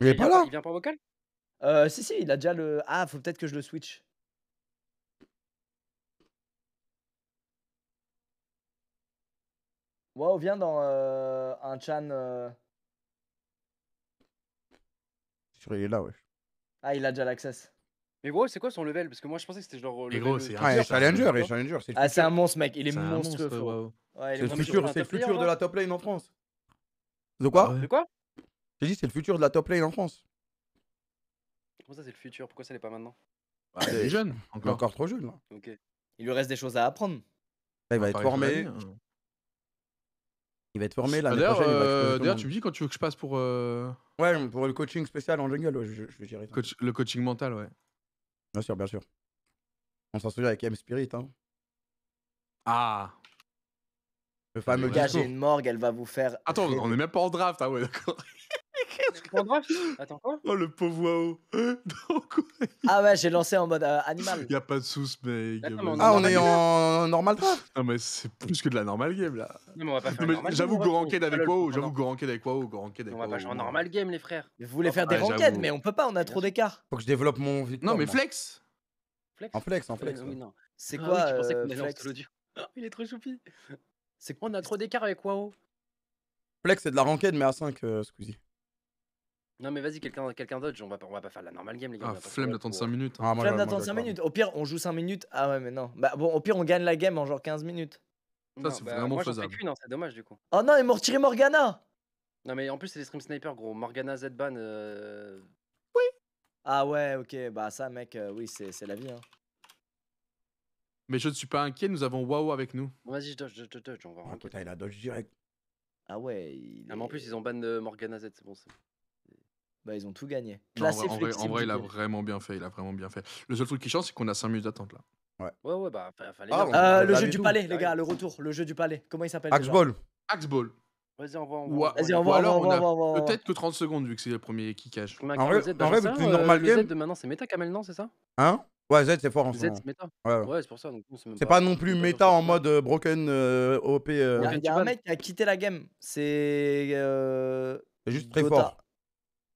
Il est pas là. Il vient pas vocal euh, Si, si, il a déjà le. Ah, faut peut-être que je le switch. Wow, viens dans euh, un chan. Euh. Il est là, ouais. Ah, il a déjà l'accès. Mais gros, c'est quoi son level Parce que moi je pensais que c'était genre. Euh, le gros, c'est un challenger, challenger. C'est ah, c'est un monstre, mec. Il est, monstre, c'est le futur, futur de la hein top lane en France. Ah de quoi De quoi j'ai dit, c'est le futur de la top lane en France. Comment ça, c'est le futur Pourquoi ça n'est pas maintenant bah, Il est jeune, encore. encore trop jeune. Ok. Il lui reste des choses à apprendre. Bah, il va être formé. Hein. Il va être formé là euh, D'ailleurs, tu me dis quand tu veux que je passe pour. Euh, ouais, pour le coaching spécial en jungle, je, le coaching mental, ouais. Bien sûr, bien sûr. On s'en souvient avec M Spirit. Hein. Ah Le fameux gars. j'ai une morgue, elle va vous faire. Attends, on est même pas en draft, ah ouais, d'accord. Oh le pauvre Wao. ah ouais, j'ai lancé en mode euh, animal. Y a pas de sous mais ah, on est ah, en normal draft. Non mais c'est plus que de la normal game là. J'avoue go ranked avec Wao, j'avoue go ranked avec Wao, On va pas jouer en normal game les frères. Vous voulez faire ah, des ranked mais on peut pas, on a trop d'écart. Faut que je développe mon Non mais flex. Flex En flex, en euh, flex. C'est ah quoi euh, Il est trop choupi. C'est qu'on a trop d'écart avec Wao. Flex, c'est de la ranked, mais à 5, Squeezie. Non mais vas-y, quelqu'un dodge, d'autre, on va, pas, on va pas faire la normale game les gars. Ah, flemme d'attendre 5 minutes. Ah, flemme d'attendre 5 minutes. Au pire, on joue 5 minutes. Ah ouais, mais non. Bah bon, au pire, on gagne la game en genre 15 minutes. Ça c'est vraiment bah, vraiment moi, faisable. qu'une, hein, c'est dommage du coup. Oh non, ils m'ont retiré Morgana. Non mais en plus, c'est des stream snipers gros, Morgana Z-ban euh... Oui. Ah ouais, OK, bah ça mec, euh, oui, c'est la vie hein. Mais je ne suis pas inquiet, nous avons WoW avec nous. Vas-y, je dodge, je dodge, on va. Ah, putain, il a dodge direct. Ah ouais. Il... Ah, mais en plus, ils ont ban euh, Morgana Z, c'est bon bah, ils ont tout gagné. en, vrai, en vrai, il a vraiment bien fait. Il a vraiment bien fait. Le seul truc qui change, c'est qu'on a 5 minutes d'attente là. Ouais. Ouais, ouais, bah, fallait. Ah, euh, le jeu du palais, ah les gars, le retour, le jeu du palais. Comment il s'appelle Axe Ball. Vas-y, envoie, envoie. Vas-y, envoie, envoie, Peut-être que 30 secondes, vu que c'est le premier qui cache. en vrai c'est plus euh, normal game. Z de maintenant, c'est méta Kamel, non, c'est ça Hein Ouais, Z, c'est fort en Z, c'est méta. Ouais, c'est pour ça. C'est pas, non plus méta en mode euh, broken euh, OP. Il y a un mec qui a quitté la game. C'est. C'est juste très fort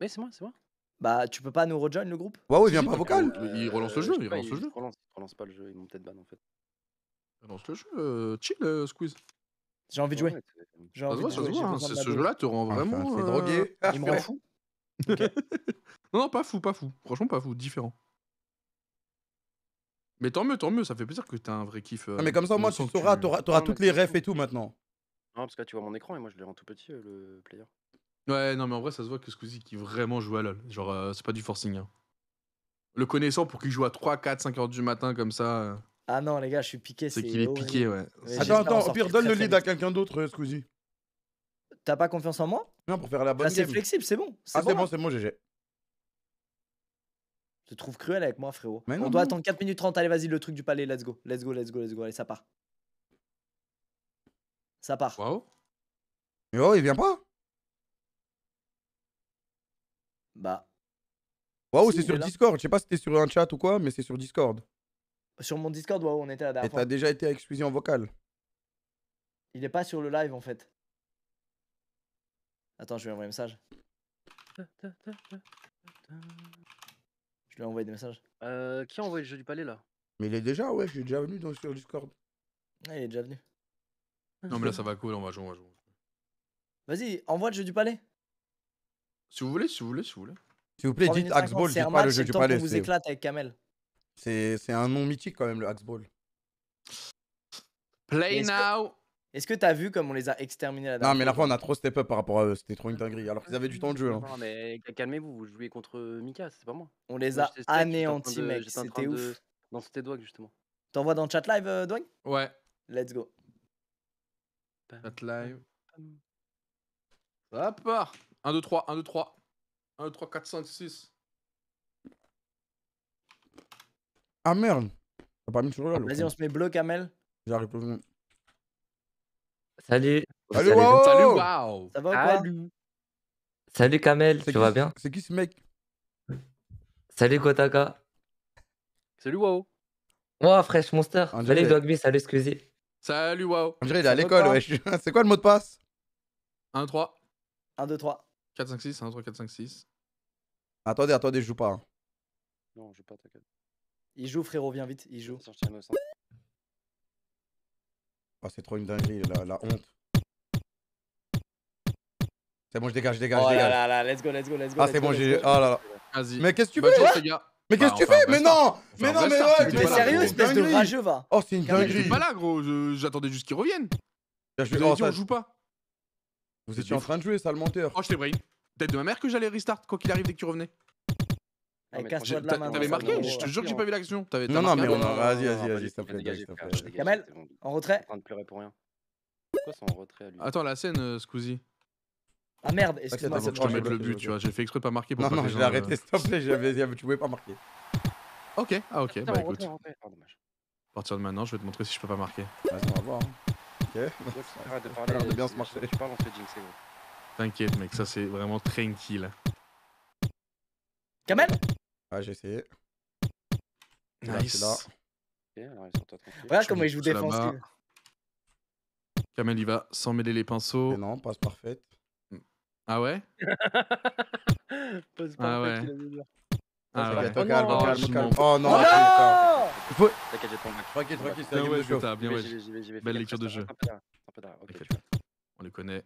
c'est moi, c'est moi. Bah, tu peux pas nous rejoindre le groupe Ouais, bah ouais, viens pas vocal. il relance le jeu, il relance le jeu. Relance, relance pas le jeu, ils m'ont peut-être ban en fait. Relance le jeu, chill, euh, Squeeze. J'ai envie de jouer. J'ai envie de jouer. Hein, ce jeu-là te rend ah, vraiment. Euh, drogué. Ah, il me rend fou. Non, non, pas fou, pas fou. Franchement, pas fou, différent. Mais tant mieux, tant mieux, ça fait plaisir que t'as un vrai kiff. Euh, ah, mais comme ça, moi, tu auras toutes les refs et tout maintenant. Non, parce que tu vois mon écran et moi, je l'ai rends tout petit, le player. Ouais, non, mais en vrai, ça se voit que Squeezie qui vraiment joue à LoL. Genre, euh, c'est pas du forcing. hein. Le connaissant pour qu'il joue à 3, 4, 5 heures du matin comme ça, euh, Ah non, les gars, je suis piqué. c'est qu'il est piqué, ouais. Attends, attends, au pire, donne le lead à quelqu'un d'autre, euh, Squeezie. T'as pas confiance en moi Non, pour faire la bonne Ça C'est flexible, c'est bon. C'est Ah, c'est bon, c'est bon, GG. Hein. Tu te trouves cruel avec moi, frérot. On doit attendre 4 minutes 30. Allez, vas-y, le truc du palais, let's go. Let's go, let's go, let's go. Allez, ça part. Ça part. Waouh. Mais oh, il vient pas bah. Waouh, c'est sur Discord. Je sais pas si t'es sur un chat ou quoi, mais c'est sur Discord. Sur mon Discord, waouh, on était là. Et t'as déjà été exclusé en vocal. Il est pas sur le live en fait. Attends, je lui envoyer un message. Je lui ai envoyé des messages. Euh, qui a envoyé le jeu du palais là Mais il est déjà, ouais, je suis déjà venu dans, sur Discord. Ah, il est déjà venu. Non, mais là ça va cool, on va jouer, on va jouer. Vas-y, envoie le jeu du palais. Si vous voulez, si vous voulez, si vous voulez. S'il vous plaît, dites Axe Ball », dites pas le jeu du palais. vous éclate avec Kamel. C'est un nom mythique quand même, le Axe Ball ». Play now Est-ce que t'as vu comme on les a exterminés la dernière Non, mais la fois, on a trop step up par rapport à C'était trop une dinguerie. Alors qu'ils avaient du temps de jeu. Hein. Non, mais calmez-vous, vous jouez contre euh, Mika, c'est pas moi. On les a anéantis, mec. C'était ouf. Non, c'était Dwag, justement. T'envoies dans le chat live, euh, Ouais. Let's go. Chat live. Hop part 1, 2, 3, 1, 2, 3. 1, 2, 3, 4, 5, 6. Ah merde T'as pas mis sur là ah, Vas-y, on se met bleu, Kamel. J'arrive plus Salut. Salut, Salut, wow. Salut, Ça va Salut. Kamel, tu vas bien C'est qui ce mec Salut Kotaka. Salut Wow. Wow, Fresh Monster. Salut Dogby, salut Squeezie. Salut Wow. On dirait il est à l'école, wesh. C'est quoi le mot de passe 1, 3. 1, 2, 3. 4, 5, 6, 1, 3, 4, 5, 6. Attendez, attendez, je joue pas. Hein. Non, je joue pas, t'inquiète. Il joue, frérot, viens vite, il joue. oh c'est trop une dinguerie, la, honte. C'est bon, je dégage, je dégage, je Oh là là let's go, let's go, let's go. Ah, c'est bon, j'ai. Oh là là. Vas-y. Mais qu'est-ce que tu bah, fais Mais qu'est-ce que bah, tu fais Mais non Mais non, mais Mais sérieux, espèce de rageux, va. Oh, c'est une dinguerie. dinguerie. pas là, gros. J'attendais juste qu'ils reviennent. Je- on joue pas. Vous étiez en train de jouer, le menteur. Oh, je t'ai brain. Peut-être de ma mère que j'allais restart, quoi qu'il arrive dès que tu revenais. T'avais marqué, je te jure que j'ai hein. pas vu l'action. Non, non, mais on Vas-y, vas-y, vas-y, s'il te plaît. Kamel, en retrait. En train de pleurer pour rien. Pourquoi c'est en retrait lui Attends, la scène, euh, Squeezie. Ah merde, ah, excuse-moi. Je te mettre le but, tu vois. J'ai fait exprès pas marquer Non, non, je l'ai arrêté, s'il te plaît. Tu pouvais pas marquer. Ok, ah ok, bah écoute. À partir de maintenant, je vais te montrer si je peux pas marquer. vas on va voir. Hein. Ok. T'inquiète, mec, ça c'est vraiment tranquille. Kamel Ouais, j'ai essayé. Nice. Regarde comment il joue défense. Kamel, il va sans mêler les pinceaux. non, passe parfaite. Ah ouais Passe ah parfaite, ah ouais. Ah, oh, calme, calme, calme. Oh non, oh oh T'inquiète, j'ai ton max. Tranquille, tranquille, c'est ah Bien Bien Belle lecture de jeu. On les connaît.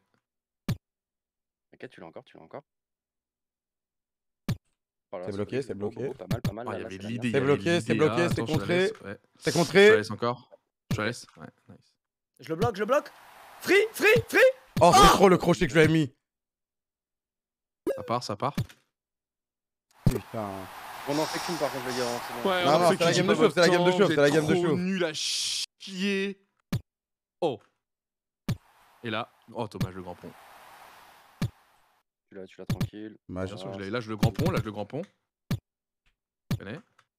T'inquiète, tu l'as encore, tu l'as encore. C'est bloqué, c'est bloqué. Pas mal, pas mal. Ah, c'est bloqué, c'est bloqué, ah, c'est contré. C'est contré. Je laisse encore. Je laisse. Ouais, nice. Je le bloque, je le bloque. Free, free, free. Oh, c'est trop le crochet que je lui ai mis. Ça part, ça part. Putain. On en fait qu'une par contre, les gars. Bon. Ouais, c'est la, gamme de chauve, c'est la gamme de chauve, c'est la gamme de chaud. nul à chier. Oh. Et là, oh, dommage le grand pont. Tu l'as, tu l'as tranquille. Bah, bien sûr que je le grand pont, là je le grand pont. Venez.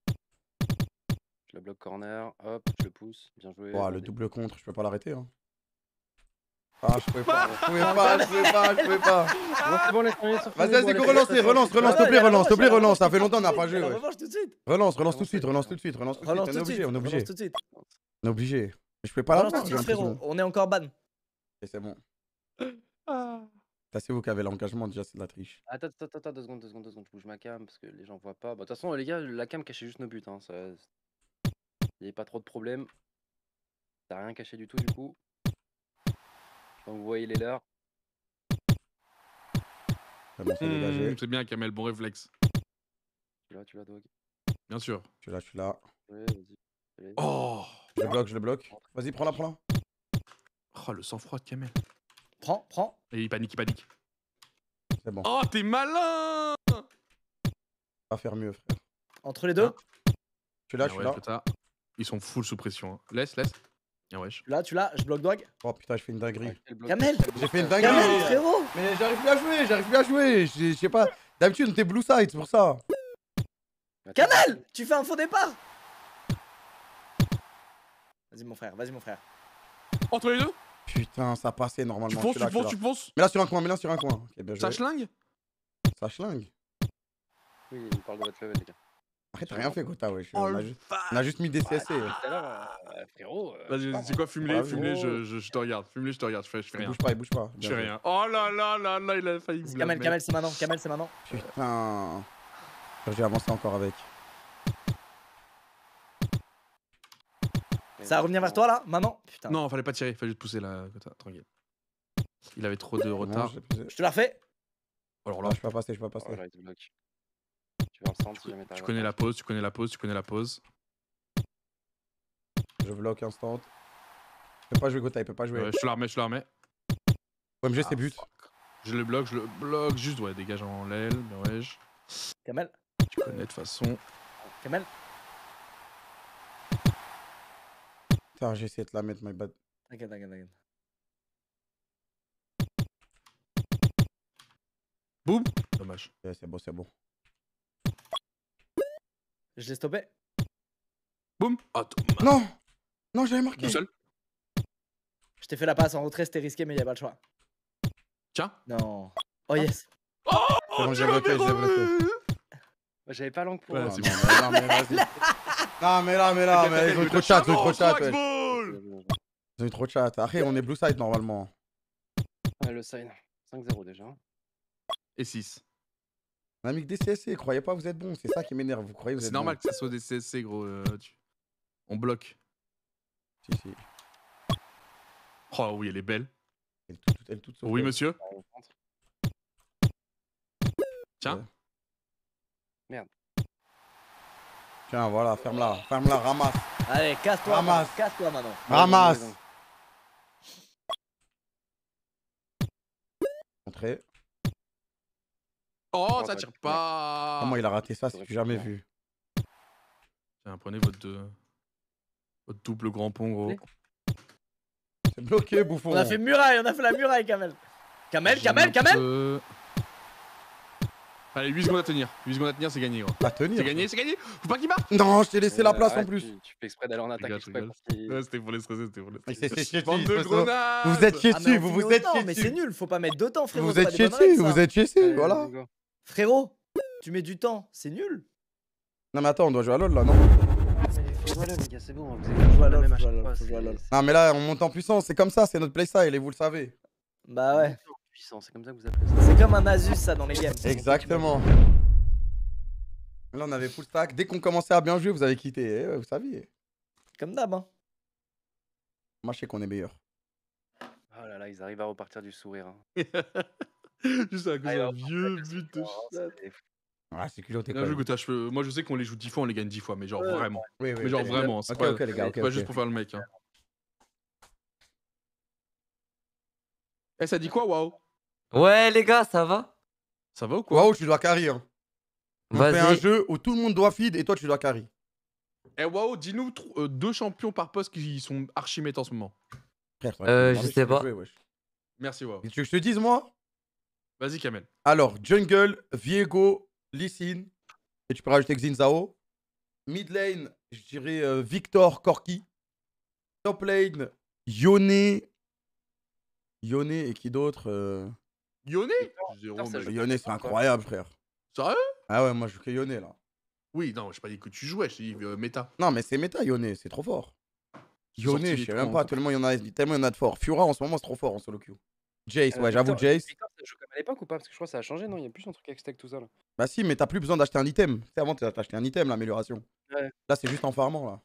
Je le bloque corner, hop, je le pousse, bien joué. Oh, le double contre, je peux pas l'arrêter. Hein. Ah, je pouvais pas, je pouvais pas, je pouvais pas, pas. Ah, vas-y, vas-y, go relance, relance, relance, s'il te plaît, relance, s'il te plaît, relance. Ça fait longtemps, on n'a pas joué. Relance tout de suite. Relance, relance tout de suite, relance tout de suite, relance tout de suite. On est obligé, on est obligé. On est obligé. Je peux pas la frérot, on est encore ban. Et c'est bon. Ah. C'est vous qui avez l'engagement déjà, c'est de la triche. Attends, attends, attends, deux secondes, deux secondes, deux secondes, je bouge ma cam parce que les gens voient pas. Bah, de toute façon, les gars, la cam cachait juste nos buts. Hein, ça... Il n'y avait pas trop de problèmes. T'as rien caché du tout, du coup vous voyez les leurs. Ah, mmh, c'est bien Kamel, bon réflexe. Tu l'as, tu l'as, Dog. Bien sûr. Tu suis suis là. Ouais, Oh Je le bloque, je le bloque. Vas-y, prends-la, prends-la. Oh, le sang-froid de Kamel. Prends, prends. Et il panique, il panique. C'est bon. Oh, t'es malin va faire mieux, frère. Entre les deux Tu je suis là. Ah Ils sont full sous pression. Hein. Laisse, laisse. Ah là, tu l'as, je bloque Dwag. Oh putain, je fais une dinguerie. camel J'ai fait une dinguerie Mais j'arrive plus à jouer, j'arrive plus à jouer Je pas. D'habitude, on blue side, c'est pour ça. camel Tu fais un faux départ Vas-y, mon frère, vas-y, mon frère. Entre les deux Putain, ça passait normalement. Tu fonces, tu fonces, tu fonces Mets-la sur un coin, mets-la sur un coin. Okay, bien ça Ça Oui, il parle de votre level, les gars. Après, t'as rien fait, Kota, wesh. Oh, on, a juste mis des CSC. Euh, frérot. Euh, vas-y, c'est quoi Fume-les, fume je, je, te regarde. Fume-les, je te regarde. Je fais, je fais rien. bouge pas, il bouge pas. Je fais rien. Oh là là là là, il a failli Camel, Camel Kamel, c'est maintenant, Camel c'est maintenant. Putain. J'ai avancé encore avec. Ça va revenir vers toi là, maintenant Putain. Non, fallait pas tirer, fallait juste pousser là, Kota, tranquille. Il avait trop de retard. Je te je- refait Alors oh là, je peux pas passer, je peux pas oh, passer. Tu connais la pause, tu connais la pause, tu connais la pause. Je bloque instant. Il peut pas jouer Gotha, il peut pas jouer. Ouais, je le je l'armais. remets. Ouais, mais ah, ses buts. Je le bloque, je le bloque juste, ouais, dégage en l'aile, ouais. Kamel. Tu connais de toute façon. Kamel. Putain, j'ai essayé de la mettre, my bad. T'inquiète, t'inquiète, t'inquiète. Boum Dommage. Ouais, c'est bon, c'est bon. Je l'ai stoppé. Boum. Ah, non Non, j'avais marqué. Tout seul. Je t'ai fait la passe en retrait, c'était risqué, mais il avait pas le choix. Tiens. Non. Oh ah. yes. Oh, J'avais pas langue pour. non, mais là, mais là, mais ils ont eu trop de chat, ils ont eu trop de chat. Ils ont eu trop de chat. Après, on est blue side normalement. Ouais, le side. 5-0 déjà. Et 6. Un que des CSC, croyez pas, vous êtes bon. C'est ça qui m'énerve. Vous croyez, vous êtes C'est normal que ça soit des CSC, gros. Euh, on bloque. Si, si. Oh oui, elle est belle. Elle tout, elle toute Oui, monsieur. Tiens. Merde. Tiens, voilà, ferme-la, ferme-la, ramasse. Allez, casse-toi. Ramasse. Casse-toi maintenant. Ramasse. Entrée. Oh, ça tire pas Comment il a raté ça, c'est jamais vu. Tiens, prenez votre, deux... votre double grand pont, gros. C'est bloqué, bouffon. On a fait muraille, on a fait la muraille, Kamel. Kamel, Kamel, Kamel euh, Allez, 8 secondes à tenir. 8 secondes à tenir, c'est gagné, gros. Pas tenir C'est hein. gagné, c'est gagné Faut pas qu'il marche Non, je t'ai laissé la place en plus. Tu fais exprès d'aller en attaque exprès. Ouais, c'était pour les stresser, c'était pour les stresser. Vous êtes chiés dessus, ah, vous vous êtes chiés dessus. Mais c'est nul, faut pas mettre deux temps, frérot. Vous êtes chiés dessus, vous êtes chiés dessus, voilà. Frérot, tu mets du temps, c'est nul. Non mais attends, on doit jouer à LoL là, non c'est bon, à LoL, Non mais là, on monte en puissance, c'est comme ça, c'est notre playstyle et vous le savez. Bah ouais. C'est comme ça que vous appelez ça. C'est comme un Asus ça dans les games. Exactement. Là, on avait full stack. Dès qu'on commençait à bien jouer, vous avez quitté. Eh, vous saviez. Comme d'hab. Hein. Moi, je sais qu'on est meilleur. Oh là là, ils arrivent à repartir du sourire. Hein. Juste à cause d'un vieux but de Ah, c'est culotté. Là, je Moi, je sais qu'on les joue 10 fois, on les gagne 10 fois, mais genre vraiment. mais genre vraiment. C'est pas, juste pour faire le mec. Hein. Eh, ça dit quoi, waouh Ouais, les gars, ça va Ça va ou quoi Waouh, tu dois carry. Hein. On fait un jeu où tout le monde doit feed et toi, tu dois carry. Eh, waouh, dis-nous euh, deux champions par poste qui sont archimètes en ce moment. euh, je sais pas. Merci, waouh. Tu veux que je te dise, moi Vas-y, Kamel. Alors, Jungle, Viego, Lissin, et tu peux rajouter Xinzao. Mid lane, je dirais euh, Victor Corki. Top lane, Yone. Yone et qui d'autre euh? Yone Yone, c'est incroyable, frère. Sérieux Ah ouais, moi je joue Yone là. Oui, non, je pas dit que tu jouais, je dis euh, méta. Non, mais c'est méta, Yone, c'est trop fort. Yone, je sais même pas, tellement il y, en a, tellement y en a de fort. Fura en ce moment, c'est trop fort en solo queue. Jace, euh, ouais, j'avoue, Jace l'époque ou pas Parce que je crois que ça a changé, non Il n'y a plus un truc avec stack tout ça là. Bah si, mais t'as plus besoin d'acheter un item. C'est avant, t'as acheté un item, l'amélioration. Là, c'est juste en farmant là.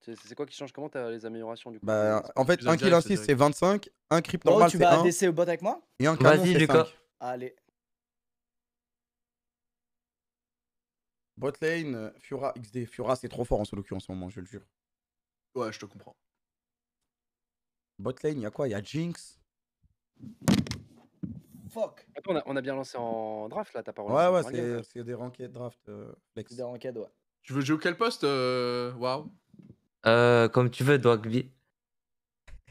C'est quoi qui change Comment t'as les améliorations du coup Bah en fait, un kill 6 c'est 25, un crypt normal c'est 1. tu vas ADC au bot avec moi Et un canon c'est 5. Allez. lane, Fiora, XD. Fiora c'est trop fort en solo queue en ce moment, je le jure. Ouais, je te comprends. Bot Botlane, y'a quoi Y'a Jinx Attends, on, a, bien lancé en draft là, t'as pas Ouais, ouais, c'est, c'est des ranked draft. Euh, des ouais. Tu veux jouer auquel poste Waouh. Euh, comme tu veux, Dwagby.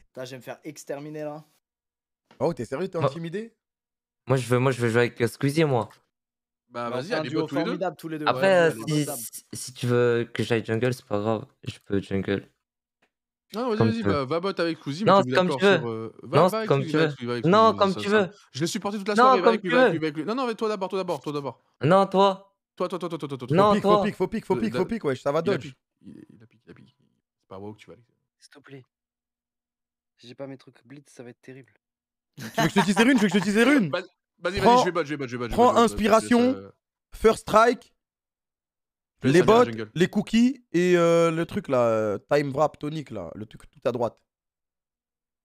Putain, je vais me faire exterminer là. Oh, t'es sérieux, t'es intimidé Moi, je veux, moi, je veux jouer avec euh, Squeezie, moi. Bah, bah vas-y, allez, duo tous les tous les deux. Après, si tu veux que j'aille jungle, c'est pas grave. Je peux jungle. Non, vas-y, vas-y, bah, va, bot avec Cousy. Non, comme tu veux. Euh, non, comme tu veux. non, comme tu veux. Je l'ai supporté toute la soirée. avec lui, avec lui, Non, non, mais toi d'abord, toi d'abord, toi d'abord. Non, toi. Toi, toi, toi, toi, toi, toi. toi. Non, Faut pique, faut pique, faut pique, faut pique, wesh, ça va dodge. Il a piqué, il a piqué. C'est pas wow que tu vas aller. S'il te plaît. Si j'ai pas mes trucs blitz, ça va être terrible. tu veux que je te dise une Tu veux que je te dise une Vas-y, vas-y, je vais bot, je vais bot, je vais bot. Prends inspiration, euh. first strike, les bots, les cookies et euh, le truc là, euh, time wrap tonic là, le truc tout à droite.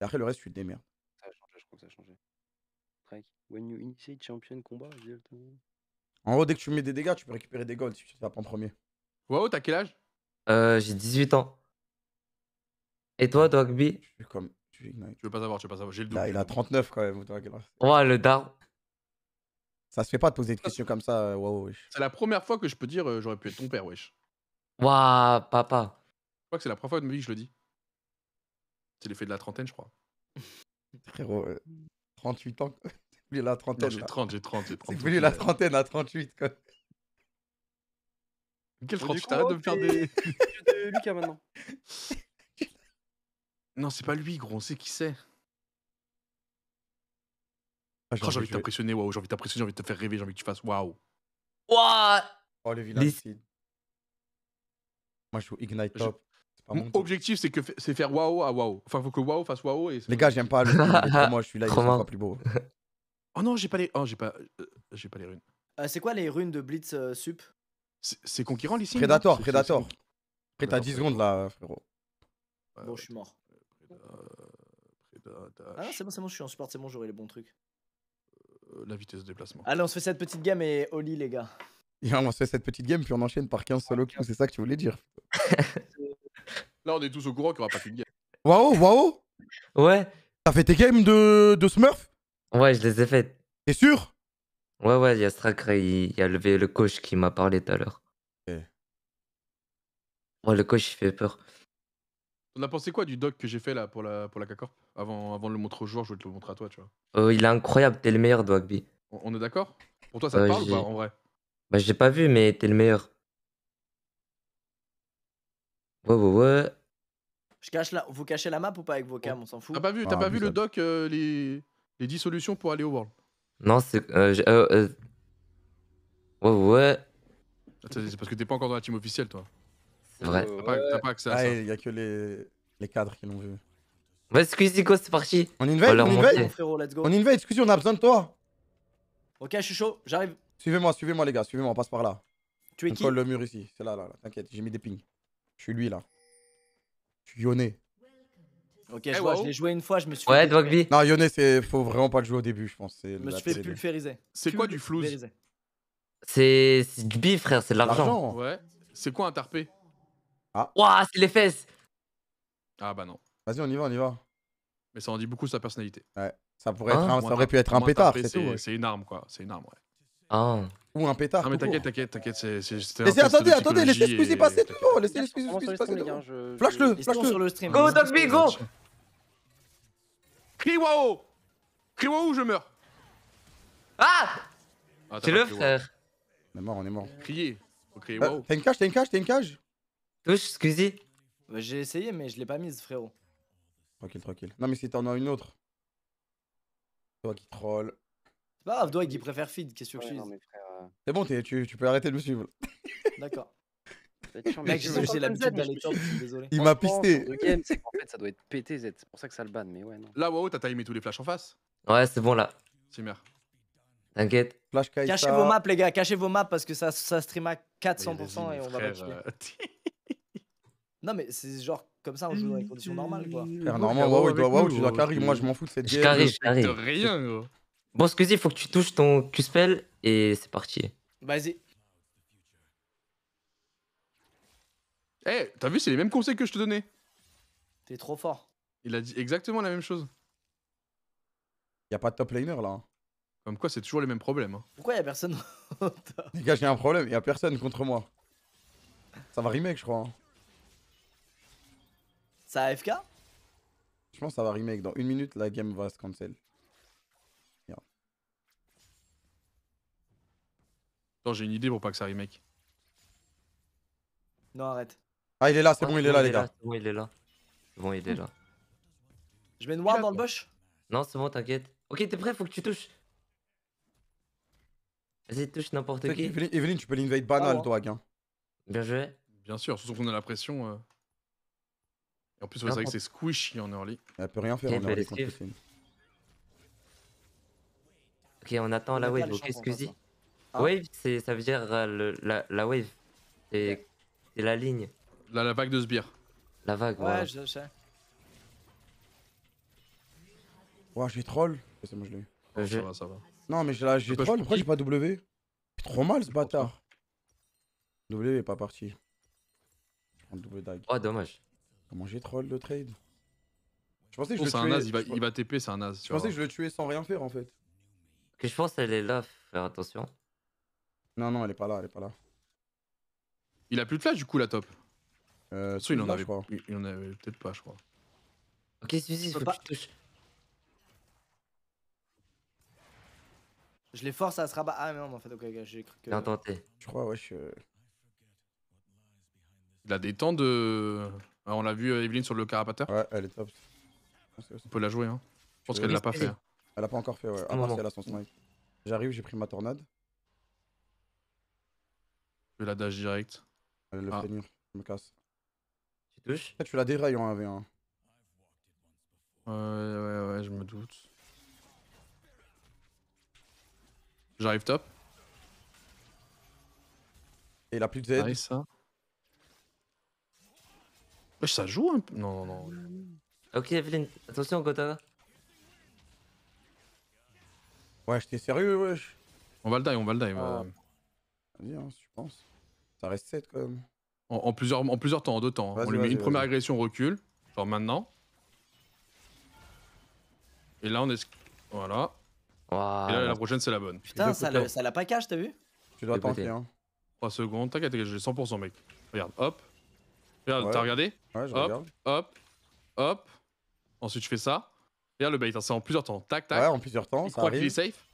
Et après le reste, tu te démerdes. Ça a changé, je crois que ça a changé. When you initiate champion combat, En haut, dès que tu mets des dégâts, tu peux récupérer des golds si tu te tapes en premier. Wow, t'as quel âge euh, J'ai 18 ans. Et toi, Dogby Je suis comme. Tu veux pas savoir, tu veux pas savoir. J'ai le double. il a 39 quand même. Toi, Oh, le dar. Ça se fait pas de poser des questions comme ça. Euh, waouh, wesh. C'est la première fois que je peux dire euh, j'aurais pu être ton père, wesh. Waouh, papa. Je crois que c'est la première fois de me vie que je le dis. C'est l'effet de la trentaine, je crois. Frérot, euh, 38 ans. quoi. la trentaine. j'ai 30, j'ai 30, j'ai 30. C'est venu la trentaine à 38. Quoi. Quel 38 Arrête de me faire des. de Lucas maintenant. Non, c'est pas lui, gros, on sait qui c'est. Ah, j'ai envie, de t'impressionner, waouh, j'ai envie de t'impressionner, j'ai envie de te faire rêver, j'ai envie que tu fasses waouh. Waouh Oh, le vilain les... Moi, je joue Ignite Top. Mon objectif, c'est que c'est faire waouh à waouh. Enfin, faut que waouh fasse waouh. Et les gars, j'aime pas le. moi, je suis là, ils sont pas plus beau Oh non, j'ai pas les. Oh, j'ai pas. Euh, j'ai pas les runes. Euh, c'est quoi les runes de Blitz euh, sup C'est conquérant ici Predator, Predator. Après, t'as 10 secondes là, frérot. Bon, je suis mort. Ah, c'est bon, c'est bon, je suis en support, c'est bon, j'aurai les bons trucs la vitesse de déplacement. Allez, on se fait cette petite game et Oli, les gars. on se fait cette petite game, puis on enchaîne par 15 solo c'est ça que tu voulais dire Là, on est tous au courant qu'on va aura pas qu'une game. Waouh, waouh Ouais. T'as fait tes games de, Smurf Ouais, je les ai faites. T'es sûr Ouais, ouais, il y a Straker, il y a le, coach qui m'a parlé tout à l'heure. Ouais, le coach, il fait peur. On a pensé quoi du doc que j'ai fait là pour la pour avant, avant de le montrer au joueur je vais te le montrer à toi, tu vois. Euh, il est incroyable, t'es le meilleur de On, est d'accord Pour toi, ça te euh, parle ou pas en vrai Bah, j'ai pas vu, mais t'es le meilleur. Ouais, ouais, ouais. Je cache la... Vous cachez la map ou pas avec vos cams On s'en fout. T'as pas vu, ah, pas vu le doc, euh, les... les 10 solutions pour aller au World Non, c'est. ouais, ouais. C'est parce que t'es pas encore dans la team officielle, toi. C'est vrai. T'as pas, accès à ah, ça. il y a que les, les cadres qui l'ont vu. Vas-y, Squeezie, c'est parti. On invade, on, inveille on invade. On invade, on a besoin de toi. Ok, je j'arrive. Suivez-moi, suivez-moi, les gars, suivez-moi, on passe par là. Tu es on colle le mur ici. C'est là, là, là. T'inquiète, j'ai mis des pings. Je suis lui, là. Je suis Yone. Ok, je l'ai joué une fois, je me suis Ouais, Dogby. Non, Yone, c'est... faut vraiment pas le jouer au début, je pense. Je me suis fait pulvériser. C'est quoi du flouze C'est c'est du bif, frère, c'est de l'argent. Ouais. C'est quoi un tarpé ah. c'est les fesses. Ah bah non. Vas-y, on y va, on y va. Mais ça en dit beaucoup sur sa personnalité. Ouais. Ça, pourrait hein être ça aurait pu être un pétard, c'est tout. C'est une arme, quoi. C'est une arme, ouais. Hein. Ou un pétard. Non, mais t'inquiète, t'inquiète, t'inquiète. c'est attendez, attendez, laissez Squeezie passer, tout bon. Laissez Squeezie passer. Flash-le, flash-le. sur le stream. Go, Dogby, go Crie waouh Crie waouh, je meurs. Ah, ah C'est le frère. On est mort, on est mort. Criez. Bah, t'as une cage, t'as une cage, t'as une cage Touche, Squeezie bah, J'ai essayé, mais je l'ai pas mise, frérot. Tranquille, tranquille. Non, mais si t'en as une autre. Toi qui troll. C'est pas grave, Doig, il préfère feed, qu'est-ce que je suis euh. C'est bon, tu, tu peux arrêter de me suivre. D'accord. Mec, j'ai l'habitude d'aller désolé. Il m'a pisté. Le game, c'est qu'en fait, ça doit être pété, Z. C'est pour ça que ça le ban, mais ouais, non. Là, waouh, t'as timé tous les flashs en face. Ouais, c'est bon, là. Timère. T'inquiète. Cachez vos maps, les gars, cachez vos maps parce que ça, ça stream à 400% et on va pas Non, mais c'est genre comme ça, on joue dans les conditions normales, quoi. Mmh. normalement, waouh, il doit waouh, tu dois carry. Moi, je m'en fous de cette je game. Carry, je rien, gros. Bon, excusez, il faut que tu touches ton Q-spell et c'est parti. Vas-y. Eh, t'as vu, c'est les mêmes conseils que je te donnais. T'es trop fort. Il a dit exactement la même chose. Y a pas de top laner là. Hein. Comme quoi, c'est toujours les mêmes problèmes. Hein. Pourquoi y a personne Les gars, j'ai un problème, y a personne contre moi. Ça va rimer, je crois. Hein. Ça AFK Je pense que ça va remake. Dans une minute, la game va se cancel. j'ai une idée pour pas que ça remake. Non, arrête. Ah, il est là, c'est bon, il est là, les gars. Bon, il est là. Bon, il est là. Je mets noir dans le bush Non, c'est bon, t'inquiète. Ok, t'es prêt, faut que tu touches. Vas-y, touche n'importe qui. Evelyn tu peux l'invade banal, ah, toi, Bien joué. Bien sûr, surtout qu'on a la pression. Euh en plus, c'est vrai que c'est squishy en early. Elle peut rien faire en early contre Finn. Ok, on attend la wave, ok, excusez. dis ah. Wave, ça veut dire euh, le, la, la, wave. C'est la ligne. La, vague de sbire. La vague, ouais. Ouais, je sais. Ouah, j'ai troll. C'est moi, je l'ai eu. Euh, ça va, ça va. Non, mais j'ai troll, pourquoi j'ai pas W Trop mal ce bâtard. W est pas parti. Je Oh, dommage. Comment j'ai troll le trade Je pensais que je oh, le tuais. Un il, va, il va TP, c'est un naze. Je pensais que je le tuais sans rien faire en fait. je pense qu'elle est là, faire attention. Non, non, elle est pas là, elle est pas là. Il a plus de flash du coup, la top euh, il, en avait, je crois. il en avait peut-être pas, je crois. Ok, si si faut pas. que Je les force à se rabattre. Ah, mais non, en fait, ok, j'ai cru que. tenté. Je crois, ouais, je. Euh, il a des temps de. Euh, on l'a vu, euh, Evelyne, sur le carapateur. Ouais, elle est top. On peut la jouer, hein. Je pense qu'elle l'a pas fait. Hein. Elle l'a pas encore fait, ouais. Ah, elle a son J'arrive, j'ai pris ma tornade. Je la dash direct. Elle le ah. je me casse. Tu touches Tu la dérailles en 1v1. Ouais, ouais, ouais, je me doute. J'arrive top. Et il a plus de Z. Hein. Ça joue un peu. Non, non, non. Ok, Evelyn, attention, Gotha. Ouais, j'étais sérieux, wesh. On va le die, on va le die. Ah. Vas-y, hein, je pense. Ça reste 7 quand même. En, plusieurs, en plusieurs temps, en deux temps. Hein. On lui met une première agression recule. genre maintenant. Et là, on est. Voilà. Et là, la prochaine, c'est la bonne. Putain, ça, l'a pas la t'as vu Tu dois tenter, hein. 3 secondes, t'inquiète, j'ai 100%, mec. Regarde, hop. Regarde, t'as regardé Ouais, hop, Hop, hop. Ensuite, je fais ça. Regarde le bait, c'est hein, en plusieurs temps. Tac, tac. Ouais, en plusieurs temps. Il qu'il est safe.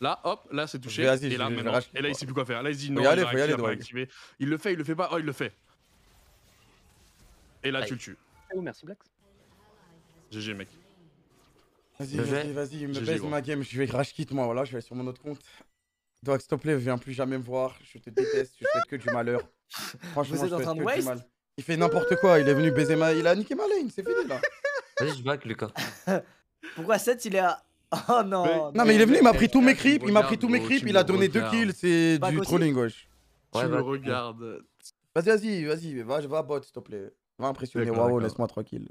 Là, hop, là, c'est touché. et là, et là, il sait plus quoi faire. Là, il dit non, il, faut il, le fait, il le fait pas. Oh, il le fait. Et là, tu le tues. Ah merci, Blacks. GG, mec. Vas-y, vas-y, vas-y, me baisse ma game. Je vais crash quitte, moi, voilà, je vais aller sur mon autre compte. Donc, s'il te plaît, viens plus jamais me voir. Je te déteste, je fais que du malheur. Franchement, Vous êtes je en train de waste il fait n'importe quoi, il est venu baiser ma. Il a niqué ma lane, c'est fini là. Vas-y, je back, Lucas. Pourquoi 7 il est à. Oh non Non, mais il est venu, il m'a pris tous mes creeps, il m'a pris tous mes creeps, il a donné 2 kills, c'est du trolling, gauche. Ouais, tu me Vas-y, vas-y, vas-y, va, bot, s'il te plaît. Va impressionner, waouh, laisse-moi tranquille.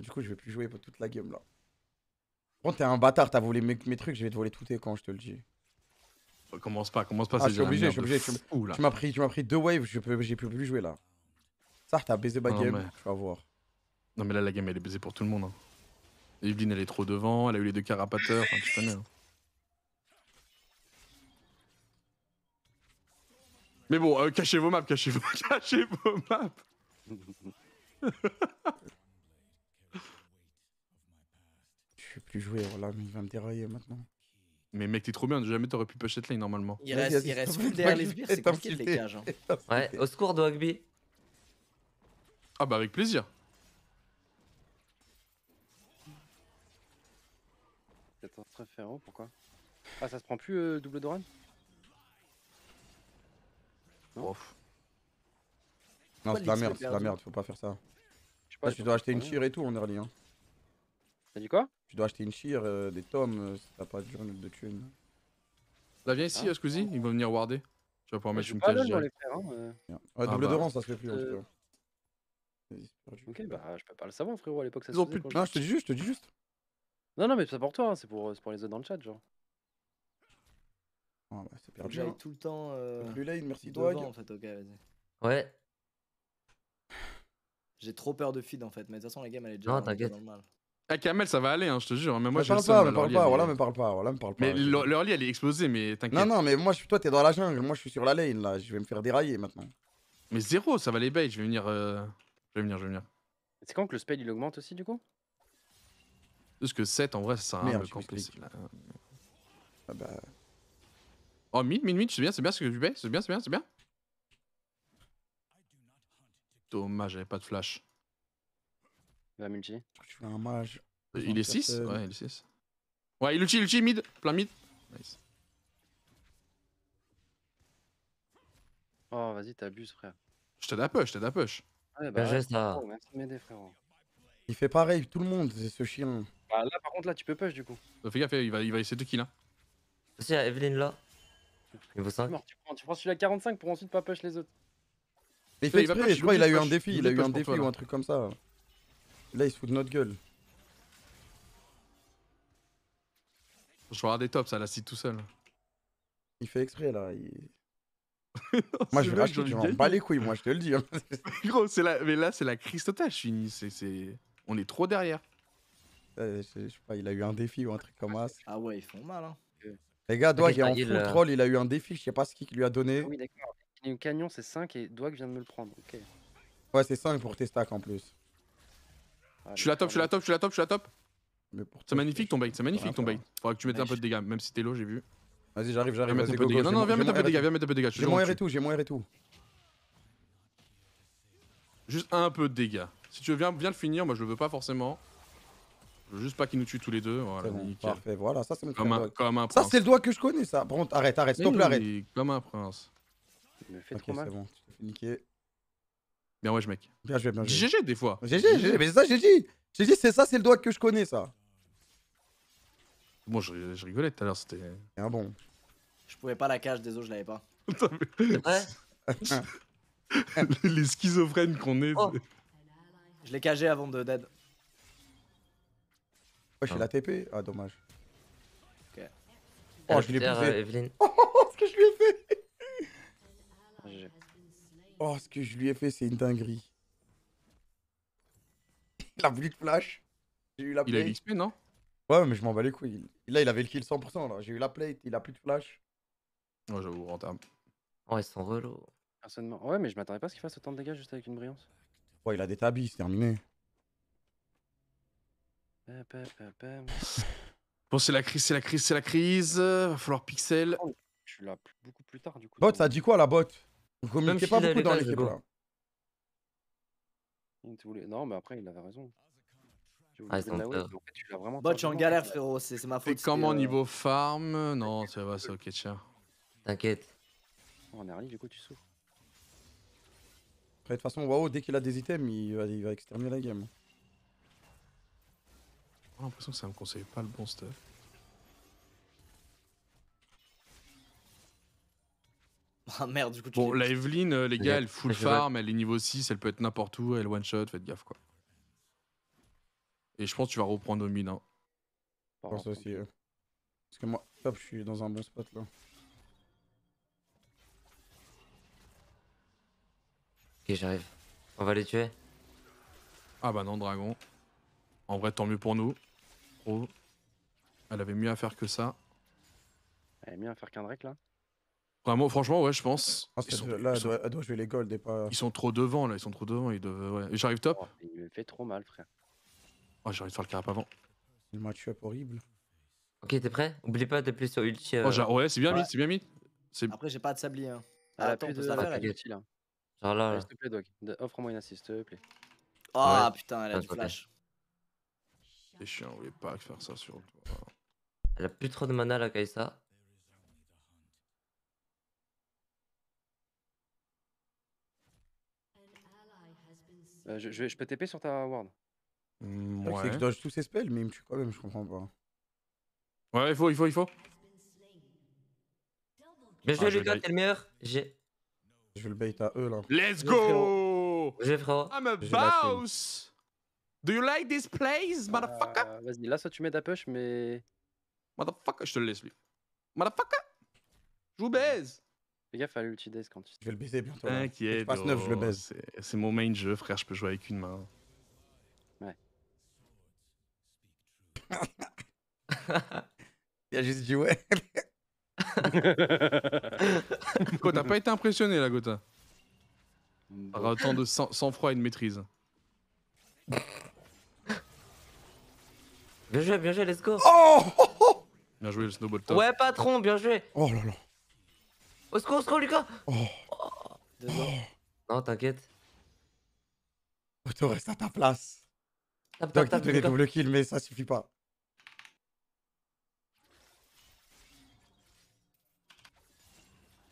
du coup, je vais plus jouer pour toute la game là. Bon, t'es un bâtard, t'as volé mes, trucs, je vais te voler tout tes quand je te le dis. Commence pas, commence pas. Ah, je suis obligé, je suis obligé. Tu, m'as pris, deux waves, j'ai peux plus jouer là. Ça, t'as baisé ma game, je vais voir. Non, mais là, la game, elle est baisée pour tout le monde. Hein. elle est trop devant, elle a eu les deux carapateurs, enfin, tu connais. Hein. Mais bon, euh, cachez vos maps, cachez vos, cachez vos maps. je vais plus jouer, voilà, oh il va me dérailler maintenant. Mais mec, t'es trop bien, jamais t'aurais pu push lane normalement. Il reste, il, reste full derrière les sbires, c'est compliqué de les cages. Hein. Ouais, au secours, Doagby. Ah bah avec plaisir. Attends, très préféré, pourquoi Ah, ça se prend plus euh, double Doran Non, non c'est de la merde, c'est de la merde, faut pas faire ça. tu dois acheter une tire et tout en early. Hein. T'as dit quoi tu dois acheter une chire, euh, des tomes, euh, si t'as pas de journal de thunes. Là, vient ici, ah, ils vont venir warder. Tu vas pouvoir bah, mettre une cage. Ouais, ah double bah. de rang, ça serait plus. Euh, ok, bah je peux pas le savoir, frérot, à l'époque ça se faisait. Non, je te dis juste, je te dis juste. Non, non, mais c'est pour toi, hein, c'est pour, pour les autres dans le chat, genre. Ah bah, c'est perdu. Hein. tout le temps. lane, merci en fait, ok, vas-y. Ouais. J'ai trop peur de feed en fait, mais de toute façon la game elle est déjà dans le mal. Ah, Kamel, ça va aller, hein, je te jure. Hein, mais moi, je parle pas, parle pas, voilà, me parle pas, voilà, me parle pas. Mais l'early, elle est explosée, mais t'inquiète. Non, non, mais moi, toi, t'es dans la jungle, moi, je suis sur la lane, là, je vais me faire dérailler maintenant. Mais zéro, ça va les bait, je vais venir, euh, je vais venir, je vais venir. C'est quand que le spell, il augmente aussi, du coup Parce que 7, en vrai, ça sert à rien ah bah. Oh, mid, mid, mid, c'est bien, c'est bien ce que tu payes c'est bien, c'est bien, c'est bien. Dommage, j'avais pas de flash. Il va multi. Tu fais un mage. Euh, il est 6 Ouais, il est 6. Ouais, il ulti, il ulti, mid, plein mid. Nice. Oh, vas-y, t'abuses, frère. Je t'aide à push, je t'aide à push. Ouais, bah, j'ai ça. Oh, m'aider, Il fait pareil, tout le monde, c'est ce chien. Bah, là, par contre, là, tu peux push du coup. Fais gaffe, il va, il va essayer de kill. Hein. vas il y Evelyn là. 5. tu prends, tu prends celui-là 45 pour ensuite pas push les autres. Mais il fait exprès, je crois qu'il a eu un défi, il a eu un défi ou un truc comme ça. Là, il se fout de notre gueule. Je vais des tops, ça la cite tout seul. Il fait exprès là. Il... moi je vais racheter, je m'en bats les couilles, moi je te le dis. Hein. mais là c'est la crise totale, je On est trop derrière. je, sais pas, il a eu un défi ou un truc comme ah, ça. Ah ouais, ils font mal. Hein. Les gars, Doig est en full troll, il a eu un défi, je sais pas ce qu'il lui a donné. Ah oui, d'accord. Canyon c'est 5 et Doig vient de me le prendre, Ouais, c'est 5 pour tes stacks en plus. Ah, je suis la top, je suis la top, je suis la top, je suis la top. C'est magnifique ton bait, c'est magnifique ton bait. Faudrait que tu mettes ah, un peu de dégâts, même si t'es low, j'ai vu. Vas-y, j'arrive, j'arrive. Vas non, non, viens mettre un peu de dégâts, viens mettre un peu de dégâts. J'ai mon R et tout, j'ai mon R et tout. Juste un peu de dégâts. Si tu veux, viens, viens le finir, moi je le veux pas forcément. Je veux juste pas qu'il nous tue tous les deux. Voilà, parfait, voilà, ça c'est comme Ça c'est le doigt que je connais, ça. arrête, arrête, stop, arrête. Comme un prince. trop mal. c'est bon, tu Bien ouais, mec. Bien joué, bien joué. GG des fois. GG, GG, mais c'est ça, j'ai dit. J'ai dit, c'est ça, c'est le doigt que je connais, ça. Moi, je, rigolais tout à l'heure, c'était. Bien bon. Je pouvais pas la cage, désolé, je l'avais pas. Ouais. les, schizophrènes qu'on est. Oh. Je l'ai cagé avant de dead. Ouais, je ah. la TP. Ah, dommage. Ok. Oh, je l'ai plus poussé. Oh, ce que je lui ai fait. Oh, ce que je lui ai fait, c'est une dinguerie. Il a voulu de flash. J'ai eu la plate. Il a l'XP, non Ouais, mais je m'en bats les couilles. Là, il avait le kill 100%. Là, J'ai eu la plate, il a plus de flash. Ouais, j'avoue, rentable. Oh, ils sont relous. Personnellement. Ouais, mais je m'attendais pas à ce qu'il fasse autant de dégâts juste avec une brillance. Ouais, il a des tabis, c'est terminé. Bon, c'est la crise, c'est la crise, c'est la crise. Va falloir pixel. Je suis là beaucoup plus tard, du coup. Bot, ça dit quoi, la Bot vous communiquez pas beaucoup dans l'équipe là. Non, mais après, il avait raison. Ah, Bot, je suis en bah, galère, frérot, c'est ma faute. Et comment euh, niveau farm Non, ça va, c'est ok, cher. T'inquiète. On oh, est early, du coup, tu souffres. Après, de toute façon, waouh dès qu'il a des items, il va, il va exterminer la game. J'ai l'impression que ça me conseille pas le bon stuff. Ah merde, du coup, tu Bon, la Evelyn, euh, les gars, elle full farm, elle est niveau 6, elle peut être n'importe où, elle one shot, faites gaffe quoi. Et je pense que tu vas reprendre au mid. Hein. Je pense aussi. Parce que moi, hop, je suis dans un bon spot là. Ok, j'arrive. On va les tuer Ah bah non, dragon. En vrai, tant mieux pour nous. Elle avait mieux à faire que ça. Elle avait mieux à faire qu'un Drake là. Vraiment, franchement, ouais, je pense. ils sont, là, elle doit, jouer les golds et pas. Ils sont trop devant, là, ils sont trop devant. Ils doivent, ouais. J'arrive top. Oh, il me fait trop mal, frère. Oh, j'ai envie de faire le carap avant. Le match tué horrible. Ok, t'es prêt Oublie pas de plus sur ulti. Euh. Oh, ouais, c'est bien mis, c'est bien mis. Après, j'ai pas de sablier. Hein. Ah, Attends, de... la là. Genre là. S'il te plaît, Doc. Offre-moi une assist, s'il te plaît. Ah oh, putain, elle a ah, du flash. C'est chiant, on voulait pas faire ça sur toi. Elle a plus trop de mana, la Kaisa. Euh, je, peux TP sur ta ward. Mm, Ouais. que je dodge tous ces spells, mais il me tue quand même, je comprends pas. Ouais, il faut, il faut, il faut. Mais ah, joué, je Lucas, t'es le meilleur. J'ai. Je vais le bait à eux là. Let's go! J'ai, frérot. I'm a boss! Do you like this place, euh, motherfucker? Vas-y, là, soit tu mets ta push, mais. Motherfucker, je te le laisse lui. Motherfucker! Je vous baise! Fais gaffe à l'ulti-dace quand tu. Je vais le baiser bientôt. T'inquiète. Passe 9, le oh, baise. C'est mon main jeu, frère, je peux jouer avec une main. Ouais. Il a juste dit ouais. Quoi, t'as pas été impressionné là, Gotha Par autant de sang-froid et de maîtrise. Bien joué, bien joué, let's go. Oh, oh, bien joué le snowball top. Ouais, patron, bien joué. Oh là là. Au secours, au secours, Lucas oh. Oh. oh. Non, t'inquiète. Auto reste à ta place. Tap t'as tape, des double kills, mais ça suffit pas.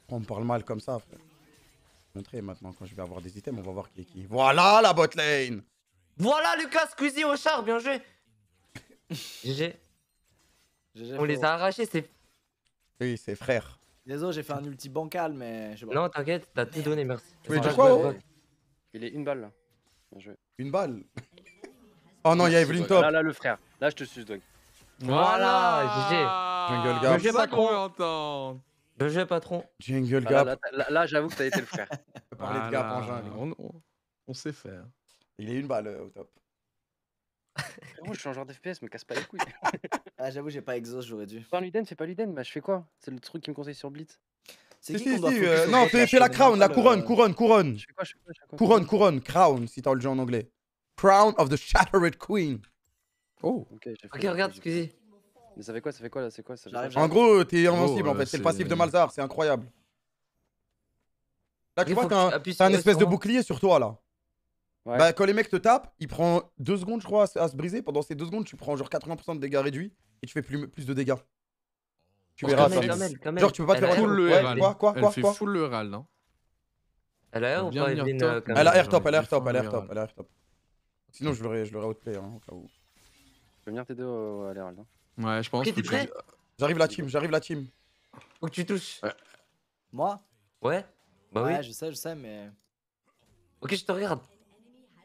On me parle mal comme ça, frère. Montrer maintenant quand je vais avoir des items, on va voir qui est qui. Voilà la bot lane Voilà Lucas, Squeezie au char, bien joué GG. On les a arrachés, c'est... Oui, c'est frère. Désolé, j'ai fait un ulti bancal, mais je pas. Non, t'inquiète, t'as tout donné, merci. Tu quoi oh Il est une balle là. Bien joué. Une balle Oh non, il y a Evelyn Top. Là, là, le frère. Là, je te suis, Dog. Voilà, GG. Jungle Gap. je pas patron. Le jeu patron. Jungle Gap. là, j'avoue que t'as été le frère. On peut parler de Gap en On, on, sait faire. Il est une balle euh, au top je suis un joueur d'FPS, me casse pas les couilles. ah, j'avoue, j'ai pas Exos, j'aurais dû. Pas Luden, c'est pas Luden, bah je fais quoi C'est le truc qui me conseille sur Blitz. C'est si, qui si, si, euh, Non, fais, la crown, la euh, couronne, couronne, couronne. couronne, couronne, crown, si t'as le jeu en anglais. Crown of the Shattered Queen. Oh. Ok, regarde, excusez. Mais ça fait quoi, ça fait quoi là C'est quoi ça En gros, t'es oh, invincible en fait, c'est le passif de Malzar, c'est incroyable. Là, tu vois, t'as un espèce de bouclier sur toi là. Bah, quand les mecs te tapent, il prend 2 secondes, je crois, à, se briser. Pendant ces 2 secondes, tu prends genre 80% de dégâts réduits et tu fais plus, plus de dégâts. Tu oh, verras ça. Genre, tu peux pas te faire full le RAL. Quoi, quoi, quoi, Elle fait full le RAL, non hein. Elle a air ou pas euh, Elle a air top, elle a air top, elle a air top, elle a top. Sinon, je l'aurais outplay, hein, au cas où. Tu peux venir deux à l'Herald. Hein. Ouais, je pense. J'arrive la team, j'arrive la team. Faut que tu touches. Moi Ouais Bah oui. Ouais, je sais, je sais, mais. Ok, je te regarde.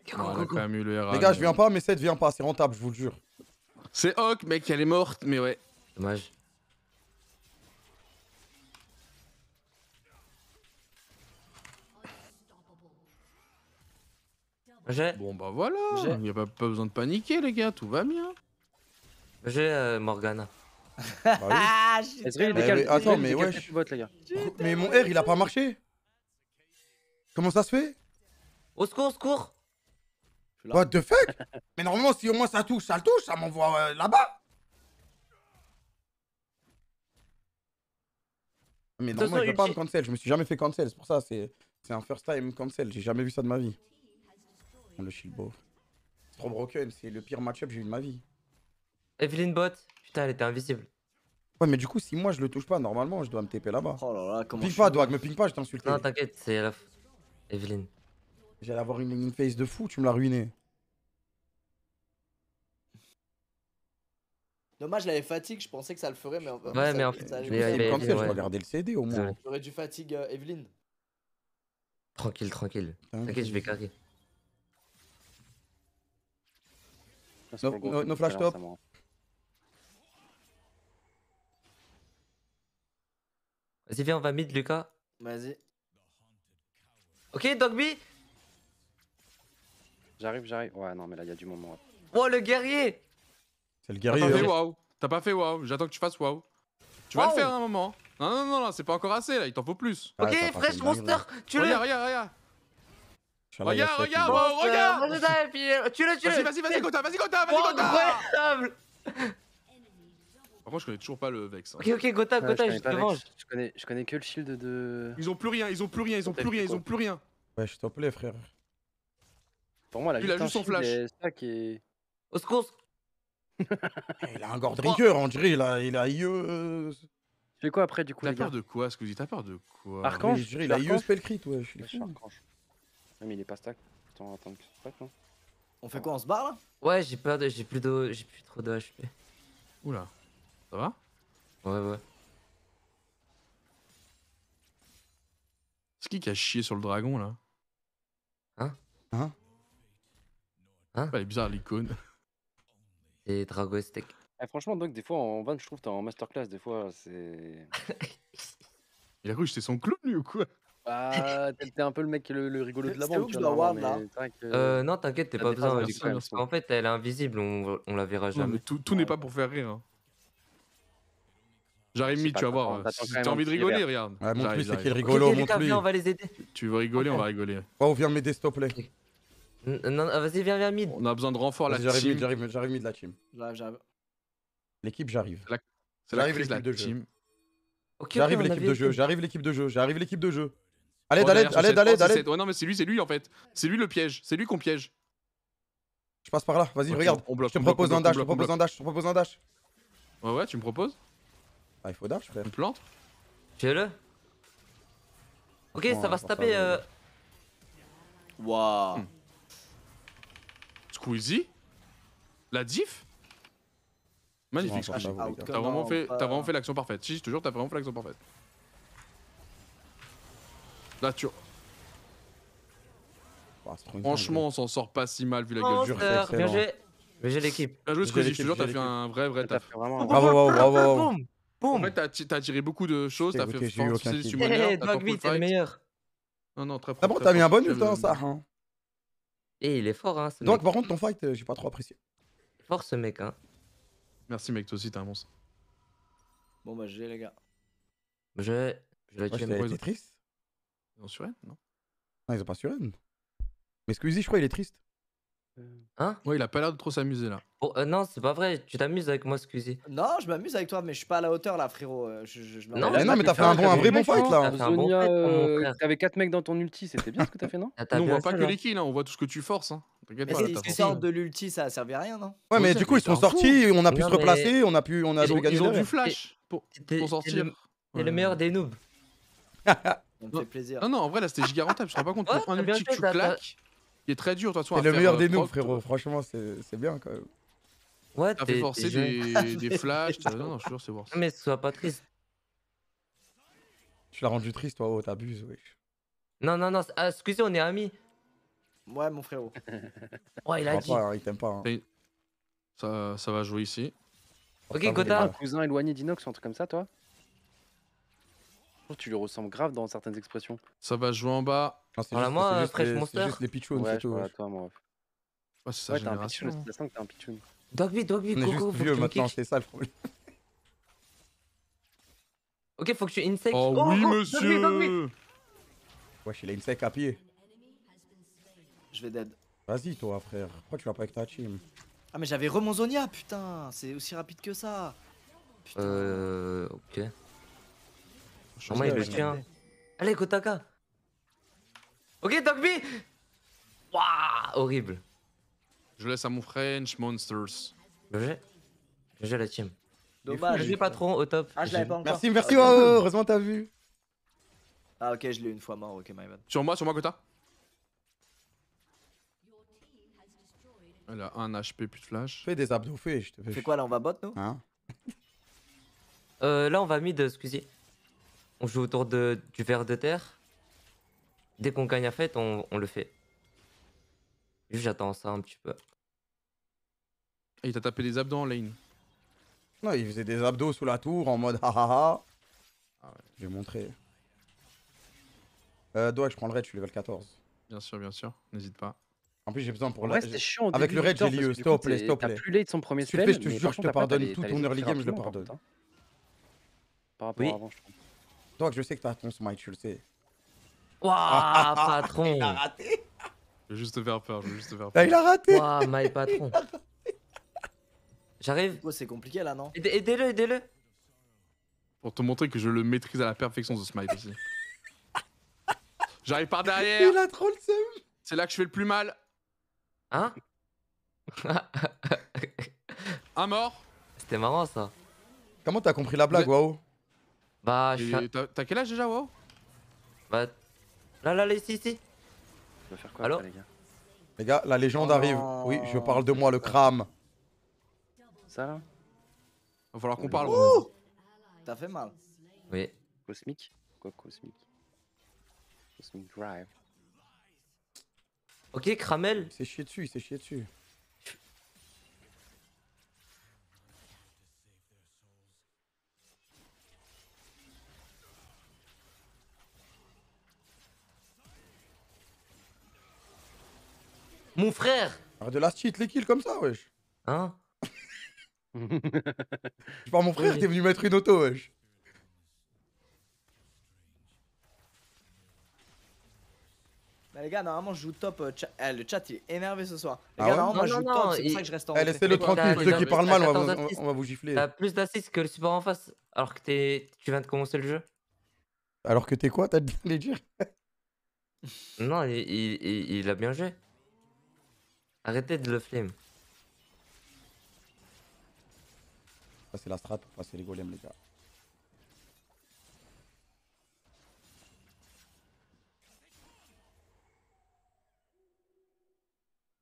Les gars, je viens pas, mais cette vient pas, c'est rentable, je vous le jure. C'est Hawk, mec, elle est morte, mais ouais. Dommage. Bon bah voilà, y'a a pas, besoin de paniquer les gars, tout va bien. J'ai euh, Morgana. Bah oui. Ah, bah attends mais ouais. Mais mon R il a pas marché. Comment ça se fait Au secours, au secours What the fuck Mais normalement, si au moins ça touche, ça le touche, ça m'envoie euh, là-bas. Mais normalement, il peut pas me cancel. Je me suis jamais fait cancel. C'est pour ça, c'est un first time cancel. J'ai jamais vu ça de ma vie. Oh, le shield C'est trop broken. C'est le pire match-up que j'ai eu de ma vie. Evelyn Bot. Putain, elle était invisible. Ouais, mais du coup, si moi je le touche pas, normalement, je dois me TP là-bas. Oh là là, comment. Ping pas, Doug me ping pas, je t'insulte. Non, t'inquiète, c'est la. Evelyn. J'allais avoir une face de fou, tu me l'as ruiné. Dommage, l'avais fatigue, je pensais que ça le ferait, mais. Ouais, mais en fait. Ça, mais, joué. mais, comme ça, ouais. le CD au moins. J'aurais dû fatigue euh, Tranquille, tranquille. Ok, je vais carrer. No, flash top. Vas-y, viens, on va mid, Lucas. Vas-y. Ok, Dogby, J'arrive, j'arrive. Ouais, non, mais là, il y a du moment. Oh, le guerrier C'est le guerrier. T'as pas fait waouh. T'as pas fait waouh. J'attends que tu fasses waouh. Tu vas le faire un moment. Non, non, non, non c'est pas encore assez là, il t'en faut plus. Ah, ok, Fresh Monster, tu le. Regarde, regarde, regarde. Regarde, regarde, wow, regarde. Euh, tu le, tu le. Vas-y, vas-y, vas-y, vas-y, Gota, vas-y, Gota Incroyable. Par contre, je connais toujours pas le Vex. Hein. Ok, ok, Gota, Gota je, te venge. Je connais, je connais que le shield de. Ils ont plus rien, ils ont plus rien, ils ont plus rien, ils ont plus rien. Ouais, je t'en plais, frère. Pour la il a juste son flash. Est... Au ah, Il a un Gordrigueur, on dirait. Il a, il a e, eu. Tu fais quoi après, du coup T'as peur de quoi, ce que T'as peur de quoi Archange je Il a spell Spellcrit, ouais. Je suis Archange. Non, mais il est pas stack. Attends, attends que ça non On fait quoi On se barre là Ouais, j'ai peur de. J'ai plus de. J'ai plus trop de HP. Oula. Ça va Ouais, ouais. C'est qui qui a chié sur le dragon là Hein Hein Hein Elle est bizarre l'icône. Et Dragostec. Eh, franchement, donc, des fois, en van, je trouve, que t'es en masterclass, des fois, c'est... Il a cru que j'étais son clown, lui, ou quoi Bah, t'es un peu le mec, le, rigolo de la C'est où je là Euh, non, t'inquiète, t'es ah, pas besoin. En parce fait, elle est invisible, on, on la verra jamais. mais tout, n'est pas pour faire rire. Hein. J'arrive, tu vas voir. Euh, t'as envie de rigoler, regarde. Ouais, montre-lui c'est qui le rigolo, on va les aider. Tu veux rigoler, on va rigoler. Oh, viens m'aider, s'il te plaît. Non, ah, vas-y, viens, viens, mid. On a besoin de renfort la vas J'arrive, mid, j'arrive, j'arrive mid la team. J'arrive, j'arrive. L'équipe, j'arrive. C'est la J'arrive la de jeu. team. J'arrive l'équipe de jeu, j'arrive l'équipe de jeu, j'arrive l'équipe de jeu. Allez, allez, allez, allez, allez. Ouais, non mais c'est lui, c'est lui en fait. C'est lui le piège. C'est lui qu'on piège. Je passe par là, vas-y, regarde. On bloque. Je te propose un dash, je te propose un dash, je te propose un dash. Ouais ouais, tu me proposes Ah, il faut dash, je Une plante J'ai le Ok, ça va se taper. Euh, Waouh. Squeezie La diff Magnifique, ah, Squeezie. T'as vraiment ah. fait, l'action parfaite. Si, je te jure, t'as vraiment fait l'action parfaite. Là, tu... Franchement, on s'en sort pas si mal vu la gueule du Bien joué. l'équipe. Bien joué Squeezie, je te jure, t'as fait un vrai, vrai taf. Bravo, bravo, bravo. En fait, t'as tiré beaucoup de choses, t'as fait du eh, t'as fait le meilleur. Non, non, très ah fort. t'as mis un bon temps ça, hein. Et il est fort, hein, ce Donc, par contre, ton fight, euh, j'ai pas trop apprécié. Fort ce mec, hein. Merci, mec, toi aussi, t'es un monstre. Bon, bah, j'ai les gars. Je. Je vais tuer mais- Ils ont sur non Non, ils ont pas sur Mais Squeezie, je crois, il est triste. Euh, hein Ouais, il a pas l'air de trop s'amuser là. Oh, non, c'est pas vrai. Tu t'amuses avec moi, excusez Non, je m'amuse avec toi, mais je suis pas à la hauteur là, frérot. non, mais, t'as fait un, bon, un vrai bon fight là. Zonia, euh, t'avais 4 mecs dans ton ulti, c'était bien ce que t'as fait, non Nous, on voit pas que hein. les kills, on voit tout ce que tu forces. Hein. ils sortent de l'ulti, ça a servi à rien, non Ouais, mais du coup, ils sont sortis, on a pu se replacer, on a pu on Ils ont du flash pour sortir. T'es le meilleur des noobs. On me fait plaisir. Non, non, en vrai, là, c'était giga rentable. Je te rends pas compte. prends un ulti que tu claques. Il est très dur. Euh, toi, toi. c'est le meilleur des nous, frérot. Franchement, c'est bien quand même. Ouais, t'as fait forcer des, des, flashs. non, euh, non, je suis sûr, c'est worse. Mais ne sois pas triste. Tu l'as rendu triste, toi, oh, t'abuses, wesh. Oui. Non, non, non, ah, excusez, on est amis. Ouais, mon frérot. ouais, il a dit. Hein, il t'aime pas. Hein. Ça, ça va jouer ici. Ok, Gotha. Un cousin éloigné d'Inox ou un truc comme ça, toi oh, Tu lui ressembles grave dans certaines expressions. Ça va jouer en bas. Non, juste, moi, euh, Fresh les, Monster. juste des pitchounes, c'est tout. Ouais, toi, moi. Ouais, c'est ça, un pitchoun, c'est ça que t'es un pitchoun. Dogby, Dogby, go faut vieux que tu maintenant, c'est ça le problème. ok, faut que tu insect. Oh, oh oui, oh, monsieur dogby, Wesh, il à pied. Je vais dead. Vas-y, toi, frère. Pourquoi tu vas pas avec ta team Ah, mais j'avais Remonzonia, putain C'est aussi rapide que ça Putain. Euh. Ok. Moi, il le tient. Allez, Kotaka Ok, Dogby Waouh, horrible. Je laisse à mon French Monsters. je J'ai la team. Dommage. pas patron, au top. Ah, je l'avais pas encore. Merci, merci, ah, heureusement t'as vu. Ah, ok, je l'ai une fois mort, ok, my bad. Sur moi, sur moi, quoi Elle a un HP, plus de flash. Fais des abdos, fais, je te fais. C'est quoi là, on va bot, nous hein euh, Là, on va mid, excusez. On joue autour du verre de terre. Dès qu'on gagne à fête, on, le fait. Juste j'attends ça un petit peu. Et il t'a tapé des abdos en lane. Non, il faisait des abdos sous la tour en mode hahaha. Ah ouais. Je vais montrer. Euh, Doig, je prends le raid, je suis level 14. Bien sûr, bien sûr, n'hésite pas. En plus, j'ai besoin pour ouais, raid. Avec le raid, j'ai lieu, stop stop. stop T'as plus late son premier spell. Je te jure, je te pardonne tout ton early game, je le pardonne. Hein. Par rapport à avant, je crois. Doig, je sais que t'as ton smite, tu le sais. Waouh, patron Il a raté Je vais juste te faire peur, je veux juste te faire ah, peur. il a raté Waouh, my patron J'arrive oh, C'est compliqué là, non Aidez-le, aidez-le Pour te montrer que je le maîtrise à la perfection, ce smite aussi. J'arrive par derrière Il a trop le seum C'est là que je fais le plus mal Hein Un mort C'était marrant ça Comment t'as compris la blague, Waouh Bah, je suis... T'as quel âge déjà, Waouh Bah, Là, là, là, ici, ici. Tu vas faire quoi, Allô les gars Les gars, la légende oh arrive. Oui, je parle de moi, le cram. Ça là Va falloir qu'on parle. T'as fait mal. Oui. Cosmique Quoi, cosmique Cosmic Drive. Ok, Kramel. C'est chié dessus, il c'est chié dessus. Mon frère Arrête de la suite, les kills comme ça, wesh. Hein Je parle mon frère, t'es venu mettre une auto, wesh. Bah les gars, normalement je joue top. Euh, euh, le chat il est énervé ce soir. Les ah gars, normalement je joue top, c'est pour ça que je reste en eh, Laissez-le tranquille, ceux qui parlent mal, on va, vous, gifler. T'as plus d'assists que le support en face, alors que t'es, tu viens de commencer le jeu. Alors que t'es quoi T'as bien les dire Non, il, a bien joué. Arrêtez de le flame. c'est la strat pour passer les golems les gars.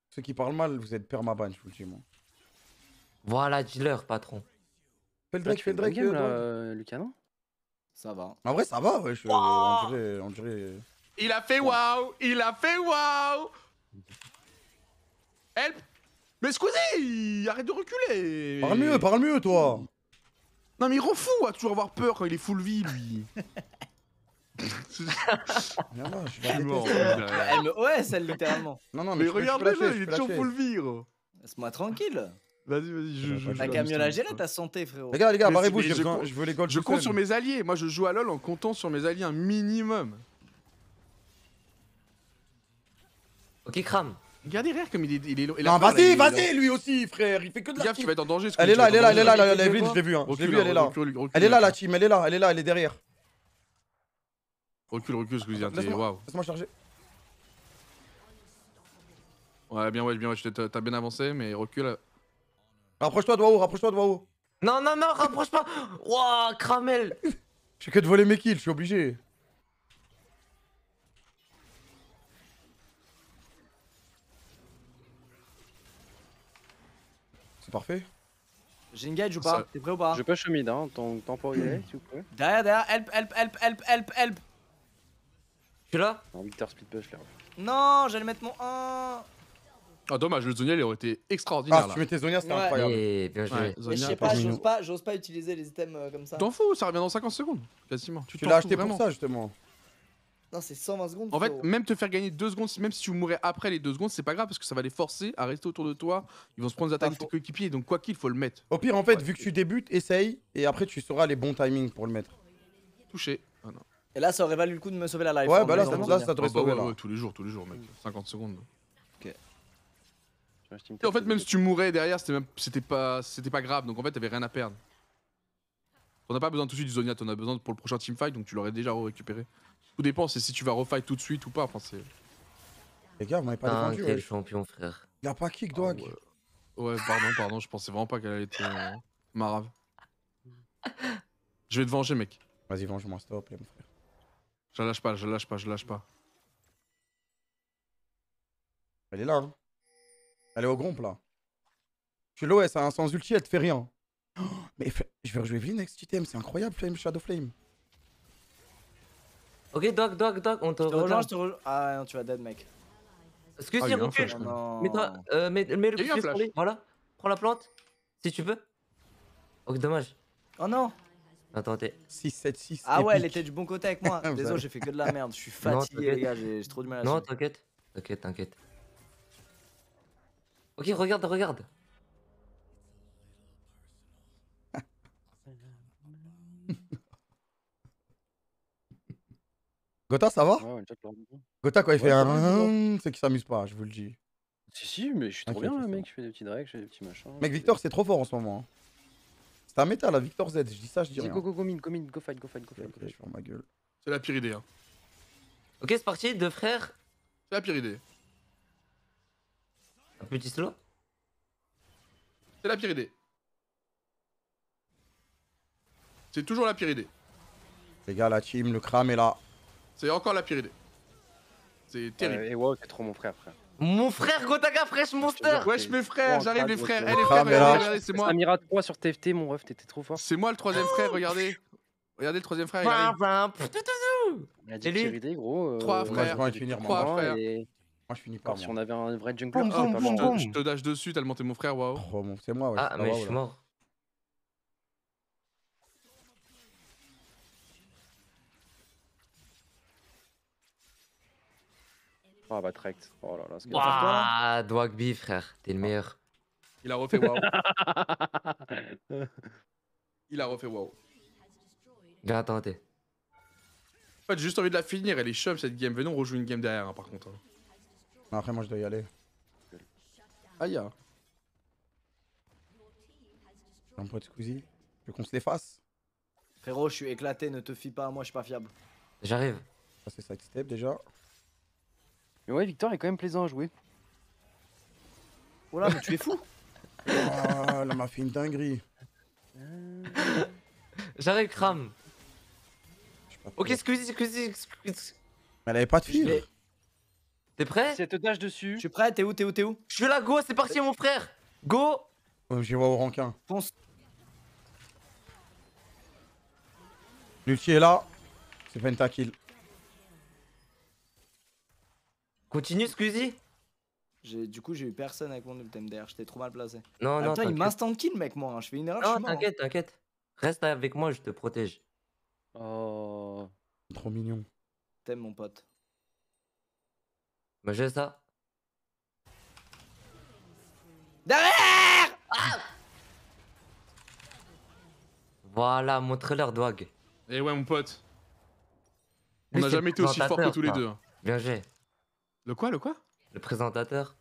Ceux qui parlent mal, vous êtes permaban, je vous le dis moi. Voilà, dealer patron. Fais le drake, fais le drake, là, euh, Lucas, non Ça va. En vrai, ça va, ouais. Je, oh on, on dirait... Il a fait waouh Il a fait waouh Help Mais Squeezie Arrête de reculer Parle mieux, parle mieux, toi Non, mais il refou à toujours avoir peur quand il est full vie, lui Non, non, je suis pas ah, Elle me... Ouais, elle littéralement Non, non, mais, mais regarde le il est toujours full vie, gros Laisse-moi tranquille Vas-y, vas-y, je, bah, je T'as qu'à mieux gérer, ta santé, frérot. Les gars, les gars, barrez-vous, je, veux les Je compte sur mes alliés. Moi, je joue à LoL en comptant sur mes alliés un minimum. Ok, crame. Regardez derrière comme il est, il est Non, vas-y, vas-y, lui aussi, frère. Il fait que de la. Gaffe, tu vas être en danger. Elle est là, elle est là, elle est là, la Evelyne, je l'ai vu. Je l'ai vu, elle est là. Elle est là, la team, elle est là, elle est là, elle est derrière. Recule, recule, ce que vous Waouh. Laisse-moi charger. Ouais, bien, ouais, bien, ouais. T'as bien avancé, mais recule. Rapproche-toi droit Wao, rapproche-toi droit Wao. Non, non, non, rapproche pas. Waouh, Cramel. Je fais que de voler mes kills, je suis obligé. Parfait. J'ai une gage ou pas T'es vrai ou pas Je pas mid hein, ton temporaire s'il vous plaît. Derrière, derrière, help, help, help, help, help, help Tu là Non, Victor Speed Push là. Non, j'allais mettre mon 1 ah dommage, le Zonia il aurait été extraordinaire ah, Si tu mettais Zonia c'était incroyable. Et je sais pas, j'ose pas, pas, utiliser les items euh, comme ça. T'en fous, ça revient dans 50 secondes, quasiment. Tu, l'as acheté pour ça justement. Non, c'est 120 secondes. En fait, même te faire gagner 2 secondes, même si tu mourais après les 2 secondes, c'est pas grave parce que ça va les forcer à rester autour de toi. Ils vont se prendre des attaques de tes coéquipiers, donc quoi qu'il, faut le mettre. Au pire, en fait, vu que tu débutes, essaye et après tu sauras les bons timings pour le mettre. Touché. Ah, et là, ça aurait valu le coup de me sauver la life. Ouais, hein, bah là, là, ça t'aurait ah bah sauvé. tous les jours, tous les jours, mec. 50 secondes. Ok. Et en fait, même si tu mourais derrière, c'était pas, pas grave, donc en fait, t'avais rien à perdre. T'en as pas besoin tout de suite du Zonia, t'en as besoin pour le prochain teamfight, donc tu l'aurais déjà récupéré. Tout dépend, c'est si tu vas refight tout de suite ou pas. c'est... Les gars, vous m'avez pas de défendu. quel champion, frère. Il a pas kick, ah dog. ouais. pardon, pardon, je pensais vraiment pas qu'elle allait être euh, marave. Je vais te venger, mec. Vas-y, venge-moi, s'il te plaît, mon frère. Je lâche pas, je lâche pas, je lâche pas. Elle est là, hein. Elle est au gromp, là. Tu suis l'OS, un sans ulti, elle te fait rien. mais je vais rejouer V-Next, item, c'est incroyable, Flame, Shadow Flame. Ok, Doc, Doc, Doc, on te, je Je Ah non, tu vas dead, mec. Excuse-moi, ah, recule. mets, euh, mets, le flash. Voilà, prends la plante, si tu veux Ok, dommage. Oh non Attends, 6, 7, 6. Ah ouais, elle était du bon côté avec moi. Désolé, j'ai fait que de la merde. Je suis fatigué, les gars, j'ai trop du mal à Non, t'inquiète. T'inquiète, t'inquiète. Ok, regarde, regarde. Gotha, ça va Gota quoi, Gotha, quoi il fait un. Hum, c'est qu'il s'amuse pas, je vous le dis. Si, si, mais je suis trop bien là, mec. Je fais des petits drags, je fais des petits machins. Mec, Victor, c'est trop fort en ce moment. Hein. C'est un méta là, Victor Z. Je dis ça, je dis rien. Go, go, go, mine, go, mine, go fight, go fight, je ma gueule. C'est la pire idée. Hein. Ok, c'est parti, deux frères. C'est la pire idée. Un petit slow C'est la pire idée. C'est toujours la pire idée. Les gars, la team, le cram est là. C'est encore la pire idée. C'est euh, terrible. Euh, wow, c'est trop mon frère, frère. Mon frère Gotaga Fresh Monster Wesh mes frères, j'arrive les frères, Eh les frères, regardez, c'est moi Samira 3 sur TFT mon ref, t'étais trop fort. C'est moi le troisième frère, regardez Regardez le troisième frère, il pire idée gros. Euh, trois frères, moi je finir moi. Moi je finis pas. Si on avait un vrai jungler, oh, je te dash dessus tellement t'es mon frère, waouh. C'est moi, ouais. Ah mais je suis mort. Ah bah Trekt. Oh là là, ce qu'il a frère, t'es le meilleur. Il a refait WoW. Il a refait WoW. Bien attends. En fait, j'ai juste envie de la finir, elle est chum cette game. Venons, on une game derrière, hein, par contre. Hein. Après, moi, je dois y aller. Aïe. J'ai un de Squeezie. Je veux qu'on se l'efface Frérot, je suis éclaté, ne te fie pas à moi, je suis pas fiable. J'arrive. Ça, c'est step déjà. Mais ouais, Victor est quand même plaisant à jouer. Oh là, mais tu es fou Oh ah, là, m'a fait une dinguerie. J'arrête cram. Ok, excusez, excusez, excusez. Elle avait pas de fil. T'es prêt C'est elle te dash dessus. Je suis prêt, t'es où, t'es où, t'es où Je suis là, go, c'est parti, mon frère Go J'y vois au rankin Ponce. L'ulti est là. C'est pentakill. Continue, Squeezie. Du coup, j'ai eu personne avec mon ultime derrière, J'étais trop mal placé. Non, non, non. il m'instant kill, mec, moi. Hein. Je fais une erreur. Non, hein. t'inquiète, t'inquiète. Reste avec moi, je te protège. Oh. Trop mignon. T'aimes mon pote. Bah, j'ai ça. Derrière ah Voilà, montre-leur, Dwag. Eh ouais, mon pote. On a jamais été aussi fort que tous les deux. Hein. Bien joué. Le quoi, le quoi Le présentateur.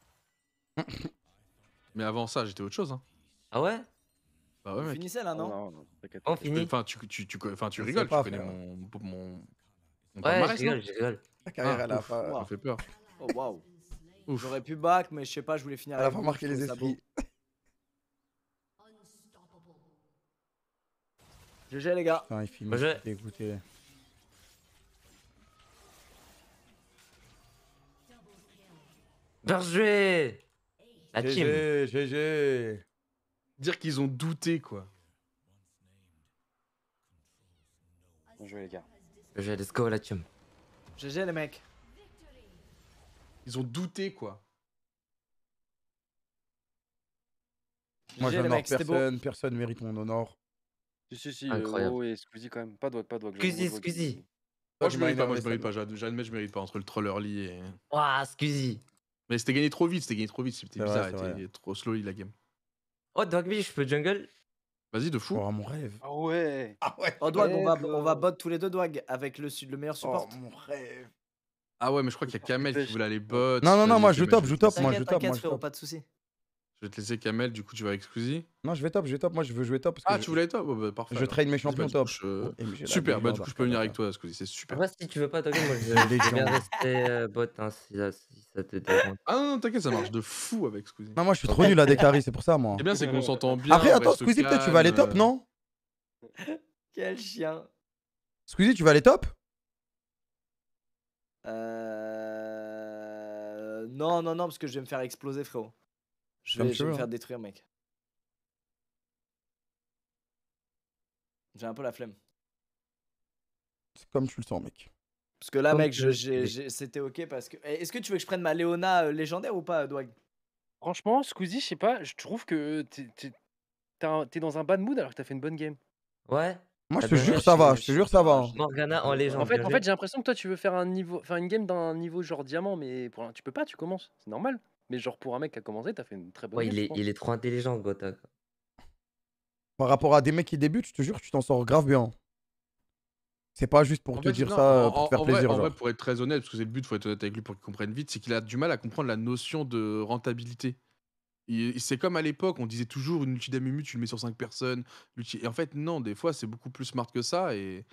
Mais avant ça, j'étais autre chose. Hein. Ah ouais Bah ouais, On finissait là, non, oh, non, non t'inquiète. On Enfin, tu, rigoles, tu connais mon, mon, Ouais, je rigole, je rigole. carrière, à ah, elle a Ça fait peur. Oh waouh. J'aurais pu back, mais je sais pas, je voulais finir. Elle a pas marqué les esprits. GG les gars. Enfin, il Bien joué La team. GG, GG. Dire qu'ils ont douté, quoi. Bonjour joué, les gars. GG, let's go, la team. GG, les mecs. Ils ont douté, quoi. Moi, j'honore personne. Personne mérite mon honneur. Si, si, si. Oh, et Squeezie, quand même. Pas de voix, pas de voix. Squeezie, Squeezie. Moi, je mérite pas, moi, je mérite pas. J'admets, je mérite pas entre le troller early et. Ouah, Squeezie. Mais c'était gagné trop vite, c'était gagné trop vite, c'était bizarre, c'était trop slow la game. Oh, Dogby, je peux jungle Vas-y, de fou. Oh, mon rêve. Ah ouais. Ah ouais. Oh, Dwag, on va, on va bot tous les deux, Dwag, avec le, le meilleur oh, support. Oh, mon rêve. Ah ouais, mais je crois qu'il y a Kamel qui voulait aller bot. Non, non, non, moi je top, je top, moi je top. T'inquiète, frérot, pas de soucis. Je vais te laisser Kamel, du coup tu vas avec Squeezie. Non, je vais top, je vais top. Moi je veux jouer top. Parce que ah, tu voulais top oh, bah, Parfait. Je traîne mes champions top. Euh, super, bah du coup je peux venir avec toi, Squeezie, c'est super. Moi si tu veux pas, t'inquiète, moi je vais rester bot euh, hein, si, ça te dérange. Ah non, non t'inquiète, ça marche de fou avec Squeezie. Non, moi je suis trop nul à déclarer, c'est pour ça moi. Eh bien, c'est qu'on s'entend bien. Après, attends, Squeezie, peut-être tu vas aller top, non Quel chien. Squeezie, tu vas aller top Euh. Non, non, non, parce que je vais me faire exploser, frérot. Je vais, me faire hein. détruire, mec. J'ai un peu la flemme. C'est Comme tu le sens, mec. Parce que là, mec, c'était ok parce que. Eh, est-ce que tu veux que je prenne ma Léona euh, légendaire ou pas, euh, Dwag Franchement, Squeezie, je sais pas, je trouve que t'es dans un bad mood alors que t'as fait une bonne game. Ouais. Moi, je te jure, ça va. Je te jure, ça va. Morgana en légende. En fait, j'ai l'impression que toi, tu veux faire un niveau, une game d'un niveau genre diamant, mais tu peux pas, tu commences. C'est normal. Mais genre, pour un mec qui a commencé, t'as fait une très bonne. Ouais, il, est, trop intelligent, Gotha. Par rapport à des mecs qui débutent, je te jure, tu t'en sors grave bien. C'est pas juste pour te dire ça, euh, pour te faire plaisir. En vrai, pour être très honnête, parce que c'est le but, faut être honnête avec lui pour qu'il comprenne vite, c'est qu'il a du mal à comprendre la notion de rentabilité. C'est comme à l'époque, on disait toujours une multi tu le mets sur 5 personnes. Et en fait, non, des fois, c'est beaucoup plus smart que ça. Et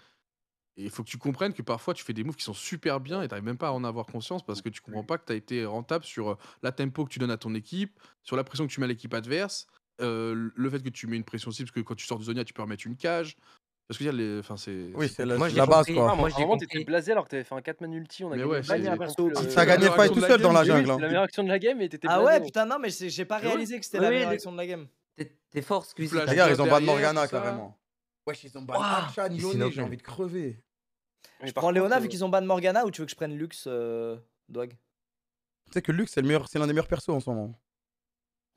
il faut que tu comprennes que parfois tu fais des moves qui sont super bien et tu n'arrives même pas à en avoir conscience parce que tu comprends pas que tu as été rentable sur euh, la tempo que tu donnes à ton équipe, sur la pression que tu mets à l'équipe adverse, euh, le fait que tu mets une pression aussi parce que quand tu sors du Zonia, tu peux remettre une cage. Parce que enfin, c'est... Oui, c'est la, moi, la base. Quoi. Ah, moi, t'étais blasé alors que avais fait un 4 man ulti. On a gagné ouais, le... Ça gagné pas tout seul dans la jungle. Hein. la meilleure action de la game et t'étais Ah ouais, putain, non, mais j'ai pas ah réalisé que c'était la meilleure action de la game. T'es fort, excusez moi Regarde, ils ont pas de Morgana, carrément. Wesh, ils ont pas de j'ai envie de crever. Je prends Léona vu euh, qu'ils ont ban Morgana ou tu veux que je prenne Lux, euh, Tu sais que Lux, c'est l'un des meilleurs persos en ce moment.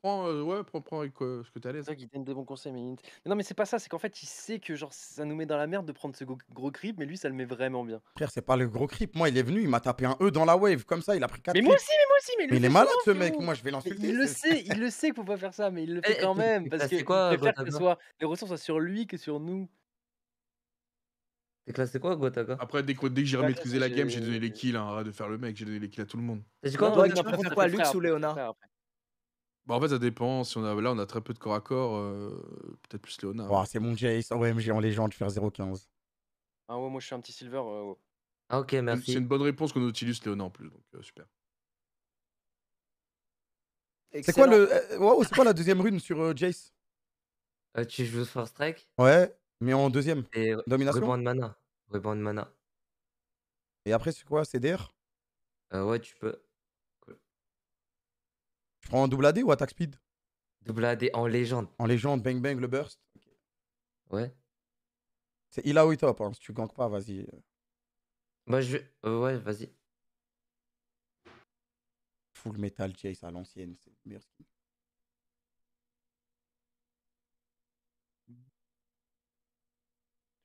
Prends, euh, ouais, prends, prends avec euh, ce que t'as à l'aise. Il donne des bons conseils, mais, mais non, mais c'est pas ça, c'est qu'en fait, il sait que genre ça nous met dans la merde de prendre ce gros, creep, mais lui, ça le met vraiment bien. Frère, c'est pas le gros creep. Moi, il est venu, il m'a tapé un E dans la wave, comme ça, il a pris 4 Mais moi aussi, mais moi aussi, mais, il est malade ce mec, moi je vais l'insulter. Il le sait, il le sait qu'il faut pas faire ça, mais il le fait eh, quand eh, même. Parce eh, que quoi, préfère que les ressources soient sur lui que sur nous. T'es classé quoi, Gotaga Après, dès que, dès que j'ai bah, maîtrisé la game, j'ai donné les kills. Hein, arrête de faire le mec, j'ai donné les kills à tout le monde. T'as dit bah, quoi, toi, tu préfères quoi, Lux ou Léonard bah en fait, ça dépend. Si on a... Là, on a très peu de corps à corps. Euh, peut-être plus Léonard. c'est mon Jace en OMG en légende, faire 0-15. Ah ouais, moi je suis un petit silver. Euh, ah, ok, merci. C'est une bonne réponse qu'on utilise Léonard en plus, donc euh, super. C'est quoi, le... quoi la deuxième rune sur Jace Tu joues First Strike Ouais. Mais en deuxième, Et domination. de mana. de mana. Et après, c'est quoi CDR euh, ouais, tu peux. Tu prends en double AD ou attack speed Double AD en légende. En légende, bang bang, le burst. Ouais. C'est il ou top, hein. si tu gank pas, vas-y. bah je. Euh, ouais, vas-y. Full metal chase à l'ancienne, c'est meilleur skin.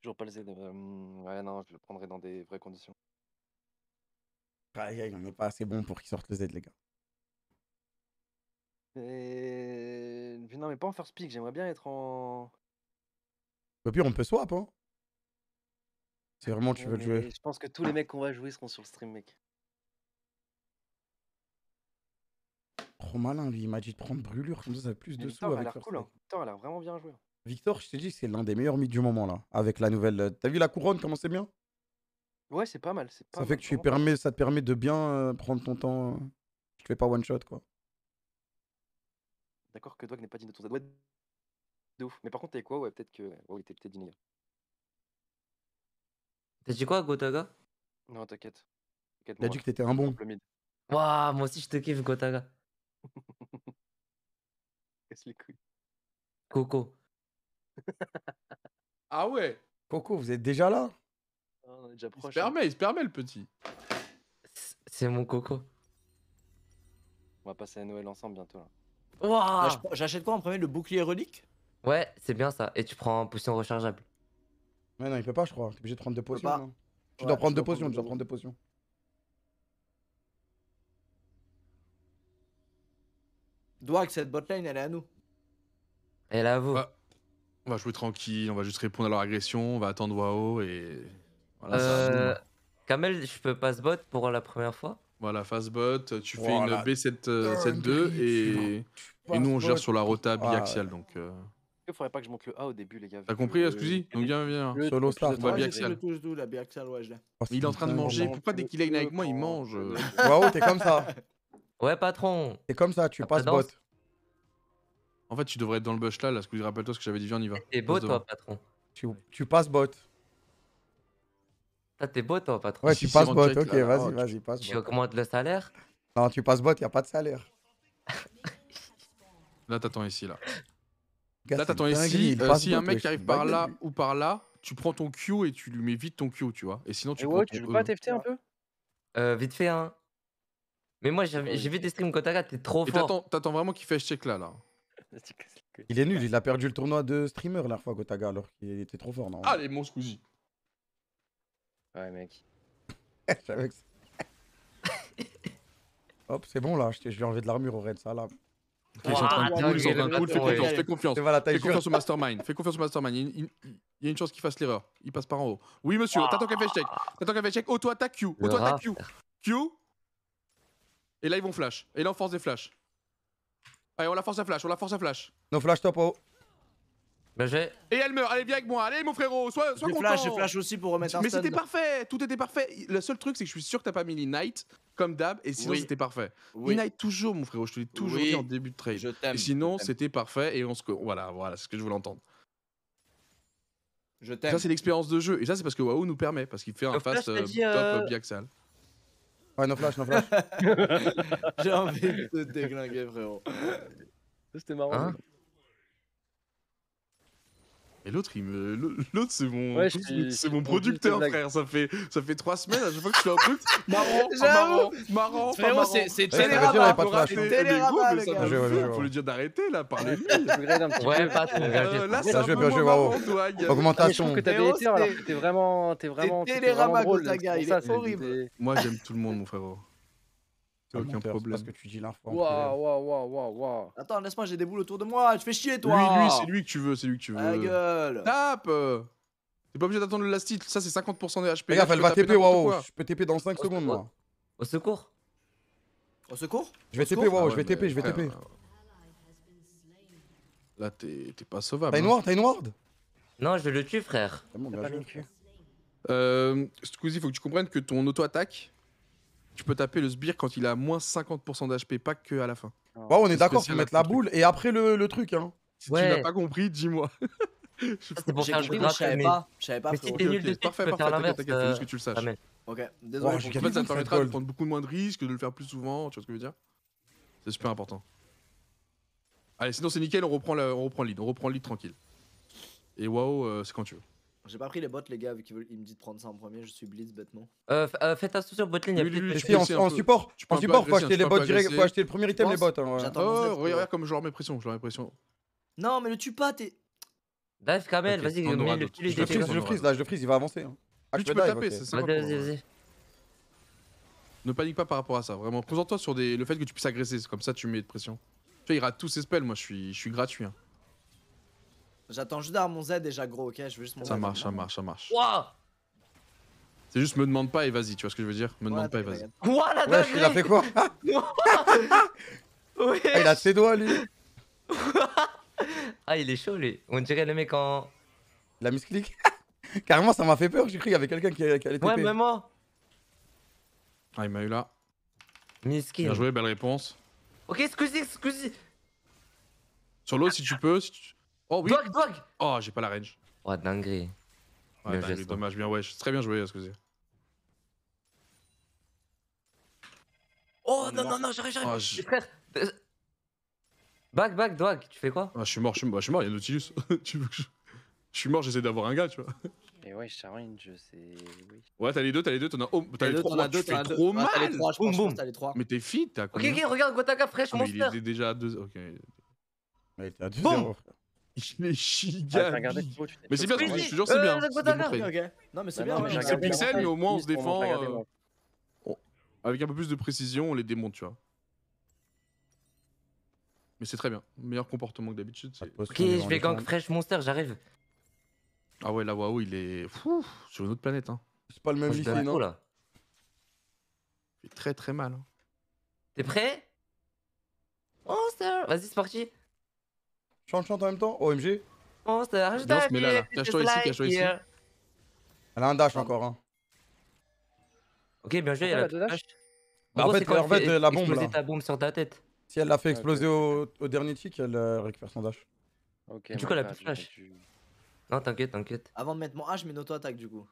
Toujours pas le Z. ouais, non, je le prendrai dans des vraies conditions. Aïe, aïe, on n'est pas assez bon pour qu'ils sorte le Z, les gars. Non, mais pas en first pick, j'aimerais bien être en. Au pire, on peut swap, hein. C'est ah, vraiment tu veux jouer. Je pense que tous les mecs qu'on va jouer seront sur le stream, mec. Trop malin, lui. Il m'a dit de prendre brûlure, comme ça, ça a plus de sous l'air cool, hein. a vraiment bien joué. Hein. Victor, je t'ai dit, c'est l'un des meilleurs mythes du moment, là, avec la nouvelle. Euh, t'as vu la couronne, comment c'est bien Ouais, c'est pas mal. ça fait que tu permets, ça te permet de bien euh, prendre ton temps. Je euh, te fais pas one shot, quoi. D'accord que Dwag n'est pas digne de ton Z. Ouais, de ouf. Mais par contre, t'es quoi Ouais, peut-être que. Ouais, t'es peut-être digne, T'as dit quoi, Gotaga Non, t'inquiète. T'as dit que t'étais un bon. Waouh, moi aussi je te kiffe, Gotaga. Casse les couilles. Coco. ah ouais Coco, vous êtes déjà là ah, On est déjà proche. Hein. Il se permet, il le petit. C'est mon Coco. On va passer à Noël ensemble bientôt là. Ah, j'achète quoi en premier Le bouclier relique Ouais, c'est bien ça. Et tu prends un potion rechargeable. Ouais, non, il peut pas, je crois. T'es obligé de prendre deux potions. tu dois prendre deux potions, tu dois prendre deux potions. que cette botlane elle est à nous. Elle est à vous. Bah, on va jouer tranquille, on va juste répondre à leur agression, on va attendre Wao et. Voilà, euh, Kamel, je peux pas bot pour la première fois Voilà, fast bot, tu fais une B7-2 euh, et, et nous on gère sur la rota biaxiale donc. Euh. Il faudrait pas que je monte le A au début, les gars. T'as compris, excusez Donc viens, viens. Il est en train de oh, manger. Pourquoi dès qu'il est avec moi, il mange euh Waouh, t'es comme ça. Ouais, patron. T'es comme ça, tu ah, passes bot. En fait, tu devrais être dans le bush là, là, que je rappelle-toi ce que j'avais dit, viens, on y va. T'es beau, toi, patron. Tu, passes bot. t'es beau, toi, patron. Ouais, tu passes bot, ok, vas-y, oh, vas-y, passe bot. Tu augmentes le salaire Non, tu passes bot, y a pas de salaire. là, t'attends ici, là. Là, t'attends ici. Euh, si un mec qui arrive par là ou par là, tu prends ton Q et tu lui mets vite ton Q, tu vois. Et sinon, tu. Eh ouais, tu veux e. pas TFT un peu euh, Vite fait, hein. Mais moi, j'ai vu des streams quand t'es trop fort. T'attends vraiment qu'il fasse check là, là. Il est nul, il a perdu le tournoi de streamer la fois, Gotaga, alors qu'il était trop fort. Non Allez, ah, mon Squeezie. Ouais, mec. Hop, c'est bon là, je, lui ai enlevé de l'armure au raid, ça là. Ok, fais confiance. Fais confiance au mastermind. Fais confiance au mastermind. Il, y a une chance qu'il fasse l'erreur. Il passe par en haut. Oui, monsieur, t'attends qu'il fait check. T'attends qu'il fait check. Auto-attaque oh, Q. Auto-attaque oh, Q. Q. Et là, ils vont flash. Et là, on force des flashs. Allez, on la force à flash, on la force à flash. Non flash top Ben j'ai. Et elle meurt, allez, viens avec moi, allez mon frérot, sois, sois content. Flash, j'ai flash aussi pour remettre un Mais c'était parfait, tout était parfait. Le seul truc, c'est que je suis sûr que t'as pas mis l'inite comme d'hab, et sinon c'était parfait. Oui. toujours, mon frérot, je te l'ai toujours dit en début de trade. sinon, c'était parfait, et on se. Voilà, voilà, c'est ce que je voulais entendre. Je t'aime. Ça, c'est l'expérience de jeu, et ça, c'est parce que WoW nous permet, parce qu'il fait un fast euh, top euh, biaxal. Ouais, no flash, no flash. J'ai envie de te déglinguer, frérot. C'était marrant. Hein et l'autre, il l'autre c'est mon, c'est mon producteur, frère. Ça fait, ça fait trois semaines à chaque fois que je fais un truc. marrant, marrant, marrant, pas c'est C'est eh, Télérama, eh, Il Faut lui dire d'arrêter là, parlez lui. Ouais, pas bah, trop. Euh, là, c'est un bien. moins marrant, Augmentation. Je trouve que t'as des alors t'es vraiment, t'es vraiment, Télérama, gros, ta gueule. il est horrible. Moi, j'aime tout le monde, mon frérot. T'as aucun problème. Parce que tu dis l'info. Waouh, waouh, waouh, waouh, Attends, laisse-moi, j'ai des boules autour de moi. Tu fais chier, toi. Lui, lui, c'est lui que tu veux, c'est lui que tu veux. La gueule. Tape. T'es pas obligé d'attendre le last hit. Ça, c'est 50% des HP. Regarde, elle va TP. Waouh, je peux TP dans 5 secondes, moi. Au secours. Au secours Je vais TP, waouh, ah je vais TP, je vais TP. Là, t'es pas sauvable. T'as une hein. ward T'as une ward Non, je vais le tuer, frère. Euh, Squeezie, faut que tu comprennes que ton auto-attaque, tu peux taper le sbire quand il a moins 50% d'HP, pas que à la fin. Waouh ah. on est, d'accord d'accord pour mettre la boule et après le, le truc. Hein. Si tu n'as pas compris, dis-moi. C'était pour faire le je savais pas. Je savais pas. Mais si t'es nul de parfait, parfait, t'inquiète, euh, que tu le saches. Ok, désolé. en fait, ça te permettra de prendre beaucoup moins de risques, de le faire plus souvent, tu vois ce que je veux dire C'est super important. Allez, sinon c'est nickel, on reprend, on reprend le lead, on reprend le lead tranquille. Et waouh, c'est quand tu veux. J'ai pas pris les bottes les gars, vu qu'il me dit de prendre ça en premier, je suis blitz bêtement. Euh, euh, faites attention sur botlane, il y a plus de en, en support, en support, faut acheter les bottes direct, faut acheter le premier item, les bots. Hein, oh, regarde comme je leur mets pression, je leur mets pression. Non, mais le tue pas, t'es. Dive Kamel, vas-y, le tue Je le freeze, je le freeze, là, je le freeze, il va avancer. Ah, tu peux taper, c'est ça. Vas-y, vas-y. Ne panique pas par rapport à ça, vraiment. Concentre-toi sur le fait que tu puisses agresser, c'est comme ça tu mets de pression. Tu vois, il rate tous ses spells, moi je suis gratuit. Hein. J'attends juste d'avoir mon Z déjà, gros, ok Je veux juste mon Ça marche, ça marche, ça marche. Wow c'est juste me demande pas et vas-y, tu vois ce que je veux dire Me demande pas et vas-y. Quoi la ouais, Il a fait quoi ah, Il a ses doigts lui Ah il est chaud lui, on dirait le mec en... La misclic Carrément ça m'a fait peur, j'ai cru qu'il y avait quelqu'un qui, allait taper. Ouais même moi Ah il m'a eu là. Misclick. Bien joué, belle réponse. Ok, excusez, excusez Sur l'eau si tu peux, Oh oui. Oh, j'ai pas la range. Oh, dinguerie. Ouais, bien dommage, bien wesh. Très bien joué, excusez. Oh, oh non, non, non, j'arrive, j'arrive. Oh, Frère. Euh, back, back, dog, tu fais quoi ah, Je suis mort, je suis bah, mort, il y a Nautilus. tu veux que je... suis mort, j'essaie d'avoir un gars, tu vois. Mais ouais, je c'est. Oui. Ouais, t'as les deux, t'as les deux, t'en as, oh, as, as, as, les trois, tu fais trop mal. T'as les trois, boum, boum. T'as les trois. Mais t'es fit, t'as quoi Ok, ok, regarde, Gotaka, fresh, ah, monster. Il est déjà à deux. Ok. Mais t'es à deux, Il est giga. Ah, mais c'est bien, je te jure, c'est bien. Euh, c'est bien. C'est pixel, mais au moins on se défend. Euh, avec un peu plus de précision, on les démonte, tu vois. Mais c'est très bien. Meilleur comportement que d'habitude. Ah, ok, je vais gang fresh monster, j'arrive. Ah ouais, là, waouh, il est sur une autre planète. Hein. C'est pas le même lycée, non là. Il fait très très mal. Hein. T'es prêt Monster oh, Vas-y, c'est parti. Chante, chante en même temps. OMG. Monster, je dash. mais là, là. Cache-toi ici, cache-toi ici. Elle a un dash encore, hein. Ok, bien joué, elle a deux dash. Bah, en fait, la bombe là. ta bombe sur ta tête. Si elle l'a fait exploser au, dernier tick, elle euh, récupère son dash. Ok. Du coup, elle a plus de flash. Non, t'inquiète, t'inquiète. Avant de mettre mon H, je mets une auto-attaque du coup.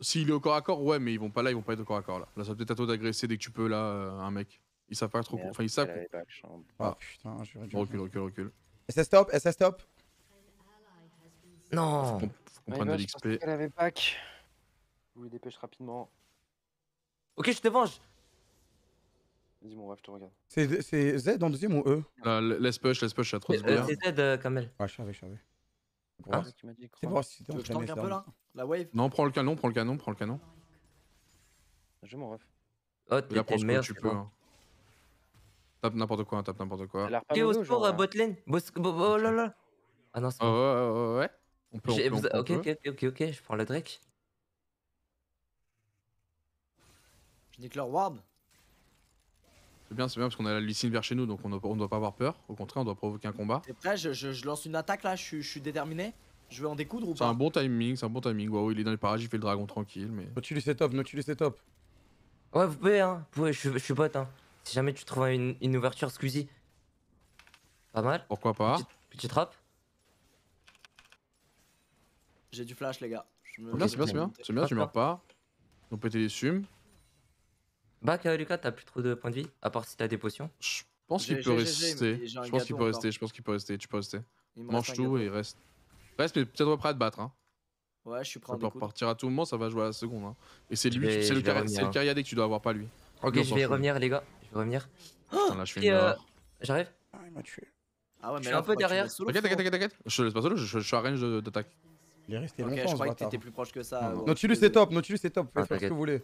S'il est au corps à corps, ouais, mais ils vont pas là, ils vont pas être au corps à corps là. Là, ça va peut-être à toi d'agresser dès que tu peux là, euh, un mec. Ils savent pas trop. Enfin, ils savent. Ah putain, je recule, recule, recule. SS stop, SS stop Non. Faut qu'on ah, prenne de l'XP. Je vous les dépêche rapidement. Ok, je te venge. Vas-y, mon ref, je te regarde. C'est Z en deuxième ou E Laisse push, laisse push, à trop de euh, hein. C'est Z, euh, Kamel. Ouais, ah, je savais, je suis Ah. ah c'est bon, si tu veux que je tank un peu hein. là La wave Non, prends le canon, prends le canon, prends le canon. Je mon ref. Oh, t'es le meilleur. Tu peux. Hein. Tape n'importe quoi, hein, tape n'importe quoi. au Sport, hein. botlane. Oh là là. Ah non, c'est bon. ouais, ouais, On peut, ok, ok, ok, ok, je prends le Drake. Je déclare Ward. C'est bien, c'est bien parce qu'on a la Lucine vers chez nous donc on ne doit pas avoir peur. Au contraire, on doit provoquer un combat. Et prêt je, lance une attaque là, je, suis déterminé. Je vais en découdre ou pas C'est un bon timing, c'est un bon timing. Waouh, il est dans les parages, il fait le dragon tranquille. mais... tu c'est top, tu est top. Ouais, vous pouvez, hein. je, suis pote, hein. Si jamais tu trouves une, une ouverture Squeezie. Pas mal. Pourquoi pas Petite, tu J'ai du flash, les gars. c'est bien, c'est bien. C'est bien, tu meurs pas. On péter les sumes. Bac, Lucas, t'as plus trop de points de vie, à part si t'as des potions. Je pense qu'il peut rester. Je pense qu'il peut rester, je pense qu'il peut rester. Tu peux rester. Mange tout et reste. Reste, mais peut-être prêt à te battre. Hein. Ouais, je suis prêt à repartir à tout moment, ça va jouer à la seconde. Hein. Et c'est lui, c'est le, le, hein. que tu dois avoir, pas lui. Ok, je vais revenir, les gars je vais revenir. Oh, là, je suis euh... J'arrive Ah, il m'a tué. Ah ouais, mais je suis un peu derrière. T'inquiète, t'inquiète, t'inquiète. Je te laisse pas solo, je, suis à range d'attaque. Il est resté okay, Ok, Je croyais que t'étais plus proche que ça. Non, non. c'est top, Nautilus c'est top, ah, faites ce que vous voulez.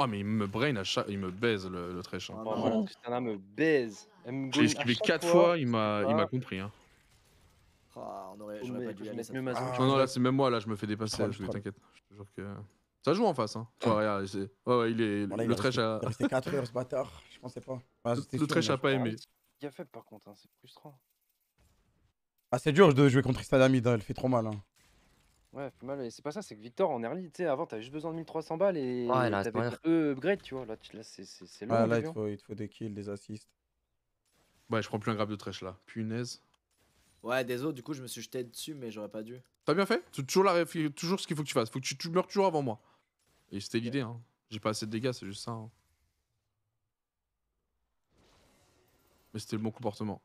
Oh, mais il me brain à chaque. Il me baise le, le trèche. Hein. Ah, oh, putain, là, me baise. J'ai esquivé 4 fois, il m'a ah. compris. Hein. on aurait, oh, j'aurais pas dû aller Non, non, là c'est même moi, là je me fais dépasser, t'inquiète. Je te jure que. Ça joue en face. Hein. Ouais, regarde, ouais, il est... le est trèche a... il est resté 4 heures ce bâtard, je pensais pas. Bah, c'était le trèche a pas aimé. Il a faible par contre, hein, c'est frustrant. Ah, c'est dur de jouer contre Islamid, hein, elle fait trop mal. hein. Ouais, fait mal. Et c'est pas ça, c'est que Victor en early, tu sais, avant t'avais juste besoin de 1300 balles et Ouais, là, c'est pas upgrade, tu vois. Là, c'est- c'est Ah, là, hein. il te, faut, des kills, des assists. Ouais, je prends plus un grab de trèche là. Punaise. Ouais, désolé, du coup, je me suis jeté dessus, mais j'aurais pas dû. T'as bien fait C'est toujours, la... toujours ce qu'il faut que tu fasses. Faut que tu, meurs toujours avant moi. Et c'était l'idée, hein. J'ai pas assez de dégâts, c'est juste ça. Hein. Mais c'était le bon comportement.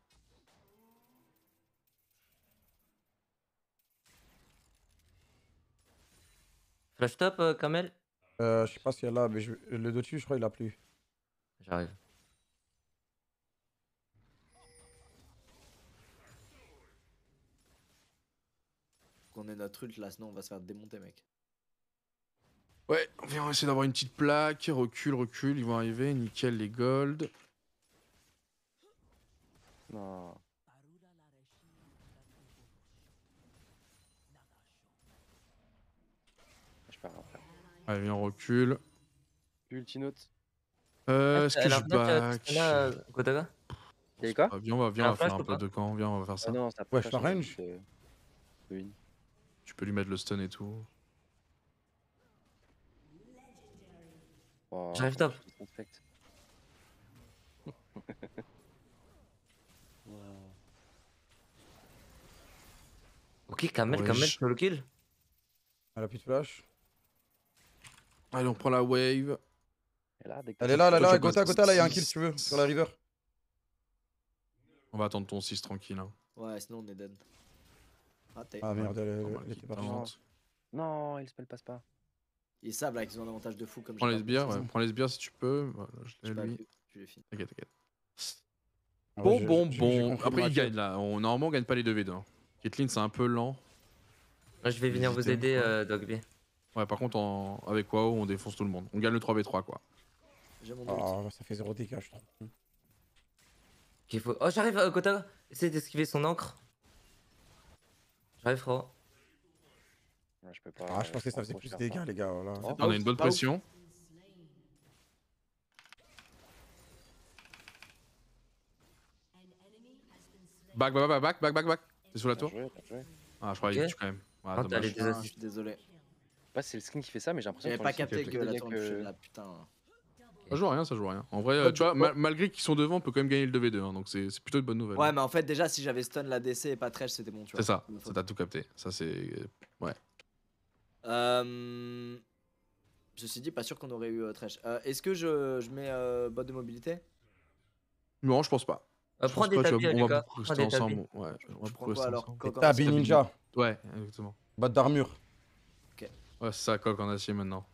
Flash top, euh, Kamel euh, Je sais pas si elle a, mais je... le dessus, je crois, il a plus. J'arrive. qu'on ait notre ult là, sinon on va se faire démonter, mec. Ouais, on vient essayer d'avoir une petite plaque. Recule, recule, ils vont arriver. Nickel, les gold Non. Allez, viens, recule. Ultinote. Euh, ah, est-ce que je back Là, Godaga T'as quoi ah, Viens, on va, ah, on va faire un peu de camp. Viens, on va faire ça. ouais, je range. Tu peux lui mettre le stun et tout. J'arrive top. Ok, Kamel, Kamel, je... sur le kill. Elle a plus de flash. Allez, on prend la wave. Elle est là, elle est là, là, là, à là, il y a un kill si tu veux, sur la river. On va attendre ton 6 tranquille. Hein. Ouais, sinon on est dead. Ah, ah merde, elle était pas présente. Non, il spell passe pas. Ils savent là qu'ils ont un avantage de fou comme Prends les ouais. Prends les sbires si tu peux. je l'ai T'inquiète, t'inquiète. Ah bon, bon, bon. Après, il gagnent gagne là. normalement, on gagne pas les 2v2. Kitlin hein. c'est un peu lent. je vais venir vous aider, euh, Dogby. Ouais, par contre, en- avec Wao, on défonce tout le monde. On gagne le 3v3, quoi. Oh Ah, ça fait 0 dégâts, je trouve. Oh, j'arrive, à euh, Kota essaye d'esquiver son encre. Ouais, frérot. je peux pas. Ah, je pensais que ça euh, faisait plus de dégâts, les gars. Oh on ah a une bonne pression. Back, back, back, back, back, back. T'es sous la tour Ah, je crois que que tu quand même. Ah, ah dommage. Ah, je désolé. Pas c'est le skin qui fait ça, mais j'ai l'impression que c'est pas capté que la tour que... là, putain. Ça joue à rien, ça joue à rien. En vrai, tu vois, bah, malgré qu'ils sont devant, on peut quand même gagner le 2v2, hein, donc c'est plutôt une bonne nouvelle. Ouais, mais en fait, déjà, si j'avais stun la DC et pas Trash, c'était bon, tu vois. C'est ça, ça t'a tout capté. Ça, c'est. Ouais. Euh... Ceci dit, pas sûr qu'on aurait eu euh, Trash. Euh, est-ce que je, je mets euh, bot de mobilité Non, je pense pas. Je prends des tabis, on va des ensemble. Ouais, on prends quoi, alors Tabi ninja. Ouais, exactement. bot d'armure. Ok. Ouais, c'est ça, coque en acier maintenant.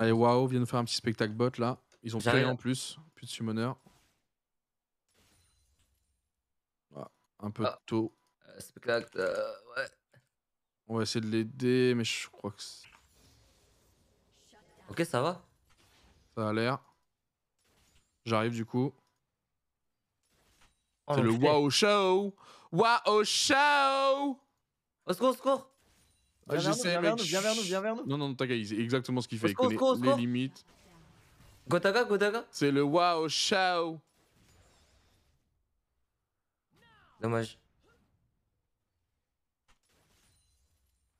Allez, waouh, de faire un petit spectacle bot là. Ils ont payé en plus, plus de summoner. Ah, un peu ah. tôt. Euh, spectacle, euh, ouais. On va essayer de l'aider, mais je crois que. Ok, ça va. Ça a l'air. J'arrive du coup. Oh, c'est le wow show! Wow show! Au secours, au secours! Ah, viens, ah, vers, nous, viens, vers, nous, viens vers nous, Non, non, t'inquiète, il exactement ce qu'il fait. Il connaît les limites. Gotaga, Gotaga C'est le wow, ciao Dommage.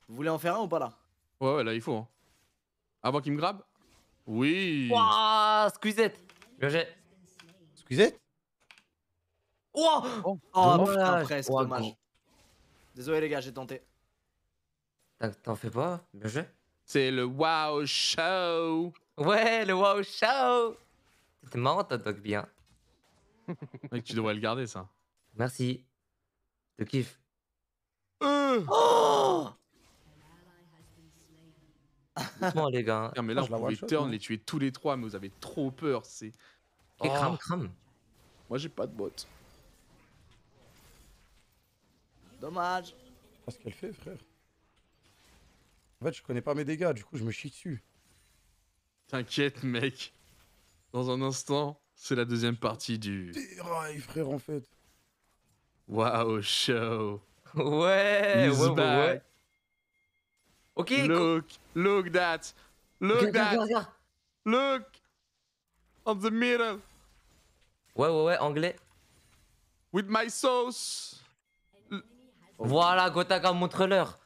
Vous voulez en faire un ou pas là Ouais, ouais, là il faut. Hein. Avant qu'il me grabe Oui Wouah Squeezette Bien joué. Squeezette Wouah Oh, oh putain, Presque, dommage. Désolé les gars, j'ai tenté. T'en fais pas Bien joué. C'est le Wow Show. Ouais, le Wow Show. C'était marrant, t'as Doc, bien. Mec, tu devrais le garder, ça. Merci. Te kiffe. Euh! oh Doucement, les gars. Non, mais ah, là, on pouvait turn, les tuer tous les trois, mais vous avez trop peur. C'est. Et cram, oh. cram. Moi, j'ai pas de bot. Dommage. quest ce qu'elle fait, frère. En fait, je connais pas mes dégâts, du coup, je me chie dessus. T'inquiète, mec. Dans un instant, c'est la deuxième partie du. frère, en fait. Wow, show. Ouais, ouais, Ok. Look, look that. Look that. Look. On the middle. Ouais, ouais, ouais, anglais. With my sauce. Voilà, Gotaga, montre-leur.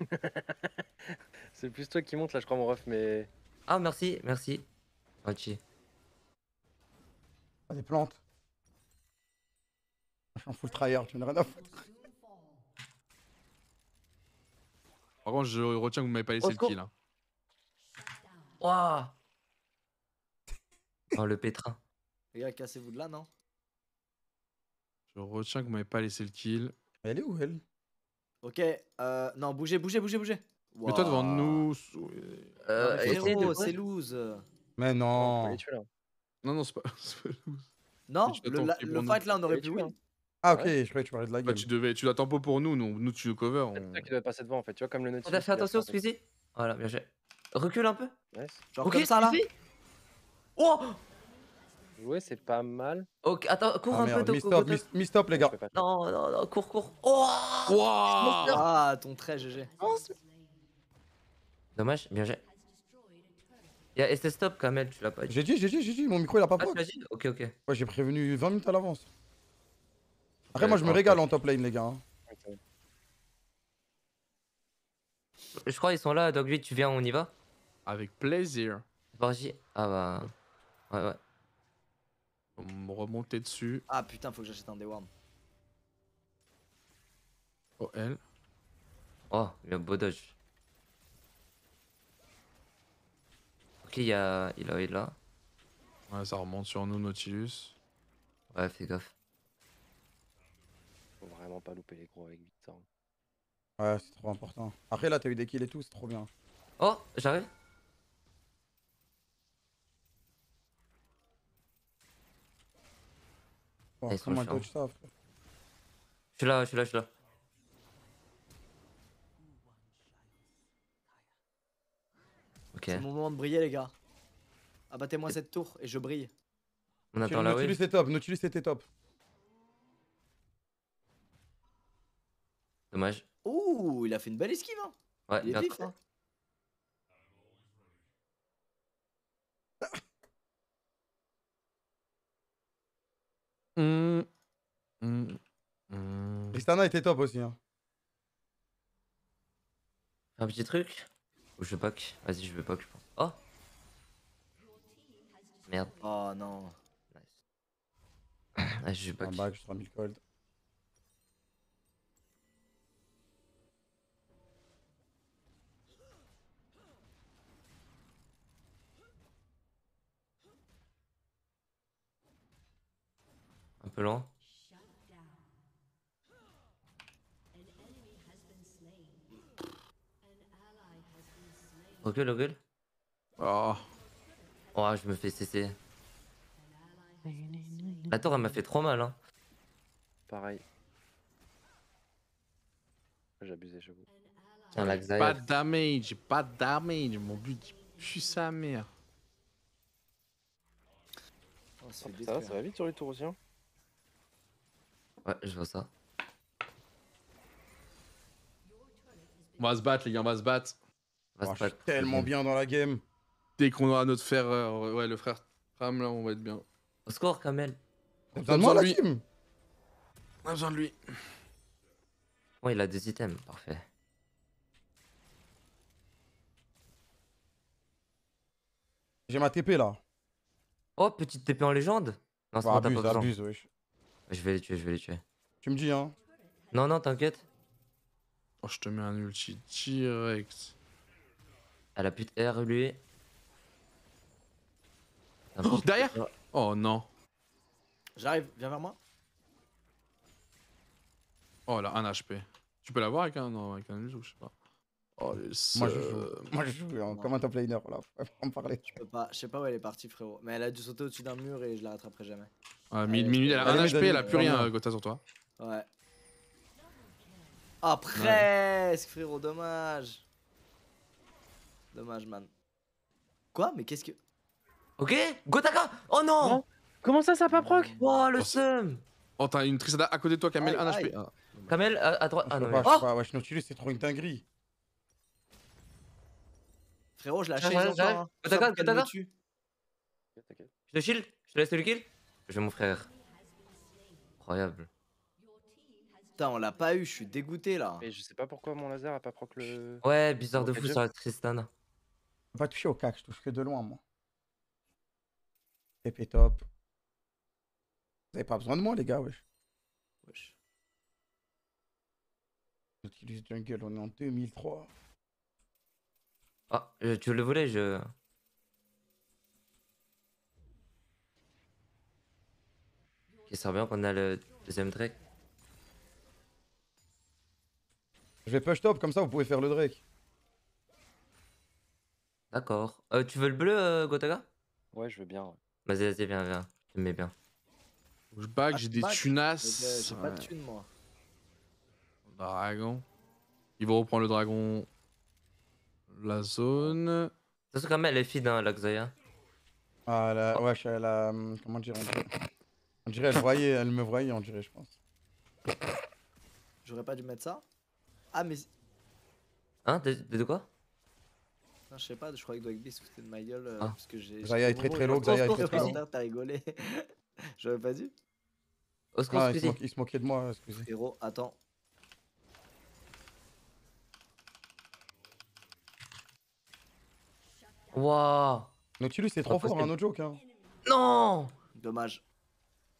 c'est plus toi qui monte là, je crois, mon ref, mais. Ah, merci, merci. Ok. Ah, des plantes. Je suis en full tryhard, tu rien à foutre. Par contre, je retiens que vous m'avez pas laissé le kill. Hein. Oh, le pétrin. Les gars, cassez-vous de là, non Je retiens que vous m'avez pas laissé le kill. Elle est où, elle Ok, euh, non, bougez, bougez, bougez, bougez. Mais toi devant nous. Euh, euh, c'est loose. Mais non. Oh, non, non, c'est pas, loose. Non, le, le fight là, on aurait pu win. Ah, ok, je croyais que tu parlais de la game. Bah, tu devais, tu la tempo pour nous, nous, nous tu cover. C'est toi qui devais passer devant en fait, tu vois, comme le Nautilus. On fait attention, Squeezie. Voilà, bien joué. Recule un peu. Yes. Genre comme ça là. Oh Jouer, c'est pas mal. Ok, attends, cours ah, un peu, Toko. mi stop, les gars. Non, non, non, cours, cours. Oh wow ah, ton trait, GG. Dommage, bien joué. Et c'est stop, Kamel, tu l'as pas dit. J'ai dit, j'ai dit, j'ai dit, mon micro il a pas ah, Ok, ok. Ouais, j'ai prévenu 20 minutes à l'avance. Après, moi je me régale en top lane, les gars. Hein. Je crois ils sont là, Dog tu viens, on y va Avec plaisir. Vas-y. ah bah. Ouais, ouais. On remonter dessus. Ah putain, faut que j'achète un Deworm. Oh, elle. Oh, le bodage. Ok, il y a. Il a, là. là. Ouais, ça remonte sur nous, Nautilus. Ouais, fais gaffe. Faut vraiment pas louper les gros avec Victor. Ouais, c'est trop important. Après, là, t'as eu des kills et tout, c'est trop bien. Oh, j'arrive comment touch ça, Je suis là, je suis là, je suis là. Ok. C'est mon moment de briller, les gars. Abattez-moi cette tour et je brille. On attend la Nautilus est top, Nautilus était top. Dommage. Ouh, il a fait une belle esquive. Hein. Ouais, il est Mmh. Mmh. Mmh. était top aussi. Hein. Un petit truc Ou je poke Vas-y, je veux pack, je pense. Oh Merde. Oh non. Nice. Ah, je poke. Un bac, 3000 gold. peu OK. Recule, Oh. Oh, je me fais cesser. La tour, elle m'a fait trop mal. Hein. Pareil. J'abusais, vous. Pas de damage, pas de damage. Mon but, suis sa mère. Oh, ça, ça, va vite sur les tours aussi. Hein. Ouais, je vois ça. On va se battre, les gars, on va se battre. On va se oh, battre. Je suis tellement bien dans la game. Dès qu'on aura notre frère, euh, ouais, le frère Tram, là, on va être bien. Au score, Kamel. On a besoin de lui. On a besoin de lui. Ouais, il a des items, parfait. J'ai ma TP là. Oh, petite TP en légende Non, c'est bah, abuse, abuse, wesh. Je vais les tuer, je vais les tuer. Tu me dis, hein Non, non, t'inquiète. Oh, je te mets un ulti direct. Elle ah, a plus de R, lui. Oh, derrière Oh non. J'arrive, viens vers moi. Oh là, un HP. Tu peux l'avoir avec un non, avec un ou je sais pas. Oh les Moi je joue, Moi, je joue comme un top laner là, faut parler. Je peux pas, je sais pas où elle est partie frérot, mais elle a dû sauter au-dessus d'un mur et je la rattraperai jamais. Ouais, elle a un HP, elle a plus rien, euh, Gotha sur toi. Ouais. Ah, presque, frérot, dommage. Dommage, man. Quoi Mais qu'est-ce que. Ok Gotaka Oh non, Comment ça, ça pas proc Oh, le oh, sum. seum Oh, t'as une Trisada à côté de toi, Kamel, 1 HP. Ah. Kamel, à, droite. Ah non, mais... oh pas, Wesh, c'est trop une dinguerie. Frérot, je lâche. Ah, hein. Gotaka, Gotaka Je te shield Je te laisse le kill j'ai mon frère. Incroyable. Putain, on l'a pas eu, je suis dégoûté là. Mais je sais pas pourquoi mon laser a pas proc le. Ouais, bizarre de fou sur la Va Va toucher au cac, je touche que de loin moi. TP top. Vous avez pas besoin de moi les gars, wesh. Wesh. Jungle, on est en 2003. Ah, euh, tu le voulais, je. Ok, ça bien qu'on a le deuxième Drake. Je vais push top, comme ça vous pouvez faire le Drake. D'accord. Euh, tu veux le bleu, euh, Gotaga Ouais, je veux bien. Ouais. Vas-y, vas-y, viens, viens. Tu mets bien. Je bug, ah, j'ai des tunas. Euh, j'ai pas de thunes, moi. Dragon. Il va reprendre le dragon. La zone. Ça, c'est quand même elle est feed, hein, la Ah, la... ouais, la... Hum, comment dire on dirait, elle, voyait, elle me voyait, on dirait, je pense. J'aurais pas dû mettre ça Ah, mais. Hein de, quoi je sais pas, je crois que Dogby se de ma gueule. Euh, ah. parce que j'ai, Zaya est très très long, Zaya est très très long. T'as rigolé. j'avais pas dû. Oscar, oh, ah, il, se moquait, se de moi, excusez. Héros, attends. Wouah Nautilus c'est trop fort, un hein, autre no joke. Hein. Non Dommage.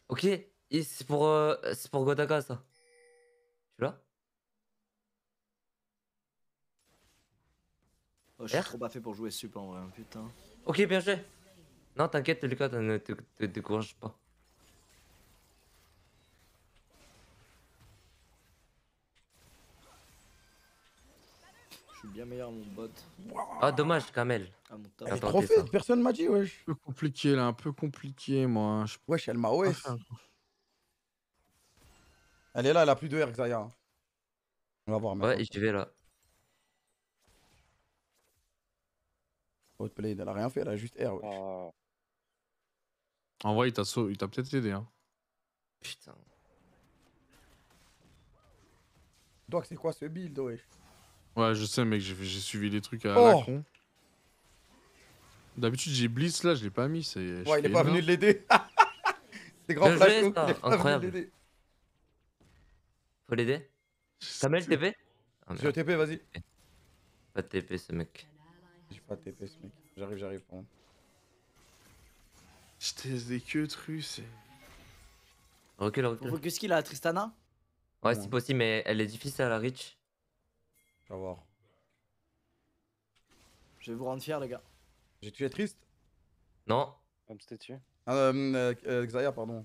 Ok, c'est pour, euh, c'est pour Godaka ça. Tu l'as Oh, je suis trop baffé pour jouer sup en vrai, putain. Ok, bien joué. Non, t'inquiète, Lucas, ne te décourage pas. bien meilleur mon bot. Ah, dommage, Kamel. Ah, mon personne m'a dit, wesh. Un peu compliqué, là, un peu compliqué, moi. Je... Wesh, elle m'a ah, wesh. Elle est là, elle a plus de R, Xaya. On va voir, Ouais, je vais là. Outplayed, elle a rien fait, elle a juste R, wesh. En vrai, il t'a peut-être aidé, hein. Putain. Donc, c'est quoi ce build, wesh Ouais, je sais, mec, j'ai suivi les trucs à oh. la D'habitude, j'ai Blitz là, je l'ai pas mis. c'est... Ouais, il est pas venu de l'aider. C'est grand flash, il pas venu de l'aider. Faut l'aider T'as mis le TP oh, le TP, vas-y. Pas de TP ce mec. J'ai pas de TP ce mec. J'arrive, j'arrive, je Je teste des queues truc Recule, Recule, recule. ce qu'il a Tristana Ouais, c'est possible, mais elle est difficile à la reach. Je vais vous rendre fier, les gars. J'ai tué Triste Non. Comme c'était tué. Ah, euh, euh, euh pardon.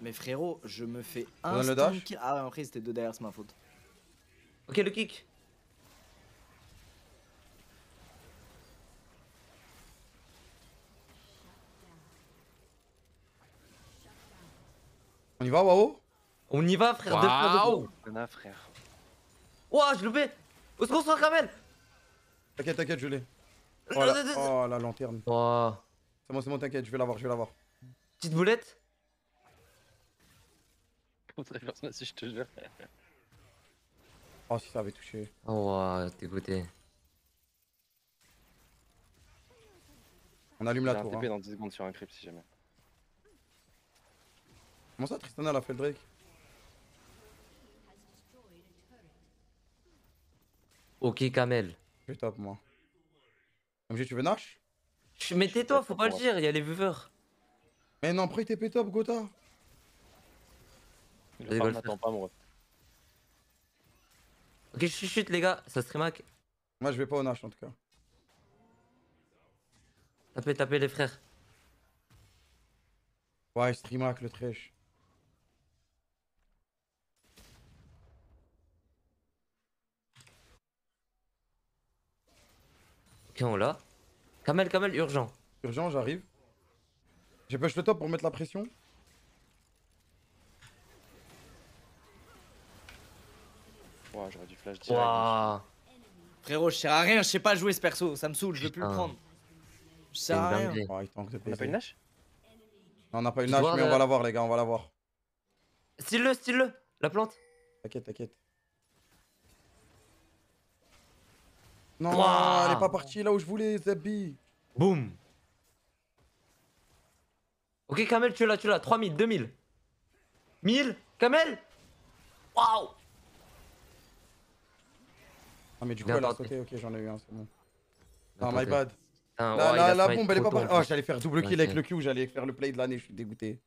Mais frérot, je me fais un. Donne le dash Ah après c'était deux derrière, c'est ma faute. Ok, le kick. y va, waouh On y va, frère, wow. de frère. frère. Ouah, je le est se qu'on se Kamel T'inquiète, t'inquiète, je l'ai. Euh, oh, la... Euh, euh, oh lanterne. C'est bon, c'est t'inquiète, je vais l'avoir, je vais l'avoir. Petite boulette si je te jure Oh, si ça avait touché. Oh, wow, t'es goûté. On allume la tour. Hein. dans 10 secondes sur un creep si jamais. Comment ça, Tristan a fait le Drake Ok, Kamel. Je top, moi. MG, tu veux Nash Mais tais-toi, faut pas le dire, il y a les viewers. Mais non, après, t'es pétop, Gotha. Le pas, mon Ok, chut, chute les gars, ça hack Moi, je vais pas au Nash, en tout cas. Tapez, tapez, les frères. Ouais, hack le trèche. on Kamel, Kamel, urgent. Urgent, j'arrive. J'ai push le top pour mettre la pression. Wow, j'aurais dû flash direct. Frérot, je sais à rien, je sais pas jouer ce perso, ça me saoule, je veux plus le prendre. Je oh, on a pas une hache on n'a pas une hache, mais on va la voir, les gars, on va la voir. Style-le, style-le, la plante. T'inquiète, t'inquiète. Non, elle est pas partie là où je voulais, Zabi. Boum. Ok, Kamel, tu l'as, tu l'as. 3000, 2000. 1000, Kamel Waouh Ah, mais du coup, elle a sauté. Ok, j'en ai eu un, c'est bon. Ah my bad. Ah, la, la, bombe, elle est pas partie. Ah, j'allais faire double kill avec le Q, j'allais faire le play de l'année, je suis dégoûté.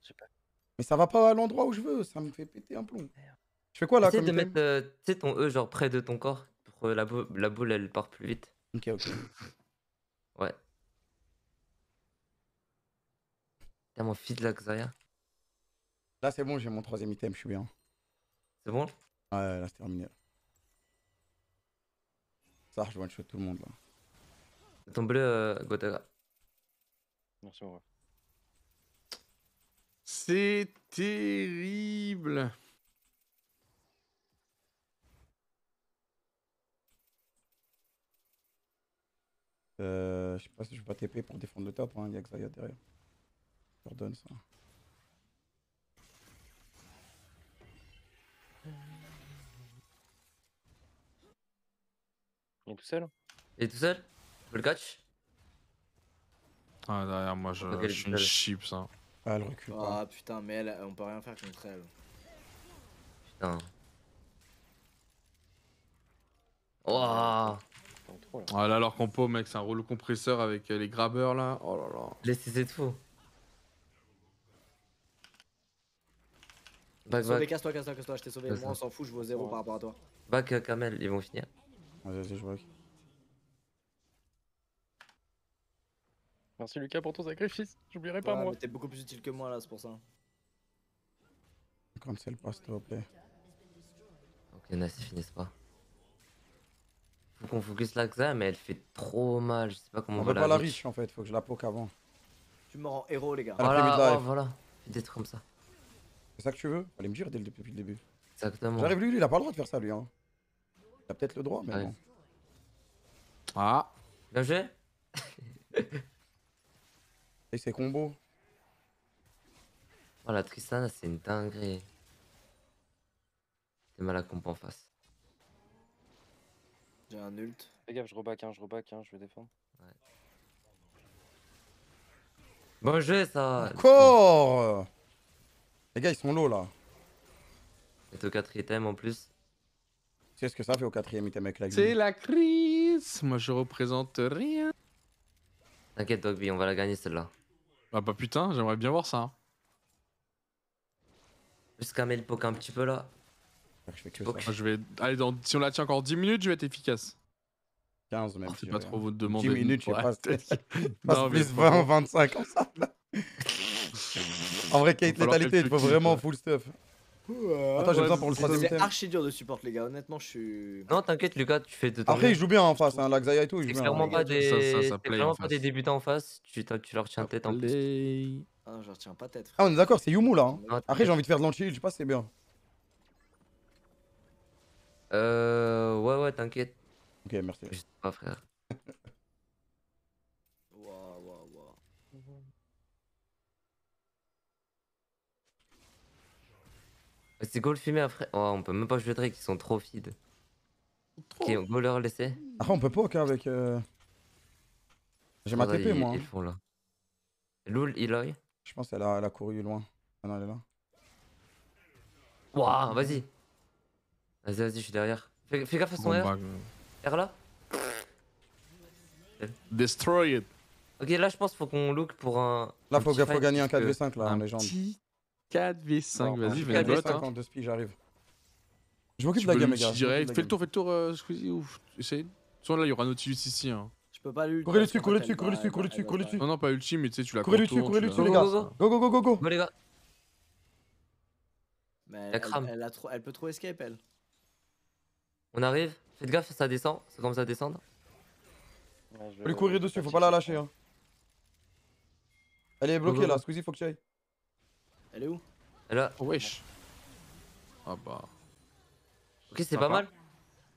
Mais ça va pas à l'endroit où je veux, ça me fait péter un plomb. Je fais quoi là Essaye de mettre euh, ton E genre près de ton corps. Euh, la, boule, la boule, elle part plus vite. Ok, ok. ouais. T'as mon feed là, Xaria. Là, c'est bon, j'ai mon troisième item, je suis bien. C'est bon Ouais, là, c'est terminé. Ça, je one-shot tout le monde là. Ton bleu, euh, Gotaga. C'est terrible. Euh, je sais pas si je vais TP pour défendre le top, hein. il y a Xayah derrière. Je ça. Il est tout seul hein. Il est tout seul le catch Ah derrière moi je, suis une chip ça. Hein. Ah elle recule. Ah putain mais elle, on peut rien faire contre elle. Putain. Wouah Oh là. leur compo, mec, c'est un rouleau compresseur avec euh, les grabbeurs là. Oh là là. Laissez cette fou. Back, Sauvé, casse-toi, casse-toi, casse-toi, je t'ai sauvé. Moi, on s'en fout, je vaux 0 par rapport à toi. Back, euh, Kamel, ils vont finir. Vas-y, vas-y, je back. Merci Lucas pour ton sacrifice, j'oublierai pas ouais, moi. T'es beaucoup plus utile que moi là, c'est pour ça. Cancel pas, s'il te plaît. Ok, Nas, ils finissent pas faut qu'on focus ça, mais elle fait trop mal. Je sais pas comment on, va on va la, la riche en fait, faut que je la poke avant. Tu me rends héros, les gars. Voilà, oh, voilà. Fais des trucs comme ça. C'est ça que tu veux Allez me dire dès le, depuis le début. Exactement. J'arrive lui, il a pas le droit de faire ça, lui. Hein. Il a peut-être le droit, mais bon Ah Bien joué Et ses combos. Oh, la Tristana, c'est une dinguerie. C'est mal à comp en face. J'ai un ult. Fais gaffe, je reback, hein, je reback, hein, je vais défendre. Ouais. Bon jeu ça Encore Les gars ils sont low là. Et au quatrième item en plus. quest ce que ça fait au quatrième item avec la gueule. C'est la crise Moi je représente rien. T'inquiète Dogby, on va la gagner celle-là. Ah bah putain, j'aimerais bien voir ça. Jusqu'à hein. Juste le poke un petit peu là. Je vais, que ça. Je vais... aller dans... si on la tient encore 10 minutes, je vais être efficace. 15 même. Ah, c'est pas trop hein. vous de demander. 10 minutes, je sais pas. Pas plus 20, 25 en en vrai, Kate, létalité, il faut vraiment full stuff. Attends, j'ai besoin pour le troisième C'est archi dur de support, les gars. Honnêtement, je suis. Non, t'inquiète, Lucas, tu fais de. Après, il joue bien en face, hein, l'Axaya et tout. C'est vraiment pas des débutants en face. Tu leur tiens tête en plus. Ah, je tiens pas tête. Ah, on est d'accord, c'est Yumu là. Hein. Après, j'ai envie de faire de l'anti, je sais pas, c'est bien. Euh. Ouais, ouais, t'inquiète. Ok, merci. Je pas, frère. Waouh, waouh, waouh. C'est go le fumer frère... Oh, on peut même pas jouer Drake, ils sont trop feed. Ok, on peut leur laisser. Ah, on peut pas, ok, avec. Euh... J'ai ma TP, moi. Ils font là. Loul, Eloy. Je pense qu'elle a, elle a couru loin. Ah non, elle est là. Waouh, vas-y. Vas-y, vas-y, je suis derrière. Fais, gaffe à son bon, air. Bah, là Destroy it. Ok, là, je pense qu'il faut qu'on look pour un. Là, un faut, faut gagner un 4v5 là, un légende. Petit 4v5, vas-y, vas-y. 4v5 hein. en 2 spi, j'arrive. Je m'occupe de la gamme, les gars. Fais le tour, fais le tour, Squeezie, ou essaye. Soit là, il y aura un Nautilus ici. Hein. Je peux pas lui. Courez dessus, courez bah, dessus, courez bah, dessus, courez dessus, courez dessus. Non, non, pas ultime, mais tu sais, tu l'as Courez dessus, courez dessus, les gars. Go, go, go, go, go. Mais elle, elle, elle, elle, peut trop escape, elle. On arrive. Faites gaffe, ça descend. Ça commence à descendre. Ouais, je vais lui courir dessus, faut pas la lâcher. Hein. Elle est bloquée là, Squeezie, faut que tu ailles. Elle est où Elle a. Oh, wesh. Ah bah. Ok, c'est pas, mal.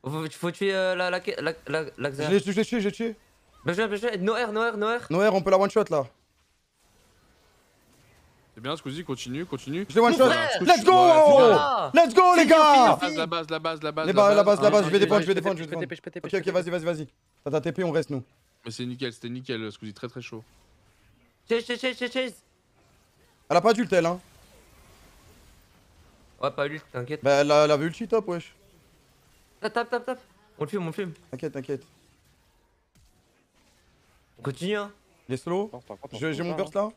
Faut, faut tuer euh, la, la, la, la, Je l'ai tué, je l'ai tué, je l'ai tué. Bien No air, no air, no on peut la one shot là. C'est eh bien, Squeezie, continue, continue. Je les one shot. Let's go oh, oh, oh. Let's go, les gars La base, la base, la base, la base. La base, la base, je vais défendre, je vais défendre, je vais défendre. Ok, ok, vas-y, vas-y, vas-y. T'as ta TP, on reste, nous. Mais c'est nickel, c'était nickel, Squeezie, très très chaud. Chase, chase, chase, chase. Elle a pas d'ult, elle, hein. Ouais, pas ult, t'inquiète. Bah, elle avait ulti top, wesh. tap tap tap. On le filme, on le filme. T'inquiète, t'inquiète. On continue, hein. Il est slow. J'ai mon burst là.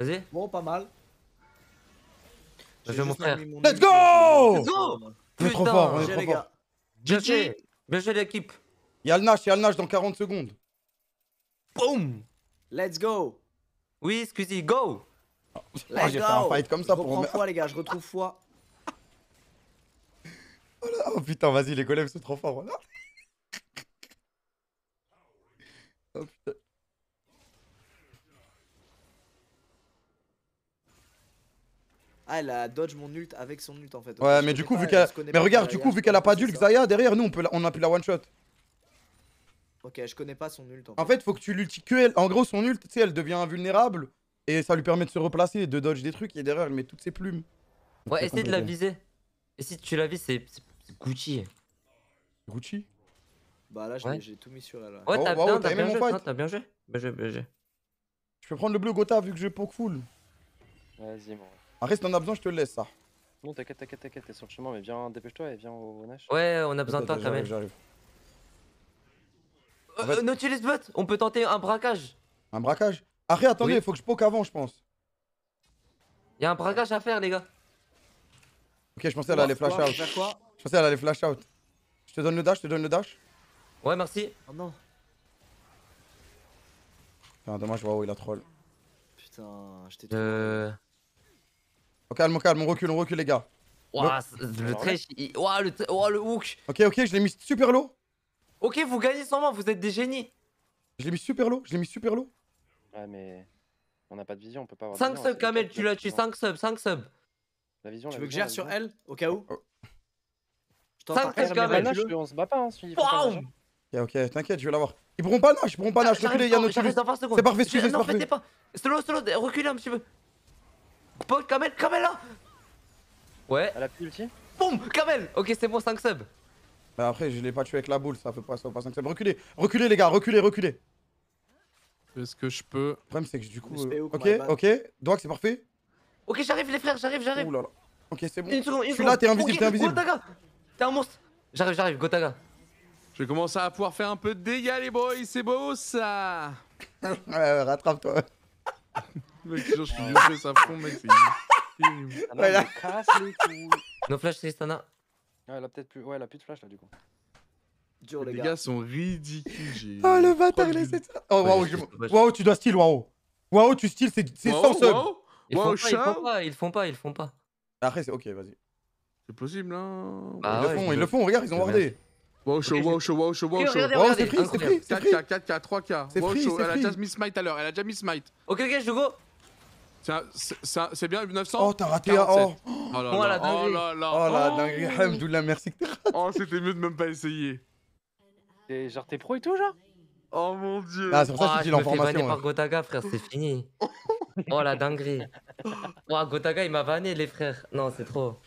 Vas-y. Bon, pas mal. je vais montrer. Let's go Let's go Putain trop fort, on est trop fort. Bien joué Bien joué l'équipe Y'a le Nash, a le Nash dans 40 secondes. Boum Let's go Oui, excusez, go oh, J'ai fait un fight comme ça pour... Je reprends foi, les gars, je retrouve foi. oh, là, oh putain, vas-y, les collègues sont trop forts, là oh putain. Ah, elle a dodge mon ult avec son ult en fait. Ouais, mais du coup, vu qu'elle. Mais regarde, du coup, vu qu'elle a pas d'ult, Zaya derrière nous, on, peut on a pu la one shot. Ok, je connais pas son ult. En, fait. faut que tu l'ulti que elle. En gros, son ult, tu sais, elle devient invulnérable et ça lui permet de se replacer, de dodge des trucs et derrière, elle met toutes ses plumes. Ouais, essaye de la viser. Et si tu la vises, c'est Gucci. Gucci Bah là, j'ai tout mis sur elle. Oh, bah ouais, t'as bien, bien joué. Bah, bah, je peux prendre le bleu Gotha vu que j'ai poke full. Vas-y, mon. Arrête, t'en as besoin, je te laisse ça. Non, t'inquiète, t'inquiète, t'inquiète, t'es sur le chemin, mais viens, dépêche-toi et viens au Nash. Ouais, on a besoin de toi quand même. J'arrive. Euh, euh bot, on peut tenter un braquage. Un braquage Arrête, attendez, il faut que je poke avant, je pense. Y'a un braquage à faire, les gars. Ok, je pensais à aller flash out. Je pensais à aller flash out. Je te donne le dash, je te donne le dash. Ouais, merci. Oh non. Putain, ah, dommage, où il a troll. Putain, je t'ai euh, Oh, calme, calme, on recule, on recule, les gars. Ouah, le trash, il... Ouah, le, le hook. Ok, ok, je l'ai mis super low. Ok, vous gagnez sans moi, vous êtes des génies. Je l'ai mis super low, je l'ai mis super low. Ouais, mais on a pas de vision, on peut pas avoir 5 subs, Kamel, tu l'as tué, 5 hein. subs, 5 subs. La vision, tu veux que j'aille sur elle, au cas où 5 subs, Kamel. On se bat pas, hein, si wow. Ok, ok, t'inquiète, je vais l'avoir. Ils pourront pas nage, ils pourront pas nage, ah, reculez, Yann, C'est parfait, excusez-moi. Non, faites pas. Slow, slow, reculez un petit peu. Paul, Kamel, Kamel là hein Ouais. Elle a pu ulti Boum Kamel Ok, c'est bon, 5 subs. Bah après, je l'ai pas tué avec la boule, ça fait pas, ça fait pas 5 subs. Reculez, reculez les gars, reculez, reculez. Est-ce que je peux. Le problème, c'est que du coup. Euh, ok, ok. Doak, c'est parfait. Ok, j'arrive, les frères, j'arrive, j'arrive. Ok, c'est bon. Une seconde, une là, t'es invisible, t'es invisible. Gotaga T'es un monstre J'arrive, j'arrive, Gotaga. Je vais commencer à pouvoir faire un peu de dégâts, les boys, c'est beau ça Ouais, rattrape-toi. Mec, genre, je suis useless ça fond, mec, c'est inutile. Elle voilà. Ah casse les couilles. No flash, Tristana. Ouais, elle a peut-être plus. Ouais, elle a plus de flash là, du coup. Dur, les, les gars. gars. sont ridicules. Oh, le bâtard, il a ça. Oh, waouh, wow, tu dois style, waouh. Waouh, tu style, c'est sans sub. Ils, wow, font pas, ils font pas, ils font pas, Après, c'est ok, vas-y. C'est possible, hein. Bah ils le font, ils le font, regarde, ils ont wardé. Wow show, wow show, wow show, wow show. Wow, c'est pris, c'est pris, 4K, 4K, 3K. C'est free, c'est free. Elle a déjà mis smite à l'heure, elle a déjà mis smite. Ok, ok, je go. C'est bien 900 Oh, t'as raté Oh Oh. oh là oh, dinguerie oh là là. Oh la oh, dinguerie. merci que t'as Oh, c'était mieux de même pas essayer. Et genre, t'es pro et tout, genre Oh mon dieu. Ah, c'est pour ça que je ah, dis l'information. Hein. par Gotaga, frère, c'est fini. oh la dinguerie. Oh, Gotaga, il m'a vanné, les frères. Non, c'est trop.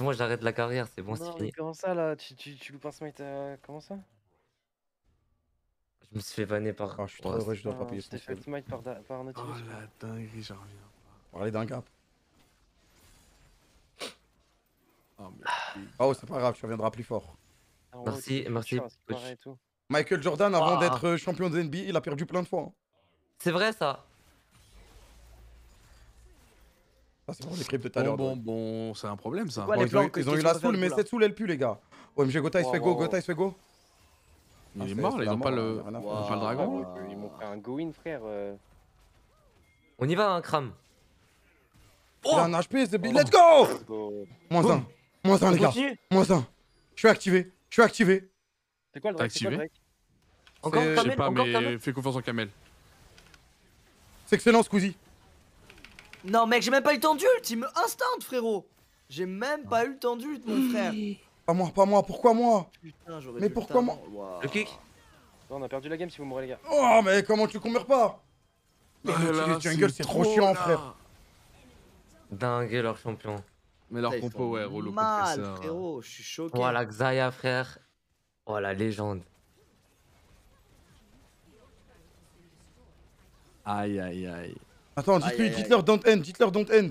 Moi, j'arrête la carrière, c'est bon, c'est fini. Comment ça, là Tu, tu, tu loupes un smite euh, Comment ça je me suis fait vanner par. Ah, je suis trop heureux, je dois pas payer ce fait smite par, par Nautilus. Oh la dinguerie, j'en reviens pas. aller d'un gap. Oh, hein. oh, ah. oh c'est pas grave, tu reviendras plus fort. Ah, merci, merci. Michael Jordan, avant d'être euh, champion de NBA, il a perdu plein de fois. Hein. C'est vrai ça. c'est les Bon, bon, c'est un problème ça. ils, ont, eu la soul, mais cette soul, elle pue, les gars. OMG, Gota, il se fait go, Gota, il se fait go. Il ah, est, mort là, hein, ils ont pas le, dragon ah, hein. Ils m'ont fait un go frère. Euh. On y va, un hein, cram. Oh Il a un HP, oh. c'est oh. Let's oh, go Moins un. Moins un les gars. Moins un. Je suis activé. Je suis activé. C'est quoi le drake activé quoi, Encore Je sais pas, mais fais confiance en Camel. C'est excellent, Squeezie. Non, mec, j'ai même pas eu le temps d'ult. Il me instant, frérot. J'ai même pas eu le temps d'ult, mon frère. Pas moi, pas moi, pourquoi moi Putain, j'aurais Mais pourquoi moi Le kick On a perdu la game si vous mourrez, les gars. Oh, mais comment tu combères pas mais jungle, ah c'est trop chiant, frère. Dingue, leur champion. Mais leur compo, ouais, relou. Mal, frérot, je suis choqué. la Xaya, frère. Oh, la légende. Aïe, aïe, aïe. Attends, dites dites-leur don't end, dites-leur don't end.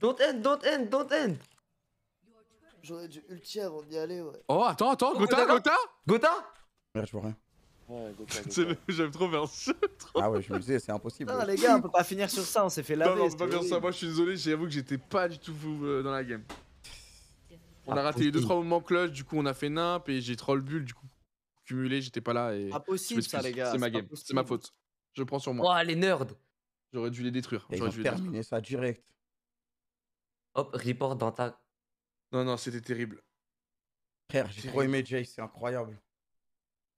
Don't end, don't end, don't end. J'aurais dû ulti avant d'y aller, ouais. Oh, attends, attends, oh, Gotha, Gotha Gotha je vois rien. Ouais, J'aime trop faire ça. Ah ouais, je me disais, c'est impossible. Non, les gars, on peut pas finir sur ça, on s'est fait laver. Non, non, pas bien ça. Moi, je suis désolé, j'avoue que j'étais pas du tout fou euh, dans la game. On a ah, raté les 2-3 moments clutch, du coup, on a fait nimp et j'ai troll bull, du coup, cumulé, j'étais pas là. Et... Impossible ça, les gars. C'est ma game, c'est ma faute. Je prends sur moi. Oh, les nerds J'aurais dû les détruire. J'aurais dû terminer ça direct. Hop, report dans ta non, non, c'était terrible. j'ai trop aimé Jay, c'est incroyable.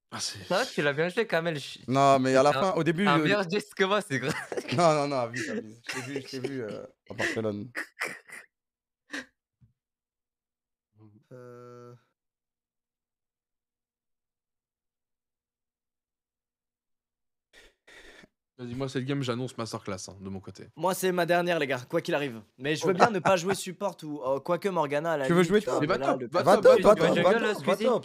Ah, c'est vrai que tu l'as bien joué, Kamel. Non, mais à la fin, au début. Un euh, meilleur ce que moi, c'est grave. Non, non, non, vite, vu, Je t'ai vu, je euh, vu à Barcelone. Vas-y, moi, cette game, j'annonce masterclass hein, de mon côté. Moi, c'est ma dernière, les gars, quoi qu'il arrive. Mais je veux bien ne pas jouer support ou. Oh, quoi que Morgana, à Tu veux jouer va top, va top, va top,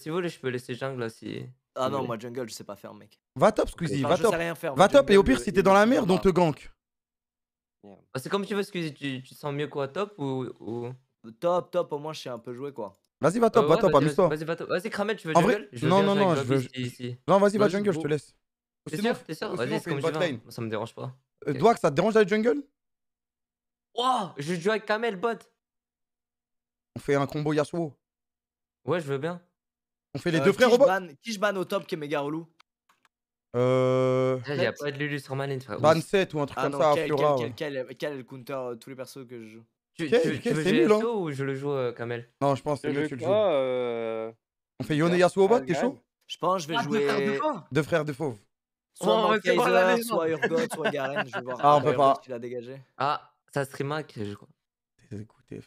Si vous voulez, je peux laisser jungle aussi. Ah non, moi, jungle, je sais pas faire, mec. Va top, Squeezie, Enfin, va je top. rien faire. Va top, et au pire, si t'es dans la merde, on te gank. C'est comme tu veux, Squeezie. Tu, te sens mieux quoi top ou. Top, top, au moins, je sais un peu jouer, quoi. Vas-y, va top, va top, vas amuse-toi. Vas-y, vas top. vas-y, Kramel, tu veux jungle non, non, non, je veux- Non, vas-y, va vas jungle, je te laisse. T'es sûr T'es sûr Vas-y, comme je Ça me dérange pas. Euh, ça te dérange d'aller jungle Wouah Je joue avec Kamel, bot On fait un combo Yasuo. Ouais, je veux bien. On fait les euh, deux frères bot Qui je ban au top qui est méga relou euh. Il ah, a pas de Lulu sur ma frère. Ban 7 ou un truc ah comme ça, à Flora. Quel, quel, est le counter tous les persos que je joue Tu, tu, veux jouer nul, hein. ou je le joue, euh, Kamel Non, je pense que tu le joues. Euh, On fait Yone Yasuo bot, t'es chaud Je pense, je vais ah, jouer. Deux frères de fauve. Soit on Mordekaiser, soit Urgot, soit Garen. Je vais voir. Ah, on peut pas. dégagé. Ah, ça streamac, je crois. Écoutez.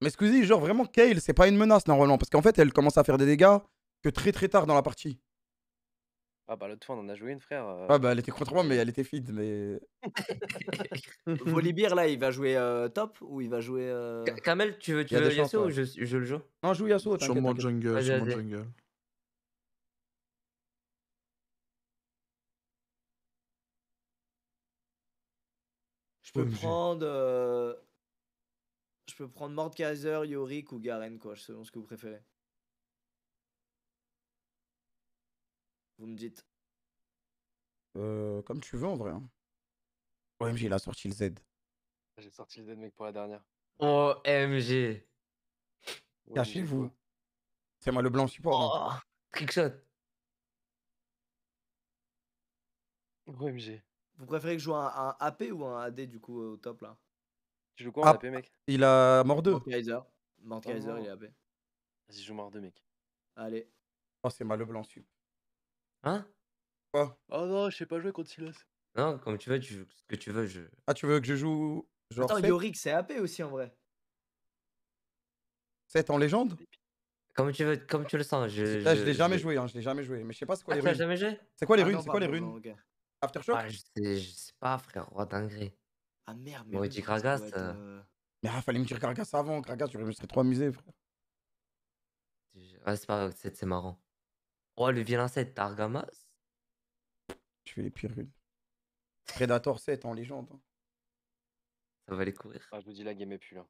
Mais excusez, genre vraiment, Kale, c'est pas une menace normalement. Parce qu'en fait, elle commence à faire des dégâts que très très tard dans la partie. Ah bah l'autre fois on en a joué une frère. Euh. Ah bah elle était contre moi mais elle était feed mais. Volibear là il va jouer euh, top ou il va jouer. Euh, Kamel tu veux, tu veux Yasuo ou je, je, le joue Non joue Yasuo. Sur mon jungle. Sur mon jungle. Je peux prendre. Euh, je peux prendre Mordkaiser, Yorick ou Garen, quoi, selon ce que vous préférez. Vous me dites. Euh, comme tu veux en vrai. Hein. OMG, il a sorti le Z. J'ai sorti le Z, mec, pour la dernière. OMG. Cachez-vous. C'est moi le blanc support. Hein. Oh, trickshot. OMG. Vous préférez que je joue un, AP ou un AD du coup au top là Tu joues quoi en AP, ah, mec Il a mort 2. Mordkaiser. Mordkaiser, il est AP. Vas-y, joue mort 2, mec. Allez. Oh, c'est mal blanc, Hein Quoi Oh non, je sais pas jouer contre Silas. Non, comme tu veux, tu joues ce que tu veux. Je... Ah, tu veux que je joue. Genre Attends, Yorick, c'est AP aussi en vrai. C'est en légende comme tu, veux, comme tu le sens. Je, Là, je, l'ai jamais joué, hein, je l'ai jamais joué. Mais je sais pas c'est quoi, ah, les, runes. Jamais joué C'est quoi les ah runes C'est quoi les runes Aftershock Ah, je sais, pas, frère, roi oh, dinguerie. Ah merde, mais. On dit Kragas. Mais ah, fallait me dire Kragas avant. Kragas, je me serais trop amusé, frère. Ouais, c'est pas c'est marrant. Oh, le vilain 7, Targamas Je fais les pires Predator 7 en légende. Hein. Ça va les courir. Ah, je vous dis, la game est plus là. Hein.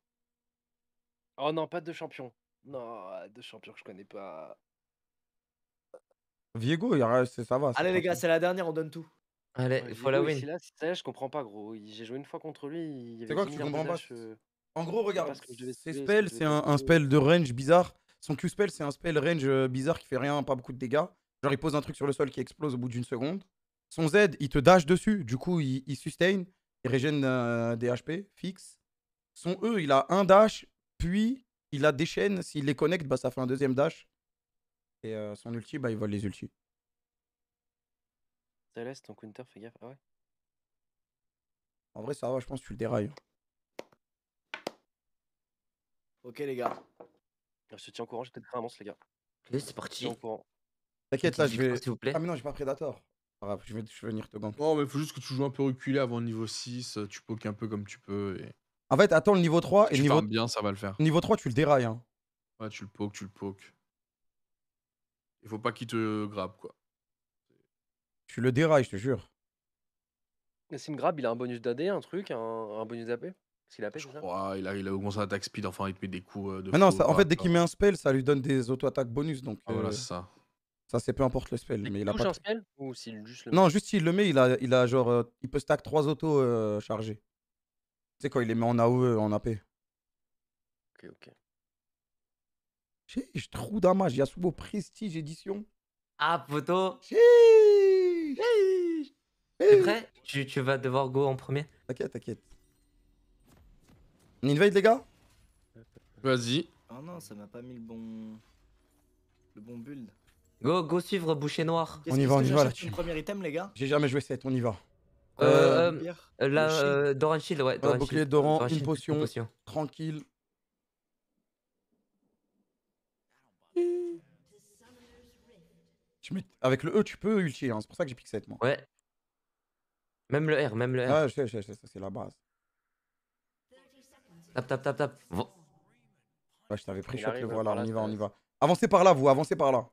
Oh non, pas de champion. Non, de champion que je connais pas. Viego, ça va. Allez, les gars, c'est la dernière, on donne tout. Allez, ah, il faut la là, ça, je comprends pas, gros. J'ai joué une fois contre lui, il y C'est quoi comprends pas euh, En gros, regarde, ses spells, c'est un, spell de range bizarre. Son Q-spell, c'est un spell range euh, bizarre qui fait rien, pas beaucoup de dégâts. Genre, il pose un truc sur le sol qui explose au bout d'une seconde. Son Z, il te dash dessus, du coup, il, il sustain, il régène euh, des HP fixe. Son E, il a un dash, puis il a des chaînes. S'il les connecte, bah, ça fait un deuxième dash. Et son ulti, bah, il vole les ultis. Thalès, ton counter, fais gaffe. Ah ouais En vrai, ça va, je pense que tu le dérailles. Ok, les gars. Ah, je te tiens au courant, j'ai peut-être un monstre, les gars. Allez, c'est parti. T'inquiète, là, je vais. vous Ah, mais non, j'ai pas Predator. je, vais, venir te gant. Non, mais il faut juste que tu joues un peu reculé avant le niveau 6. Euh, tu pokes un peu comme tu peux. Et... En fait, attends le niveau 3 et tu niveau. bien, ça va le faire. Niveau 3, tu le dérailles. Hein. Ouais, tu le pokes, tu le pokes. Il faut pas qu'il te grappe quoi. Tu le dérailles, je te jure. Nassim Grab, il a un bonus d'AD, un truc, un, bonus d'AP Parce qu'il a AP, je crois, il a, il a augmenté sa attaque speed, enfin, il te met des coups euh, de. Mais non, en fait, dès qu'il met un spell, ça lui donne des auto-attaques bonus. Donc, ah, voilà, euh, c'est ça. Ça, c'est peu importe le spell. il a pas... un spell ou s'il juste le Non, juste s'il le met, il a, il a genre. Euh, il peut stack 3 auto chargés. Tu sais, quand il les met en AOE, en AP. Ok, ok. J'ai a sous vos Prestige édition. Ah, photo. T'es prêt tu, tu, vas devoir go en premier T'inquiète, t'inquiète. On invade les gars Vas-y. Oh non, ça m'a pas mis le bon. Le bon build. Go, go suivre boucher noir. On y va, on y va là. une premier item, les gars J'ai jamais joué 7, on y va. Euh, euh, euh, euh Doran Shield, ouais. Doran bouclier Doran, une potion, tranquille. Avec le E, tu peux ulti, hein. c'est pour ça que j'ai pixel moi. Ouais. Même le R, même le R. Ah, je sais, je sais, c'est la base. Tap, tap, tap, tap. je t'avais pris choc, le voilà, on y va, on y va. Avancez par là, vous, avancez par là.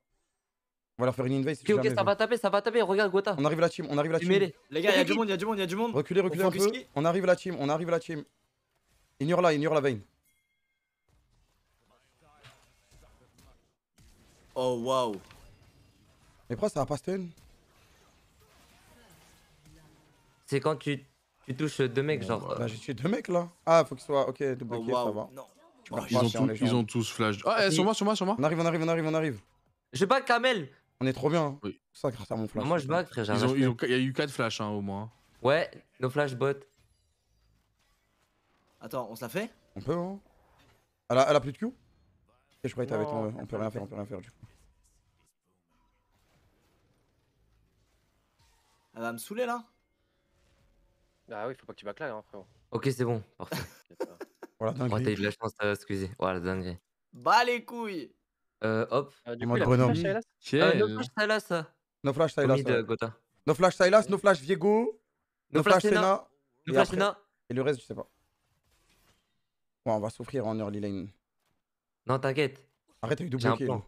On va leur faire une invade. Ok, ok, ça va taper, ça va taper, regarde Gota. On arrive la team, on arrive la team. Les gars, il y a du monde, il y a du monde, il y a du monde. Reculez, reculez un peu. On arrive la team, on arrive la team. Ignore là, ignore la veine. Oh waouh. Mais pourquoi ça va pas stun C'est quand tu, tu touches deux mecs, genre. Bah, euh. j'ai tué deux mecs là. Ah, faut qu'ils soient. Ok, double oh, ça va. Bah, ils, ont tous flash. Ah, sur moi, sur moi, sur moi. On arrive, on arrive, on arrive, on arrive. Je bats Kamel. On est trop bien. Hein. Ça, grâce à mon flash. Moi, je bats, frère. Il y a eu 4 flashs hein, au moins. Ouais, nos flash bot. Attends, on se la fait On peut, hein. Elle a, elle a plus de Q Je croyais que t'avais. On peut rien faire, on peut rien faire du coup. Elle va me saouler là Bah oui, faut pas que tu bacs là, hein, frérot. Ok, c'est bon, parfait. voilà, oh, oh, t'as eu de la chance, excusez. Voilà, oh, dingue. Bah les couilles Euh, hop. Ah, du moins, Grenoble. Euh, no flash Silas, No flash Silas. No flash Silas, no flash Viego. No, flash Senna. No flash Et le reste, je sais pas. on va souffrir en early lane. Non, t'inquiète. Arrête avec du double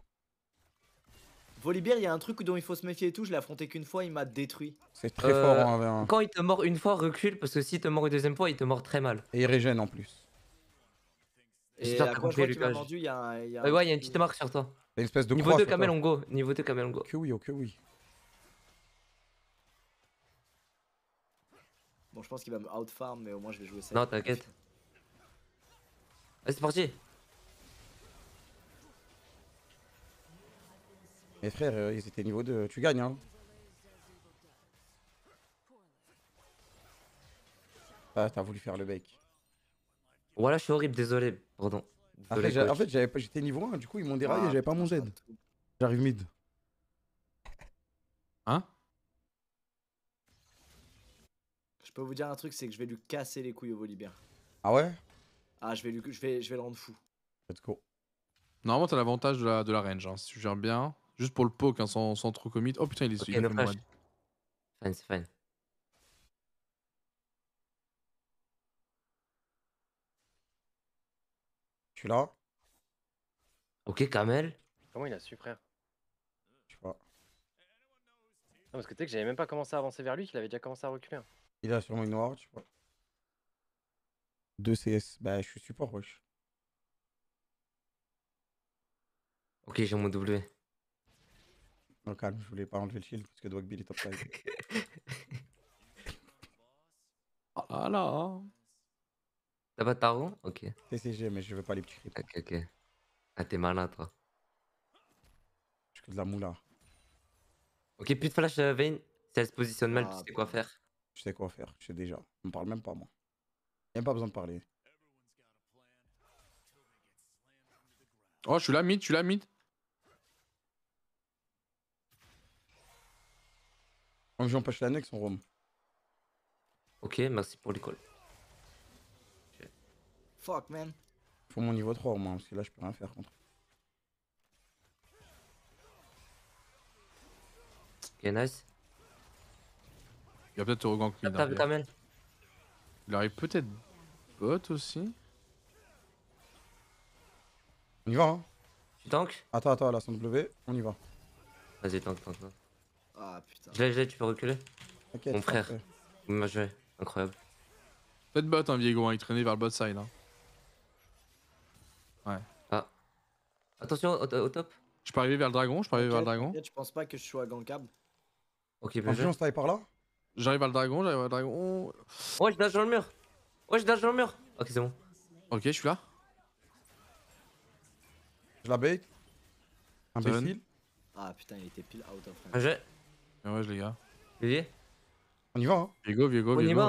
Volibear, il y a un truc dont il faut se méfier et tout. Je l'ai affronté qu'une fois, il m'a détruit. C'est très fort en v 1 Quand il te mord une fois, recule parce que s'il te mord une deuxième fois, il te mord très mal. Et il régène en plus. J'espère le Il y, a y a ouais, il y a une petite marque sur toi. espèce de Niveau 2 camel, on go. Niveau 2 Kamel on go. Que oui, ok oh, oui. Bon, je pense qu'il va me outfarm, mais au moins je vais jouer ça. Non, t'inquiète. Allez, c'est parti. Mais frère, euh, ils étaient niveau 2. Tu gagnes, hein. Ah, t'as voulu faire le bec. Voilà, je suis horrible, désolé. Pardon. en fait, j'étais niveau 1, du coup, ils m'ont déraillé, ah, j'avais pas mon Z. J'arrive mid. Hein Je peux vous dire un truc, c'est que je vais lui casser les couilles au Volibear. Ah ouais Ah, je vais, lui, je, vais, je vais le rendre fou. Let's go. Normalement, t'as l'avantage de la, de la range, hein. si tu gères bien. Juste pour le poke, hein, sans, trop commit. Oh putain, il est okay, il no Fine, c'est fine. Je suis là. Ok, Kamel. Comment il a su, frère Je sais pas. Non, parce que tu sais que j'avais même pas commencé à avancer vers lui, qu'il avait déjà commencé à reculer. Hein. Il a sûrement une noire, tu vois. 2 CS. Bah, je suis support, wesh. Ok, j'ai mon W. Non, calme, je voulais pas enlever le shield parce que Bill est top 5. Oh ah là là T'as pas de tarot Ok. TCG, mais je veux pas les petits creeps. Ok, ok. Ah, t'es malin, toi. Je que de la moula. Ok, plus de flash, euh, Vayne. Si elle se positionne mal, tu ah, sais quoi faire. Je sais quoi faire, je sais déjà. On parle même pas, moi. Y'a même pas besoin de parler. Oh, je suis la mid, je suis la mid. On joue en l'annexe, on Rome. Ok, merci pour l'école. Fuck, man. Faut mon niveau 3 au moins, parce que là, je peux rien faire contre. Ok, nice. Il y a peut-être Rogan qui Il arrive peut-être bot aussi. On y va, hein Tu tank Attends, attends, la son W, on y va. Vas-y, tank, tank, tank. Ah putain. Je l'ai, tu peux reculer Mon frère. m'a joué, incroyable. Faites bot, hein, Viego, hein, il traînait vers le bot side. Hein. Ouais. Ah. Attention, au, top. Je peux arriver vers le dragon, je peux arriver vers le dragon. je pense pas que je sois gankable Ok, bien joué. on par là J'arrive vers le dragon, j'arrive vers le dragon. ouais, je dash dans le mur. Ouais, je dash dans le mur. Ok, c'est bon. Ok, je suis là. Je la bait. Imbécile. Ah putain, il était pile out of range. Ah ouais, les gars. vas On y va, hein Viego, Viego, On y va,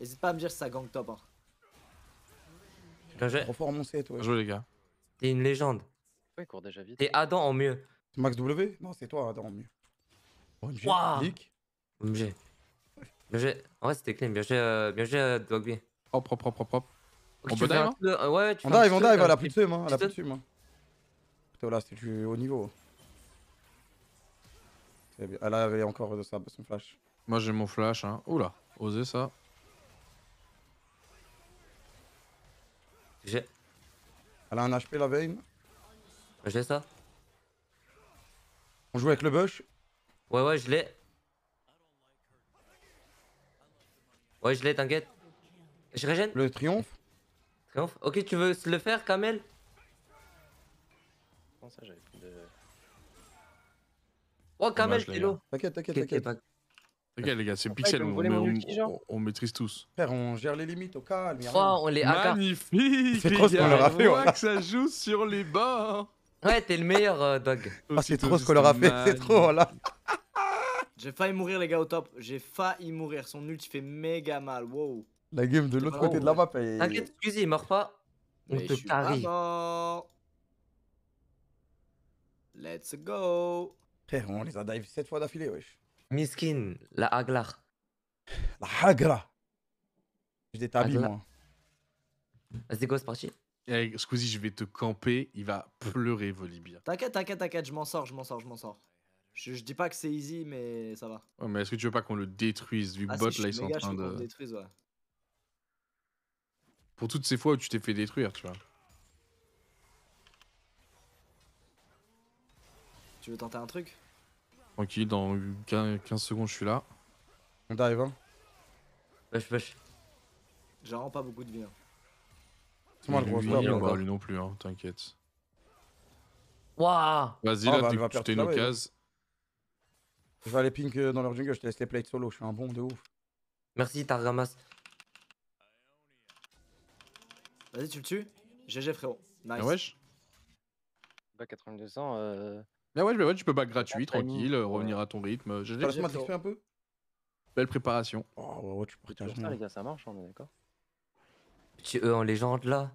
hein. pas à me dire si ça gang top. Hein. Bien joué. Bien joué, les gars. T'es une légende. Ouais, il court déjà vite T'es Adam en mieux. C'est Max W Non, c'est toi, Adam en mieux. OMG. Wow. OMG. Bien c'était clean. Bien joué, euh, bien joué euh, Dogby. Hop, hop, hop, hop, oh, On peut dive, hein Ouais, tu On dive, on dive, un elle a plus de hein. Elle a plus de seum, hein. Putain, là, c'est du haut niveau. Eh elle avait encore de ça, son flash. Moi j'ai mon flash. Hein. Oula, oser ça. J'ai. Elle a un HP la veine. J'ai ça. On joue avec le bush Ouais, ouais, je l'ai. Ouais, je l'ai, t'inquiète. Je régène Le triomphe Triomphe Ok, tu veux le faire, Kamel Comment ça Oh, Kamel, t'es low. T'inquiète, t'inquiète, t'inquiète. T'inquiète, les gars, c'est Pixel, on, on, on, maîtrise tous. on gère les limites au calme. Oh, on les Magnifique C'est trop ce qu'on leur a fait, ouais. que ça joue sur les bords Ouais, t'es le meilleur, euh, Doug. Ah, c'est trop ce qu'on leur a fait, c'est trop, voilà. J'ai failli mourir, les gars, au top. J'ai failli mourir. Son ult fait méga mal. Wow. La game de l'autre côté de la map. Est... T'inquiète, excusez, il meurt pas. On Mais te carry. Let's go. Eh, on les a dive 7 fois d'affilée, wesh. Miskin, la Haglar. La Hagra. Je détabille, moi. Vas-y, go, c'est parti. Hey, eh, Squeezie, je vais te camper. Il va pleurer, volibia. T'inquiète, t'inquiète, t'inquiète, je m'en sors, je m'en sors, je m'en sors. Je, dis pas que c'est easy, mais ça va. Ouais, mais est-ce que tu veux pas qu'on le détruise Vu que ah, bot, là, ils sont en train de. Pour toutes ces fois où tu t'es fait détruire, tu vois. Tu veux tenter un truc Tranquille, dans 15 secondes, je suis là. On t'arrive, hein Lâche, lâche. J'en vraiment pas beaucoup de vie. Hein. C'est moi le gros bah, lui non plus, hein, t'inquiète. Wouah Vas-y, ah, là, tu bah, tu t'es une occasion. Je vais aller pink euh, dans leur jungle, je te laisse les plates solo, je suis un bon de ouf. Merci, t'as ramassé. Vas-y, tu le tues GG, frérot. Nice. Bah, ans, euh... Ah ouais, ouais, tu peux back gratuit, tranquille, euh, revenir à ton rythme. Euh, je un peu. Belle préparation. Oh, ouais, tu prétends les gars, ça marche, on est d'accord. Tu E en légende là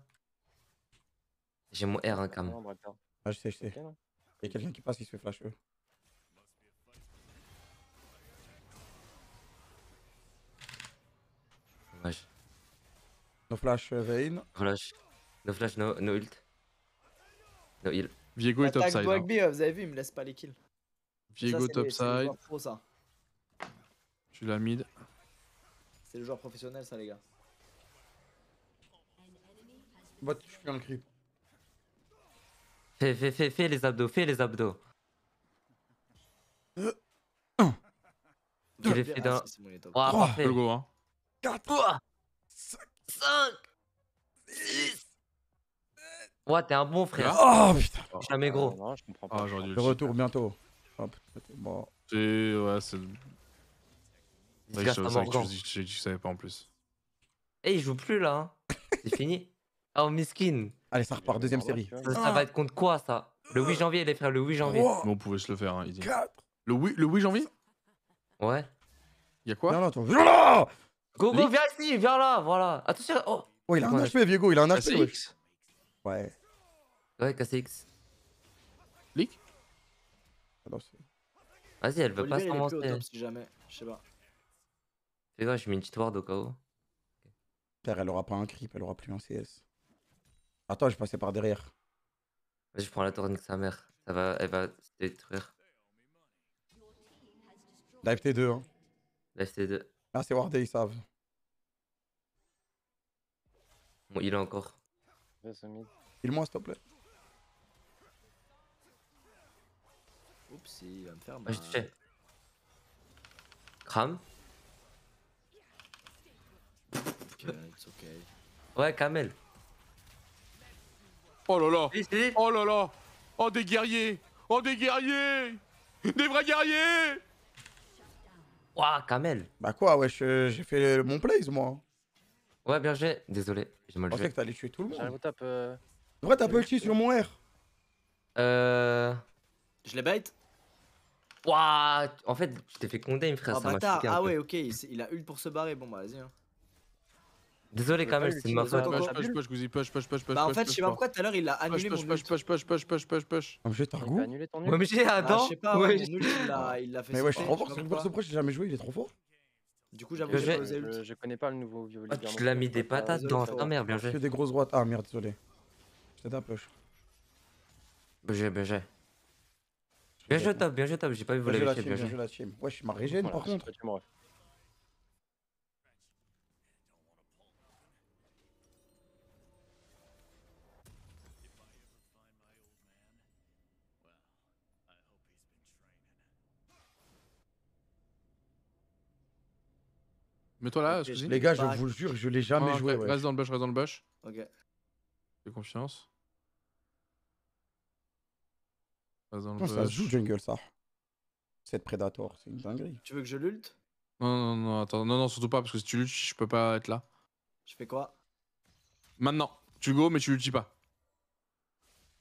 J'ai mon R, hein, quand même. Ah, je sais, je sais. a quelqu'un qui passe qui se fait flash E. Dommage. No flash, Vayne. Flash. No flash, no, no ult. No heal. Viego est topside. Hein. B, euh, vous avez vu, il me laisse pas les kills. Viego topside. Tu l'as mid. C'est le joueur professionnel, ça, les gars. Bot, je suis dans le Fais, fais, fais, fais les abdos, fais les abdos. Euh, un, deux, je l'ai fait d'un. Oh, parfait. Le hein. 4, 3, 5, 6, Ouais, t'es un bon frère. Oh putain. Oh, Jamais oh, gros. je comprends pas. Ah, aujourd'hui. Le retour bientôt. Hop, bon. C'est. Ouais, c'est je, savais savais pas en plus. Eh, hey, il joue plus là. Hein. C'est fini. Oh, miskin. Allez, ça repart, deuxième série. Ça, va être contre quoi ça Le 8 janvier, les frères, le 8 janvier. Mais on pouvait se le faire, hein, Le 8, le 8 janvier Ouais. Y'a quoi Viens là toi. Viens là Go, go, viens ici, viens là, voilà. Attention. Oh, oh il a un HP, Viego, il a un HP. Ah, Ouais. Ouais, KCX. Lick? Vas-y, elle veut pas se commencer. Hein, si jamais, je sais pas. Fais gaffe, je mets une petite ward au cas où. Père, elle aura pas un creep, elle aura plus un CS. Attends, je passer par derrière. Vas-y, je prends la tournée de sa mère. Ça va, elle va se détruire. Live T2, hein. Live T2. Ah, c'est Wardé, ils savent. Bon, il est encore. Vas mid. moi s'il te plaît. Oups, il va me faire mal. Cram Ok, it's ok. Ouais, Kamel. Oh là là Oh là là Oh des guerriers Oh des guerriers Des vrais guerriers Ouah, Kamel Bah quoi, ouais euh, j'ai fait mon place moi. Ouais, bien j'ai... Désolé je pensais que t'allais tuer tout le monde. J'arrive au top. Euh... Ouais, t'as pas ulti sur mon R. Euh. Je l'ai bête Wouah En fait, je t'ai fait condamner, frère. Oh, ça bâtard Ah ouais, ok, il a ult pour se barrer. Bon, bah, vas-y. Hein. Désolé, même, c'est une ma faute. Push, push, push, push, push, push, push. Bah, en fait, je sais pas pourquoi tout à l'heure il a annulé mon ult. Push, push, push, push, push, push, push. Obligé t'as goût. Obligé, attends. Ah, je sais pas, il l'a fait. Mais ouais, je suis trop fort, c'est une proche, j'ai jamais joué, il est trop fort. Du coup, j'avoue, que Je, je connais pas le nouveau violet. Ah, tu l'as mis des patates dans ta mère, bien joué. Je des grosses droites. Ah merde, désolé. Je t'aide un BG, BG. Bien joué, top, bien joué, top. J'ai pas vu voler. l'avez Bien joué, la team. suis ma régène par contre. Mets-toi là, Les gars, je bah, vous le jure, je l'ai jamais ah, joué. Reste dans le bush, reste dans le bush. Ok. Fais confiance. Reste dans le bush. ça joue jungle ça. Cette Predator, c'est une dinguerie. Tu veux que je lulte Non, non, non, attends. Non, non, surtout pas, parce que si tu l'ultes, je peux pas être là. Je fais quoi Maintenant, tu go, mais tu luttes pas.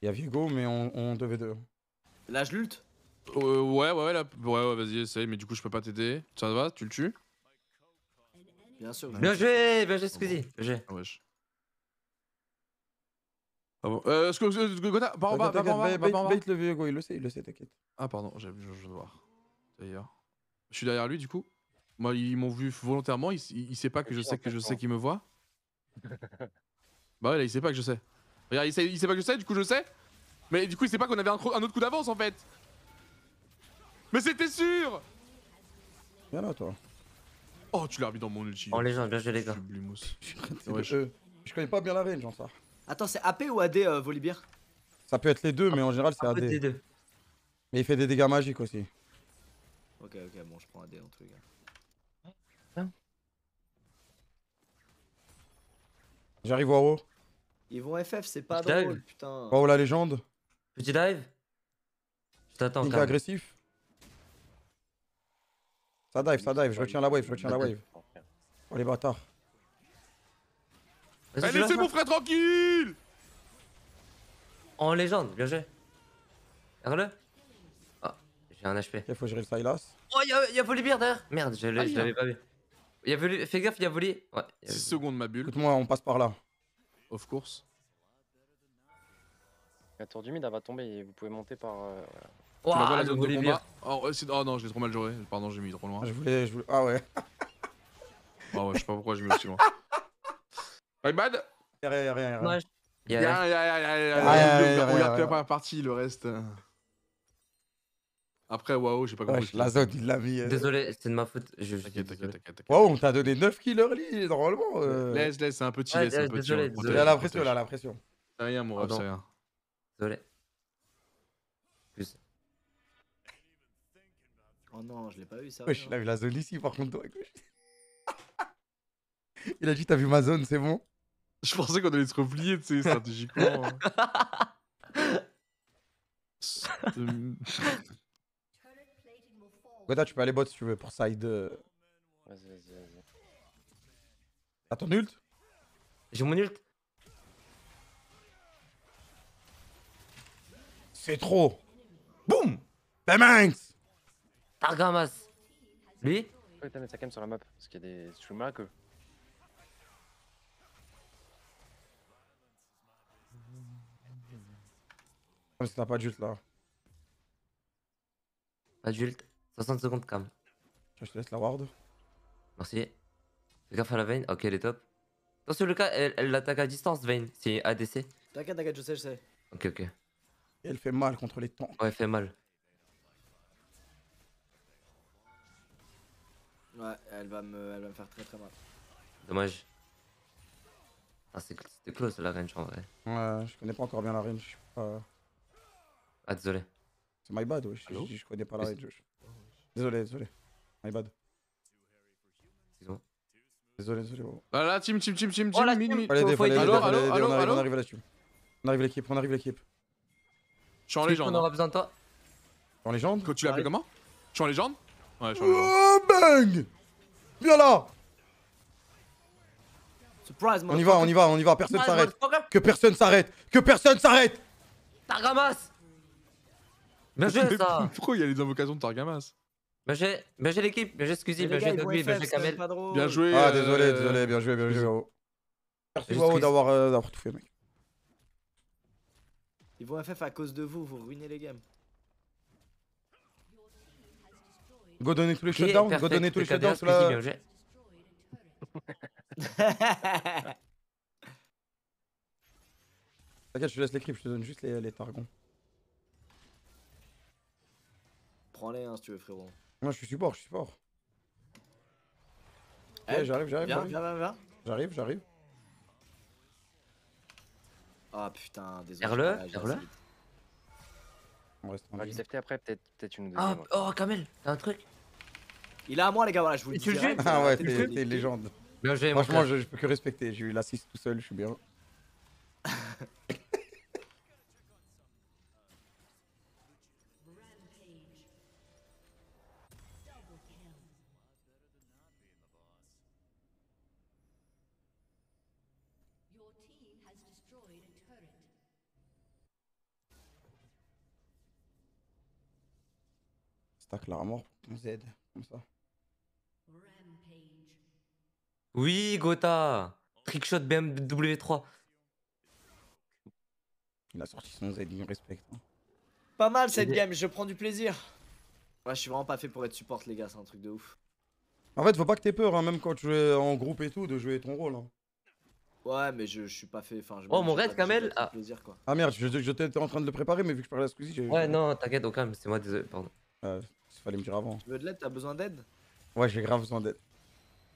Il y a mais on, on devait deux. Là, je l'ulte euh, ouais, ouais, ouais, Ouais, vas-y, essaye, mais du coup, je peux pas t'aider. Ça va Tu le tues Bien sûr. Bien joué, bien joué, ah J'ai. Ah, ah bon. Euh, ce que par en bas, par en bas, par le vieux Hugo, il le sait, il le sait, t'inquiète. Ah pardon, je vais voir. D'ailleurs. Je suis derrière lui du coup. Moi, ils m'ont vu volontairement, il, il sait pas que je sais que je sais qu'il me voit. bah ouais, là, il sait pas que je sais. Regarde, il sait, il sait pas que je sais, du coup je sais. Mais du coup, il sait pas qu'on avait un, un, autre coup d'avance en fait. Mais c'était sûr Viens là, toi. Oh, tu l'as mis dans mon ulti. En légende, bien joué, les gars. Euh, je... connais pas bien la range, en ça. Attends, c'est AP ou AD, volibir euh, Volibear Ça peut être les deux, mais en général, c'est AD. Mais il fait des dégâts magiques aussi. Ok, ok, bon, je prends AD en tout cas. J'arrive Waro. Ils vont FF, c'est pas drôle, putain. Waro la légende. Petit dive Je t'attends. agressif ça dive, ça dive, je retiens la wave, je retiens la wave. Oh les bâtards. Eh, laissez mon frère tranquille En légende, bien joué. regarde Oh, ah, j'ai un HP. Il faut gérer le Silas. Oh, il y a Volibear derrière Merde, je ah, l'avais pas vu. Y a Fais gaffe, y'a Ouais, y a... 6 secondes, ma bulle. Écoute-moi, on passe par là. Of course. La tour du mid, elle va tomber vous pouvez monter par. Euh, tu la zone de combat. Oh, oh, non, je l'ai trop mal joué. Pardon, j'ai mis trop loin. Ah, je voulais, je voulais- Ah ouais. Ah ouais, je sais pas pourquoi j'ai mis aussi loin. Bye bad Y'a rien, y'a rien, y'a rien. Y'a- rien, y'a- y'a- regarde la première partie, le reste. Après, waouh, j'ai pas compris. la zone, il l'a mis. Euh. Désolé, c'était de ma faute. Je, t'inquiète. Waouh, on t'a donné 9 kills early, normalement. euh. Laisse, laisse, c'est un petit, Ouais, laisse, un petit. désolé, Là, la pression, là, la pression. C'est rien, mon ref, c'est rien. désolé. Plus. Oh non, je l'ai pas vu ça. Ouais, il a vu la zone ici, par contre, toi, gauche. Il a dit, t'as vu ma zone, c'est bon Je pensais qu'on allait se replier, tu sais, stratégiquement. Hein. Goda, tu peux aller bot si tu veux pour side. Euh. Vas-y, vas-y, vas-y. T'as ton ult J'ai mon ult. C'est trop. Boum mince Argamas, Lui que t'as mis sa cam sur la map Parce qu'il y a des streamers que. Comme si pas là. Pas 60 secondes cam. Je te laisse la ward. Merci. Fais gaffe à la veine. Ok, elle est top. Dans le cas, elle l'attaque à distance, Vayne. C'est ADC. T'inquiète, t'inquiète, je sais, je sais. Ok, ok. elle fait mal contre les temps. Ouais, elle fait mal. Ouais, elle va me, elle va faire très très mal. Dommage. Ah, c'était close la range en vrai. Ouais, je connais pas encore bien la range. Ah, désolé. C'est my bad, Je, connais pas la range. Désolé, désolé. My bad. Désolé, désolé. Oh. là, team, team, team, team, team. Oh, la team. alors, on arrive à la team. On arrive l'équipe, on arrive l'équipe. Je suis en légende. On aura besoin de toi. En légende Tu tu l'appelles comment Je suis en légende oh, bang Viens là Surprise, On y va, on y va, on y va, personne s'arrête. Que personne s'arrête, que personne s'arrête Targamas Mais pourquoi il y a les invocations de Targamas mais j'ai, mais j'ai l'équipe, mais j'ai je mais j'ai Dogby, mais j'ai Kamel. Bien joué. Ah, désolé, euh, désolé, bien joué, bien joué. Merci Wao euh, d'avoir tout fait, mec. Ils vont FF à cause de vous, vous ruinez les games. Go donner tous les shutdowns, go donner tous les shutdowns là. T'inquiète, je te laisse les creeps, je te donne juste les, les targons. Prends-les hein, si tu veux, frérot. Moi, je suis support, je suis support. Eh, hey, j'arrive, j'arrive. Viens, viens, viens, viens. J'arrive, j'arrive. Ah oh, putain, désolé. Erle, Erle. On reste en On va les après, peut-être peut une ou Ah, oh, Kamel, t'as un truc il est à moi, les gars, voilà, je vous le dis. Ah ouais, t'es légende. Franchement, je, peux que respecter. J'ai eu l'assist tout seul, je suis bien. Stack la mort comme ça. Oui, Gota Trickshot BMW 3. Il a sorti son Z, il me respecte. Hein. Pas mal cette game, je prends du plaisir. je suis vraiment pas fait pour être support, les gars, c'est un truc de ouf. En fait, faut pas que t'aies peur, hein, même quand tu es en groupe et tout, de jouer ton rôle. Hein. Ouais, mais je, suis pas fait. Enfin, oh, mon raid, Kamel ah. ah. merde, ah merde, en train de le préparer, mais vu que je parlais à Squeezie, j'ai. Ouais, non, t'inquiète, quand même c'est moi, désolé, pardon fallait me dire avant. Tu veux de l'aide T'as besoin d'aide Ouais, j'ai grave besoin d'aide.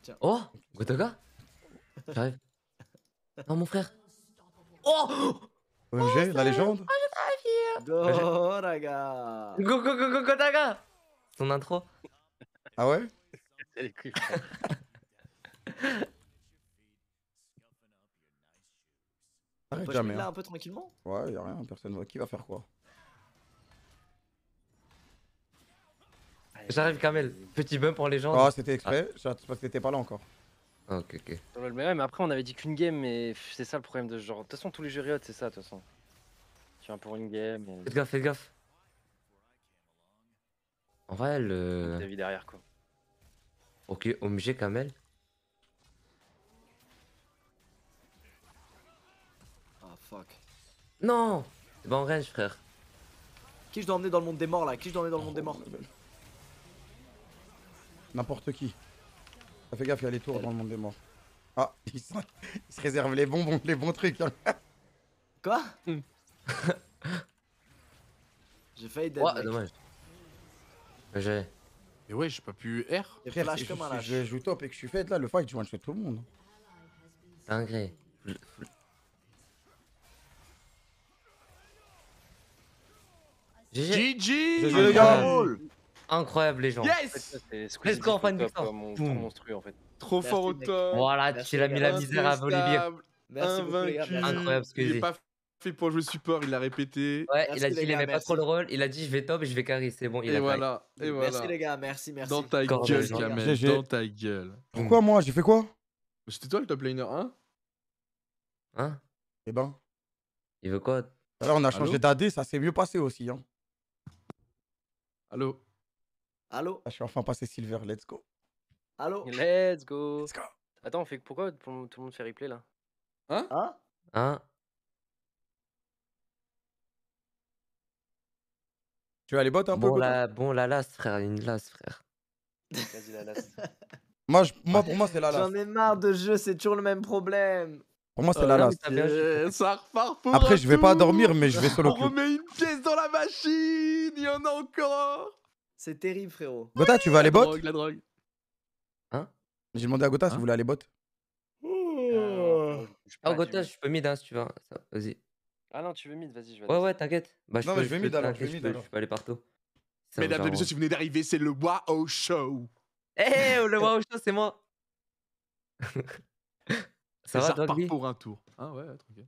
Tiens. Oh Gotaga J'arrive. Non, mon frère. Oh OMG, la légende Oh, Gotaga Go, go, go, go, Gotaga Ton intro. Ah ouais Elle les Arrête jamais. Là, hein. un peu tranquillement Ouais, y'a rien, personne. voit. Qui va faire quoi J'arrive, Kamel. Petit bump les légende. Oh, ah, c'était exprès, ah. parce que t'étais pas là encore. ok, ok. Mais ouais, mais après, on avait dit qu'une game, mais c'est ça le problème de ce genre. De toute façon, tous les jeux c'est ça, de toute façon. Tu viens pour une game. Faites gaffe, faites gaffe. En vrai, le. David derrière, quoi. Ok, OMG, Kamel. Ah, fuck. Non C'est pas range, frère. Qui je dois emmener dans le monde des morts là Qui je dois emmener dans le monde des morts N'importe qui. Ça fait gaffe, il y a les tours dans le monde des morts. Ah, ils, se réservent les bonbons, les bons trucs. Hein. Quoi hmm. J'ai failli d'être. Ouais, dommage. J'ai. Mais ouais, j'ai pas pu R. flash comme un lâche. Je joue top et que je suis fait là, le fight, je one tout le monde. Dingré. GG. les gars. Incroyable les gens. Yes Let's go fan Victor. Euh, monstrueux en fait. Trop fort au top. Voilà, tu l'as mis la misère à Olivier. Invaincu. Incroyable ce que j'ai pas fait pour jouer support, il l'a répété. Ouais, il a dit il aimait pas trop le rôle, il a dit je vais top et je vais carry, c'est bon, il a voilà, et voilà. Merci les gars, merci, merci. Dans ta gueule Kamel, dans ta gueule. Pourquoi moi, j'ai fait quoi C'était toi le top laner 1 hein? hein Eh ben. Il veut quoi Alors on a changé d'AD, ça s'est mieux passé aussi hein. Allô Allô ah, Je suis enfin passé Silver, let's go. Allô Let's go. Let's go. Attends, on fait pourquoi tout le monde fait replay là Hein Hein Hein Tu vas les bot un peu la, Bon, la lasse, frère, une lasse, frère. Vas-y, la lasse. moi, je, moi, pour moi, c'est la lasse. J'en ai marre de jeu, c'est toujours le même problème. Pour moi, c'est la oh, lasse. Euh, ça repart pour Après, je vais pas dormir, mais je vais solo. on remet une pièce dans la machine, il y en a encore. C'est terrible, frérot. Gotha, tu veux aller bot La drogue. Hein J'ai demandé à Gotha si hein vous voulez aller bot. Ah, oh, oh Gotha, je peux mid hein, si tu veux. Vas-y. Ah non, tu veux mid, vas-y. Ouais, ouais, t'inquiète. Bah, non, mais je vais mid alors. Je vais mid Je peux aller partout. Mesdames et messieurs, si vous venez d'arriver, c'est le Wow Show. Eh, oh, le Wow Show, c'est moi. Ça, va, repart pour un tour. Ah ouais, tranquille.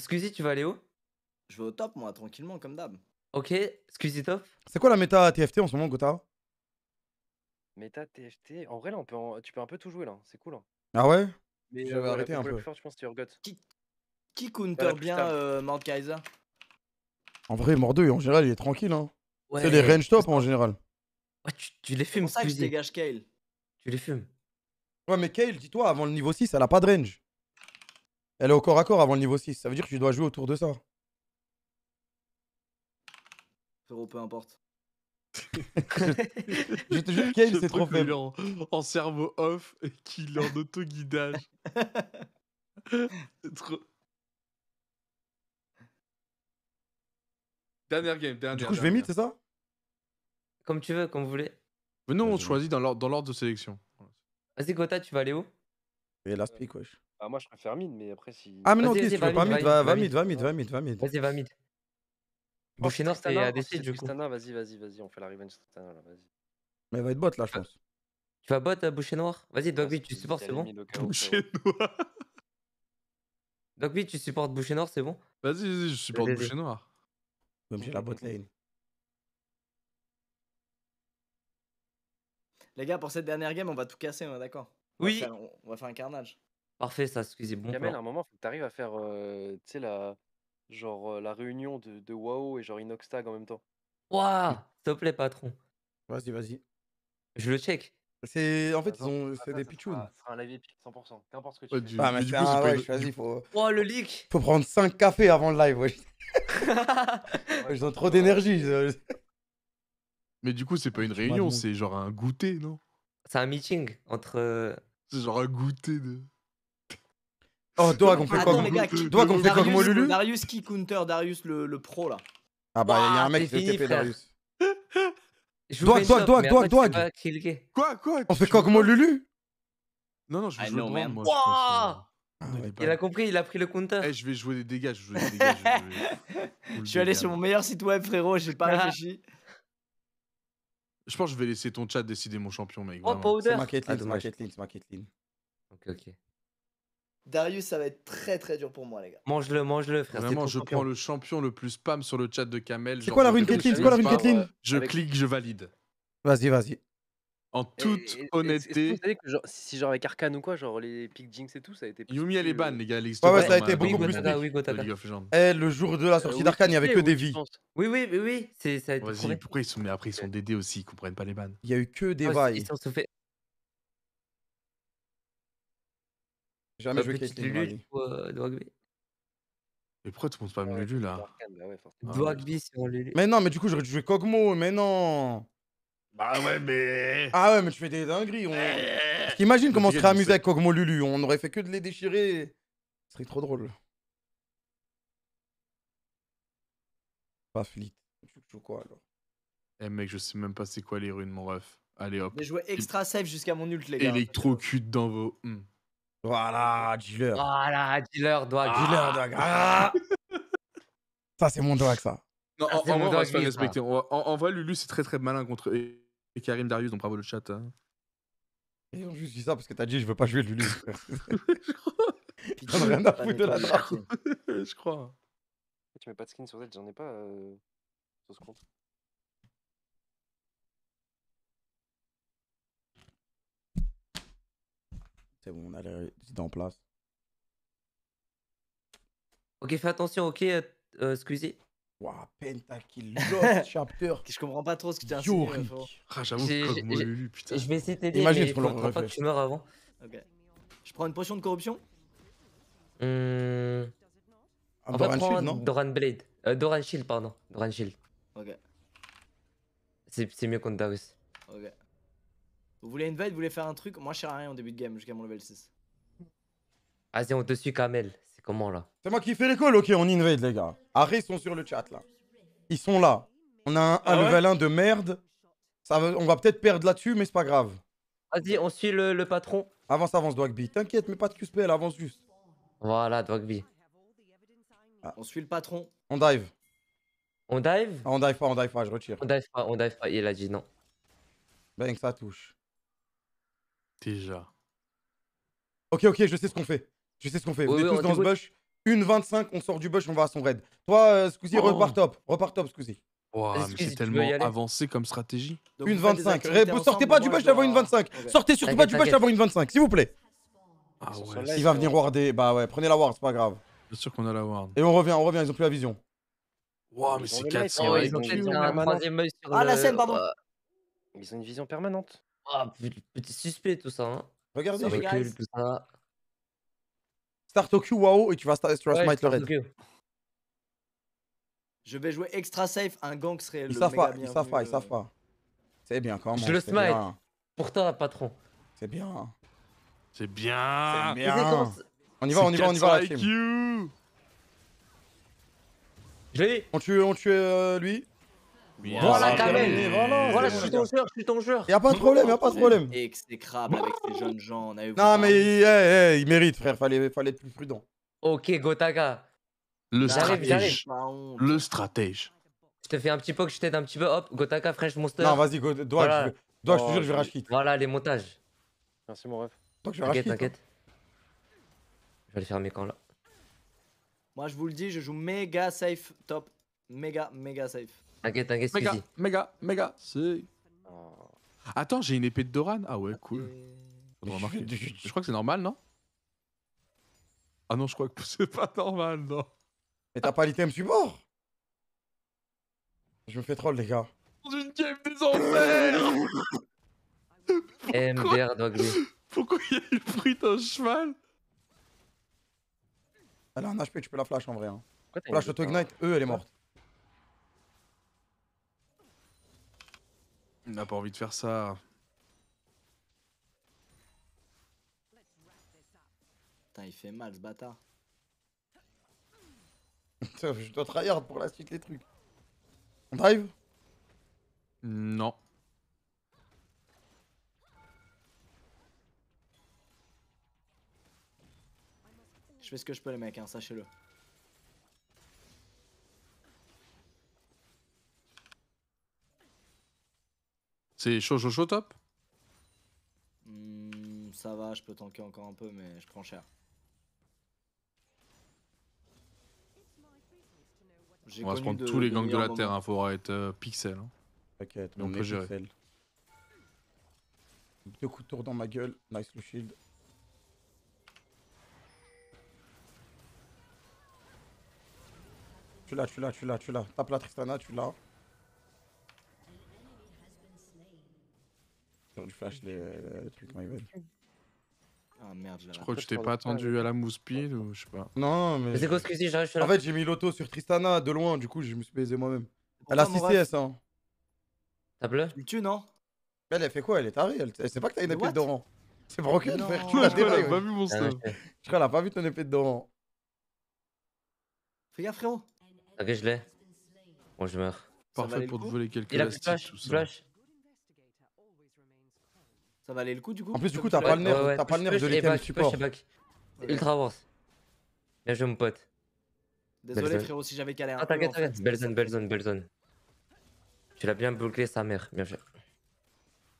Squeezie, tu vas aller où Je vais au top, moi, tranquillement, comme d'hab. Ok, Squeezie top. C'est quoi la méta TFT en ce moment, Gotha Méta TFT, en vrai, là, on peut tu peux un peu tout jouer, là. Hein, c'est cool. Hein. Ah ouais Mais J'avais euh, arrêté un peu. plus je pense, Qui counter bien euh, Mordekaiser En vrai, Mordeux, en général, il est tranquille. Hein. C'est des range top en général. Ouais, tu, tu les fumes, pour ça que je dégage Kale. Tu les fumes. Ouais, mais Kale, dis-toi, avant le niveau 6, elle a pas de range. Elle est au corps à corps avant le niveau 6. Ça veut dire que tu dois jouer autour de ça. Féro, peu importe. je te jure, game, c'est trop faible. En, cerveau off et qu'il est en autoguidage. trop... Dernière game, dernière. Du coup, je vais mid, c'est ça Comme tu veux, comme vous voulez. Mais non, on choisit dans l'ordre de sélection. Vas-y, tu vas aller où Et last pick, wesh. Ah, moi, je préfère mid, mais après, si. Ah, mais non, si tu veux pas mid, va, mid, va mid, va mid, va mid. Vas-y, va mid. Bon, sinon, c'était ADC du coup. Vas-y, vas-y, vas-y, on fait la revenge Stana là, vas-y. Mais elle va être bot là, je bah, pense. Tu vas bot à euh, boucher noir Vas-y, Dogby, bah, tu supportes, c'est bon. Boucher noir. Dogby, tu supportes boucher noir, c'est bon. Vas-y, vas-y, je supporte boucher noir. Même j'ai la bot lane. Les gars, pour cette dernière game, on va tout casser, on est d'accord Oui. On va faire un carnage. Parfait, ça, excusez, bon Kamel, à un moment, faut que tu arrives à faire, tu sais, la, genre, la réunion de, de WoW et genre Inoxtag en même temps. waouh s'il te plaît, patron. Vas-y, vas-y. Je le check. C'est en fait ils ont fait des pitchouns. C'est sera un live 100%. Qu'importe ce que tu fais. Ah mais c'est pas, vas-y faut. Oh, le leak. Faut prendre 5 cafés avant le live. Ouais. ils ont trop d'énergie. Euh. Mais du coup, c'est pas une réunion, c'est genre un goûter, non C'est un meeting entre euh, C'est genre un goûter de Oh, Doag, on fait quoi Doag, on fait quoi Lulu Darius qui counter Darius le, le pro là. Ah bah, il y a un mec qui fait TP Darius. Doag, Doag, Doag, Doag, Doag. Quoi, quoi On fait quoi comme Lulu Non, non, je ah jouer le moi. Ah il a compris, il a pris le counter. Eh, je vais jouer des dégâts, je vais jouer des dégâts. Je suis allé sur mon meilleur site web, frérot, j'ai pas réfléchi. Je pense que je vais laisser ton chat décider mon champion, mec. Oh, Powder C'est ma ah, Caitlyn, c'est ma Caitlyn. Ok, ok. Darius, ça va être très très dur pour moi, les gars. Mange-le, mange-le, frère. Vraiment, je prends le champion le plus spam sur le chat de Kamel. C'est quoi la rune Kathleen C'est quoi la rune Kathleen euh, Je clique, je valide. Vas-y, vas-y. En toute honnêteté Vous savez que si genre avec Arcane ou quoi, genre les pick jinx et tout, ça a été. Plus Yumi, elle est ban, les gars. ouais, ouais, ça a été beaucoup plus. Eh, le jour de la euh, sortie d'Arcane, il n'y avait que des vies. Oui, oui, oui, oui. Pourquoi ils sont. Mais après, ils sont DD aussi, ils comprennent pas les bans. Il y a eu que des oh, vailles. Jamais bah, joué Lulu euh, Dogby. Mais pourquoi tu penses pas Lulu là Dwagby ah sur Lulu. Mais non, mais du coup j'aurais dû jouer Kogmo, mais non Bah ouais, mais. Ah ouais, mais tu fais des dingueries. On... Parce qu'imagine comment on serait amusé avec Kogmo Lulu. On aurait fait que de les déchirer. Ce serait trop drôle. Pas flit. Tu joues quoi alors Eh mec, je sais même pas c'est quoi les runes, mon ref. Allez hop. J'ai joué extra safe jusqu'à mon ult, les gars. Électrocute dans vos. Hmm. Voilà, dealer. Voilà, dealer, doig. Ah. Dealer, doigt. Ah ça, c'est mon doig ça. en, vrai, Lulu, c'est très très malin contre e- e- Karim Darius, donc bravo le chat. Hein. Et on juste dit ça parce que t'as dit je veux pas jouer Lulu. J'en ai rien à foutre de la je crois. Tu mets pas de skin sur elle j'en ai pas euh, sur ce compte. c'est bon, on a les idées en place. Ok, fais attention, ok, euh, excusez. Waouh, Pentakill, Lost Chapter. Je comprends pas trop ce que tu as Yorick. Ah, j'avoue, comme lu, putain. Je vais essayer de t'aider, mais je comprends pas que tu meurs avant. Ok. Je prends une potion de corruption Hum... En Doran Shield, non Doran Blade. Euh, Doran Shield, pardon. Doran Shield. Ok. C'est mieux contre Darius. Ok. Vous voulez invade, vous voulez faire un truc Moi, je sais rien au début de game jusqu'à mon level 6. Vas-y, on te suit, Kamel. C'est comment là C'est moi qui fais l'école, ok, on invade, les gars. Arrête, ils sont sur le chat là. Ils sont là. On a un, ah level 1 de merde. on va peut-être perdre là-dessus, mais c'est pas grave. Vas-y, on suit le, patron. Avance, avance, Dwagby. T'inquiète, mais pas de QSP, avance juste. Voilà, Dwagby. Ah. On suit le patron. On dive. On dive ah, On dive pas, on dive pas, je retire. On dive pas, on dive pas, il a dit non. Bang, ça touche. Déjà. Ok, ok, je sais ce qu'on fait. Je sais ce qu'on fait. on est tous dans ce bush. Une 25, on sort du bush, on va à son raid. Toi, euh, oh. repart repars top. Repars top, Scooby. Waouh, mais c'est tellement avancé comme stratégie. Donc, Une 25. Sortez pas du bush avant une 25. Sortez surtout pas du bush avant une 25, s'il vous plaît. Ah ouais, Il va venir warder. Bah ouais, prenez la ward, c'est pas grave. bien sûr qu'on a la ward. Et on revient, on revient, ils ont plus la vision. Waouh, mais c'est 4 400. ils ont Ah, la scène, pardon. Bah, ils ont une vision permanente. Ah, petit, suspect tout ça. Hein. Regardez, Ça tout ça. Start au Q, waouh, et tu vas, tu smite le raid. Je vais jouer extra safe, un gang serait ils savent pas, ils savent pas, ils euh. savent pas. C'est bien quand même. Je le smite. Bien. Pour toi, patron. C'est bien. C'est bien. bien. bien. On y va, on y va, on y va, la team. Je l'ai On tue, on tue euh, lui voilà, Kamel Voilà, je suis ton joueur, je suis ton joueur Y'a pas de problème, y'a pas de problème Exécrable avec ces jeunes gens, on a eu Non, mais il mérite, frère, fallait, fallait être plus prudent. Ok, Gotaka. Le stratège. Le stratège. Je te fais un petit poke, je t'aide un petit peu, hop, Gotaka, Fresh Monster. Non, vas-y, Gotaka, voilà. je, dois, je te oh, jure, je vais rage Voilà, les montages. Merci, mon ref. T'inquiète, t'inquiète. Je vais faire fermer quand là. Moi, je vous le dis, je joue méga safe, top. Méga, méga safe. T'inquiète, t'inquiète, mega, Mega, Mega, c'est. Attends, j'ai une épée de Doran. Ah ouais, cool. Je crois que c'est normal, non Ah non, je crois que c'est pas normal, non. Mais t'as pas l'item support Je me fais troll, les gars. Dans une game des enfers eh, MDR Pourquoi il y a eu le bruit cheval Elle a un HP, tu peux la flash en vrai. Hein. Flash ignite eux, elle est morte. On n'a pas envie de faire ça. Putain, il fait mal ce bâtard. je dois tryhard pour la suite les trucs. On drive Non. Je fais ce que je peux les mecs, hein, sachez-le. C'est chaud, chaud, chaud, top hmm, Ça va, je peux tanker encore un peu, mais je prends cher. On va se prendre tous les gangs de la Terre, il hein, faudra être euh, pixel. Hein. T'inquiète, on, Deux coups de tour dans ma gueule, nice le shield. Tu l'as, tu l'as, tu l'as, tu l'as. Tape la Tristana, tu l'as. je flash les, trucs Ah merde, je crois que je t'ai pas attendu à la mousse pile ou je sais pas. Non, mais. c'est quoi ce En fait, j'ai mis l'auto sur Tristana de loin, du coup, je me suis baisé moi-même. Elle a 6 CS, hein. T'as bleu Tu me tues, non Elle, a fait quoi Elle est tarée, elle, sait pas que t'as une épée de Doran. C'est broken, frère. Tu l'as ah, Elle a pas vu mon ah, stuff. Je crois qu'elle a pas vu ton épée de Doran. Fais gaffe, frérot. Ok, je l'ai. Bon, je meurs. Parfait pour te voler quelques Il ça valait le coup du coup En plus, du coup, t'as pas, le nerf, t'as pas le nerf de l'item support. Ultra worse. Bien joué, mon pote. Désolé, frérot, si j'avais calé un. Ah, t'inquiète, t'inquiète. Belle zone, belle zone, belle zone. Tu l'as bien bloqué, sa mère. Bien joué.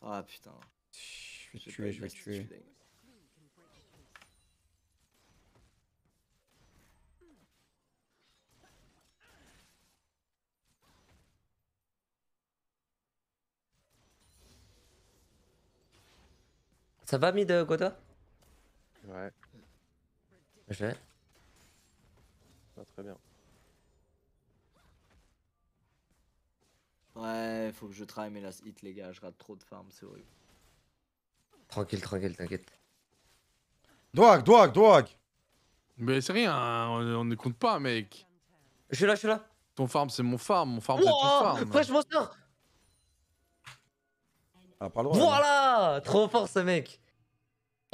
Ah putain. Je vais tuer, je vais tuer. Ça va mid euh, Goda Ouais. Je vais. Ah, très bien. Ouais, faut que je travaille mes last hit les gars, je rate trop de farm, c'est horrible. Tranquille, tranquille, t'inquiète. Doag, doag, doag Mais c'est rien, on, ne compte pas mec. Je suis là, je suis là. Ton farm c'est mon farm, mon farm c'est ton farm. je m'en sors ah, voilà Trop fort ce mec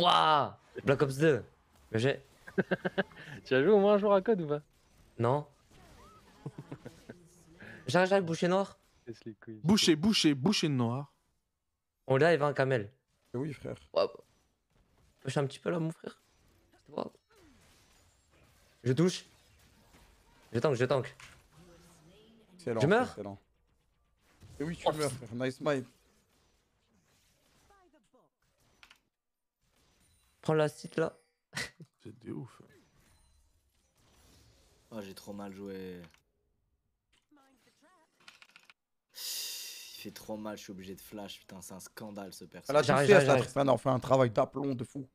Wouah Black Ops 2 Tu as joué au moins un jour à code ou pas Non. J'arrive jacques boucher noir Boucher, boucher, boucher noir. On live un camel. Eh oui frère. Je un petit peu là mon frère. Je touche. Je tank, je tank. Tu je meurs Et eh oui tu meurs frère, nice mite. Prends la site là. C'est des ouf. Oh, j'ai trop mal joué. Il fait trop mal, je suis obligé de flash. Putain, c'est un scandale ce personnage. Ah, là, tu fais on fait un travail d'aplomb de fou.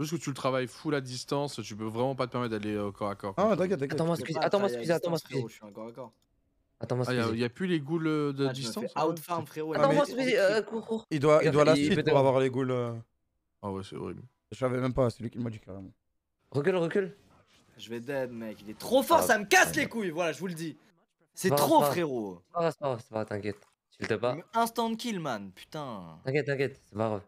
Juste que tu le travailles full à distance, tu peux vraiment pas te permettre d'aller au euh, corps à corps. Ah, t'inquiète, t'inquiète. Attends, moi, excusez, ah, attends, moi, excusez, attends, moi, Je suis Attends, moi, y'a plus les goules euh, de distance Out frérot. Attends, moi, excusez, euh, Il doit, il doit la suite pour avoir les ghouls. Ah ouais, c'est horrible. Je savais même pas, c'est lui qui m'a dit carrément. Recule, recule. Ah, je vais dead, mec. Il est trop fort, ah, ça me casse ah, les couilles. Voilà, je vous le dis. C'est trop, frérot. Ah, ça va, ça va, t'inquiète. S'il te pas. Instant kill, man. Putain. T'inquiète, t'inquiète, c'est pas grave.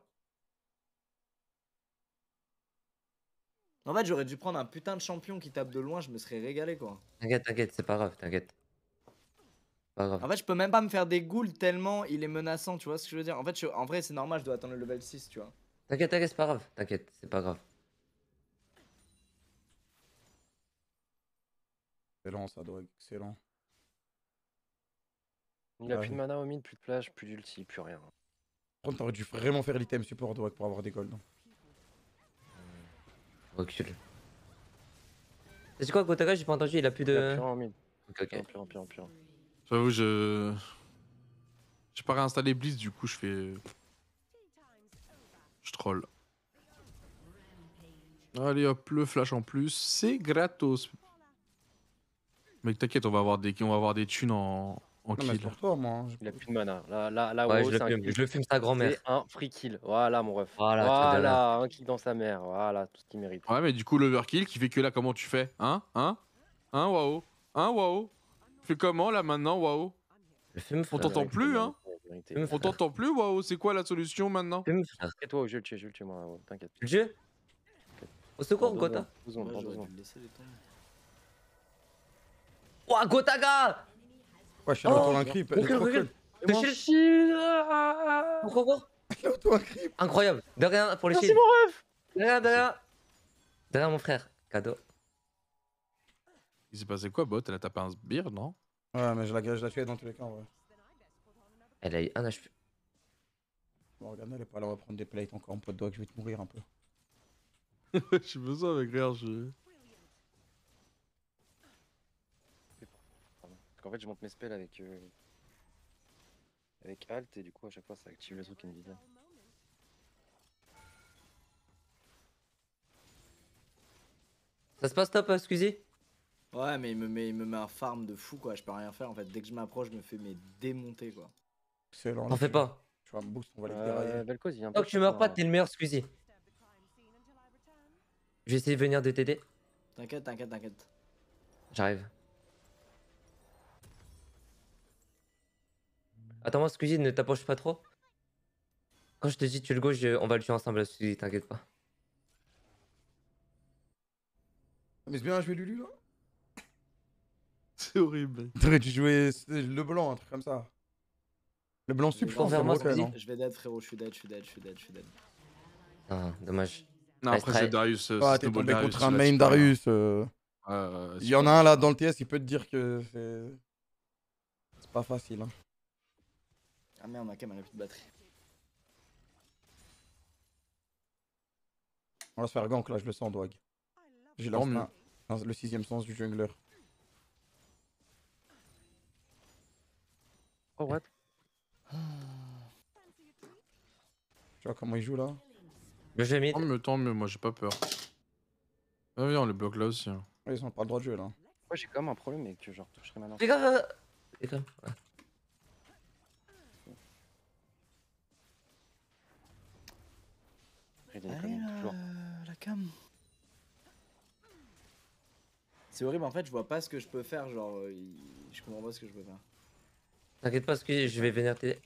En fait, j'aurais dû prendre un putain de champion qui tape de loin, je me serais régalé, quoi. T'inquiète, t'inquiète, c'est pas grave, t'inquiète. En fait, je peux même pas me faire des ghouls tellement il est menaçant, tu vois ce que je veux dire En fait, en vrai, c'est normal, je dois attendre le level 6, tu vois. T'inquiète, t'inquiète, c'est pas grave. T'inquiète, c'est pas grave. Excellent ça, doit excellent. Il a plus de mana au mid, plus de plage, plus d'ulti, plus rien. Par t'aurais dû vraiment faire l'item support Dwag pour avoir des golds. Hein. Recule. C'est quoi, Kotaka J'ai pas entendu, il a plus de. Il a plus en mid. Ok, Pire, pire, pire, J'avoue, je. J'ai pas réinstallé Blitz, du coup, je fais. Je troll. Allez hop, le flash en plus, c'est gratos. Mec, t'inquiète, on va avoir des on va avoir des thunes en en non, kill. pour toi, moi. Hein. Il plus de mana. Là, là, là ouais, je, le fume, sa grand-mère. un free kill. Voilà, mon ref. Voilà, un kill dans sa mère. Voilà, tout ce qu'il mérite. Ouais, mais du coup, l'overkill qui fait que là, comment tu fais Hein Hein Hein, waouh Hein, waouh Tu fais comment là maintenant, waouh On t'entend plus, hein on t'entend plus, waouh, c'est quoi la solution maintenant Arrête-toi je vais le tuer, moi, t'inquiète. Le jeu Au secours, Gotha Ouah, gars Ouais, je suis dans un creep. C'est Chelsea Encore, encore un creep Incroyable De rien pour les Merci mon ref De rien, de rien De rien, mon frère. Cadeau. Il s'est passé quoi, bot Elle a tapé un sbire, non Ouais, mais je la, je la dans tous les cas, en elle a eu un HP. Bon, regarde, elle est pas là, on va prendre des plates encore en pote de doigt que je vais te mourir un peu. J'ai besoin avec rien, je. En fait, je monte mes spells avec. Euh, avec Alt, et du coup, à chaque fois, ça active le truc Nvidia. Ça se passe top, excusez hein, Ouais, mais il me, met, un farm de fou, quoi. Je peux rien faire, en fait. Dès que je m'approche, je me fais mes démonter, quoi. T'en fais pas. Tu vas me boost, on va les euh, dérailler. Tant que tu meurs pas, hein. t'es le meilleur Squeezie. Je vais essayer de venir de t'aider. T'inquiète, t'inquiète, t'inquiète. J'arrive. Attends-moi, Squeezie, ne t'approche pas trop. Quand je te dis tu le gauche, on va le tuer ensemble, Squeezie, t'inquiète pas. Ah, mais c'est bien joué Lulu là C'est horrible. T'aurais dû jouer le blanc, un truc comme ça. Le blanc sup, je pense. que moi, je vais dead, frérot. Je suis dead, je suis dead, je suis dead, je suis dead. Ah, dommage. Non, après, c'est Darius. Euh, ah, t'es tombé contre un main Darius. Euh. Il y en a un là dans le TS, il peut te dire que c'est. C'est pas facile. Hein. Ah merde, on a quand même une de batterie. On va se faire gank là, je le sens, Dwag. J'ai la Dans le sixième sens du jungler. Oh, what? Tu vois comment il joue là J'ai mis. Tant mais tant mieux, moi j'ai pas peur. Ah, viens, on le bloque là aussi. Hein. ils ont pas le droit de jouer là. Moi j'ai quand même un problème avec que genre toucherai maintenant. Regarde Et la... la cam. C'est horrible en fait, je vois pas ce que je peux faire, genre euh, je comprends pas ce que je peux faire. T'inquiète pas, que je vais venir t'aider.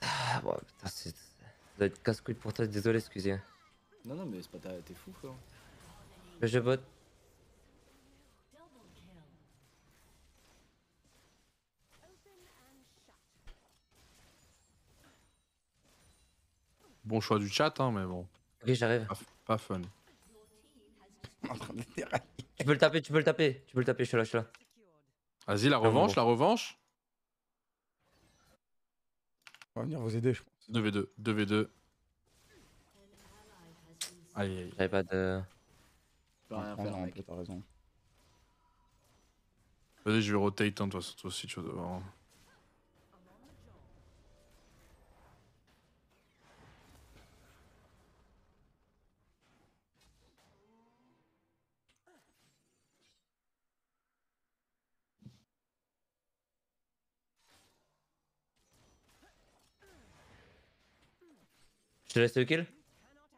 Ah, bon, putain, ça doit être casse-couille pour toi, désolé, excusez. Hein. Non, non, mais c'est pas ta... t'es fou, quoi. Bah, je vote. Bon choix du chat, hein, mais bon. Ok, j'arrive. Pas, fun. en train Tu peux le taper, tu peux le taper, tu peux le taper, je suis là, je suis là. Vas-y, la ah, revanche, la revanche. On va venir vous aider, je pense. 2v2, 2v2. Aïe, aïe. J'avais pas de. Je rien faire, raison. Vas-y, je vais rotate, hein, toi, toi aussi, tu vas devoir. Hein. Je te laisse le kill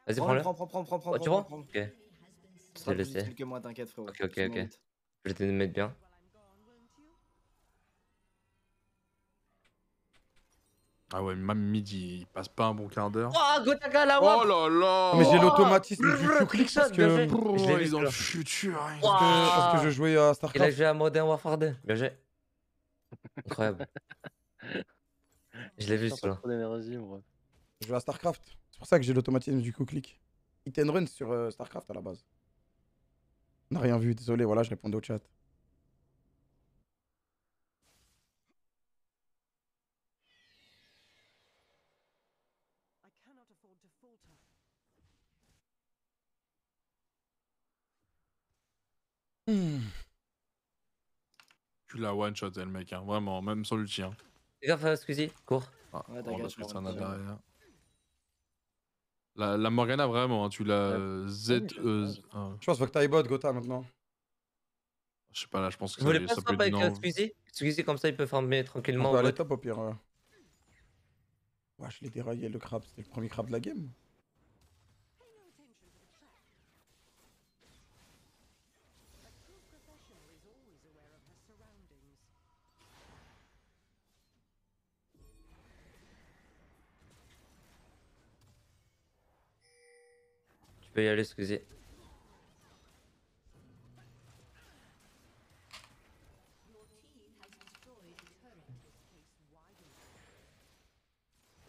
Vas-y, prends-le. Prends, prends, prends, prends, Oh, tu prends, Ok. Je te laisse. que moi, t'inquiète, frérot. Ok, ok, ok. Je vais te mettre bien. Ah ouais, même midi, il passe pas un bon quart d'heure. Oh, oh là Oh là Mais j'ai oh, l'automatisme du clic parce que. Je l'ai dans le futur. Parce hein, que je jouais à StarCraft. Il a joué à Modern Warfare 2. Bien joué. Incroyable. je l'ai vu celui-là. Je joue à StarCraft. C'est pour ça que j'ai l'automatisme du coup-clic. Hit and run sur euh, StarCraft à la base. On n'a rien vu, désolé, voilà, je répondais au chat. Hmm. Tu l'as one shot, le mec, hein. vraiment, même sans le tien. Fais gaffe, hein, Squeezie, cours. Ah, on va se mettre un derrière. La, Morgana, vraiment, hein, tu l'as Z. E hein. Je pense pas que t'ailles bot, Gotha, maintenant. Je sais pas, là, je pense que c'est ça, voulez peut être avec euh, Squeezie comme ça, il peut farmer tranquillement. On va aller top, au pire. Ouais, hein. je l'ai déraillé, le crabe. C'était le premier crabe de la game. peux y aller, excusez.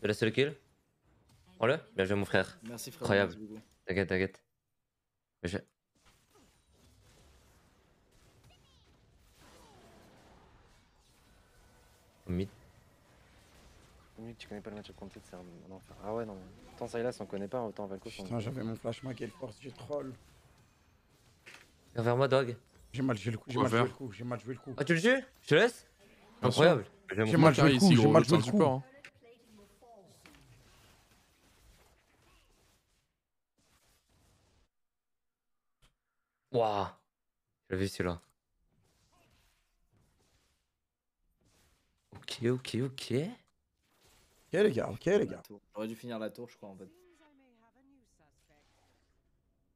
Je laisse le kill. Prends-le. Bien joué, mon frère. Merci, frère. Incroyable. T'inquiète, t'inquiète. Je... Mid tu connais pas le match contre c'est un, Ah ouais, non, est Tant Silas, on connaît pas, autant Valco. Putain, j'avais mon flash, moi, le force, j'ai troll. Viens vers moi, dog. J'ai mal joué le coup, j'ai mal joué le coup, j'ai mal joué le coup. Ah, tu le tues Je te laisse Incroyable. J'ai mal joué le coup, j'ai mal joué le coup. Waouh hein. Je l'avais celui-là. Ok, ok, ok. Ok les gars, ok les gars. J'aurais dû finir la tour je crois en fait.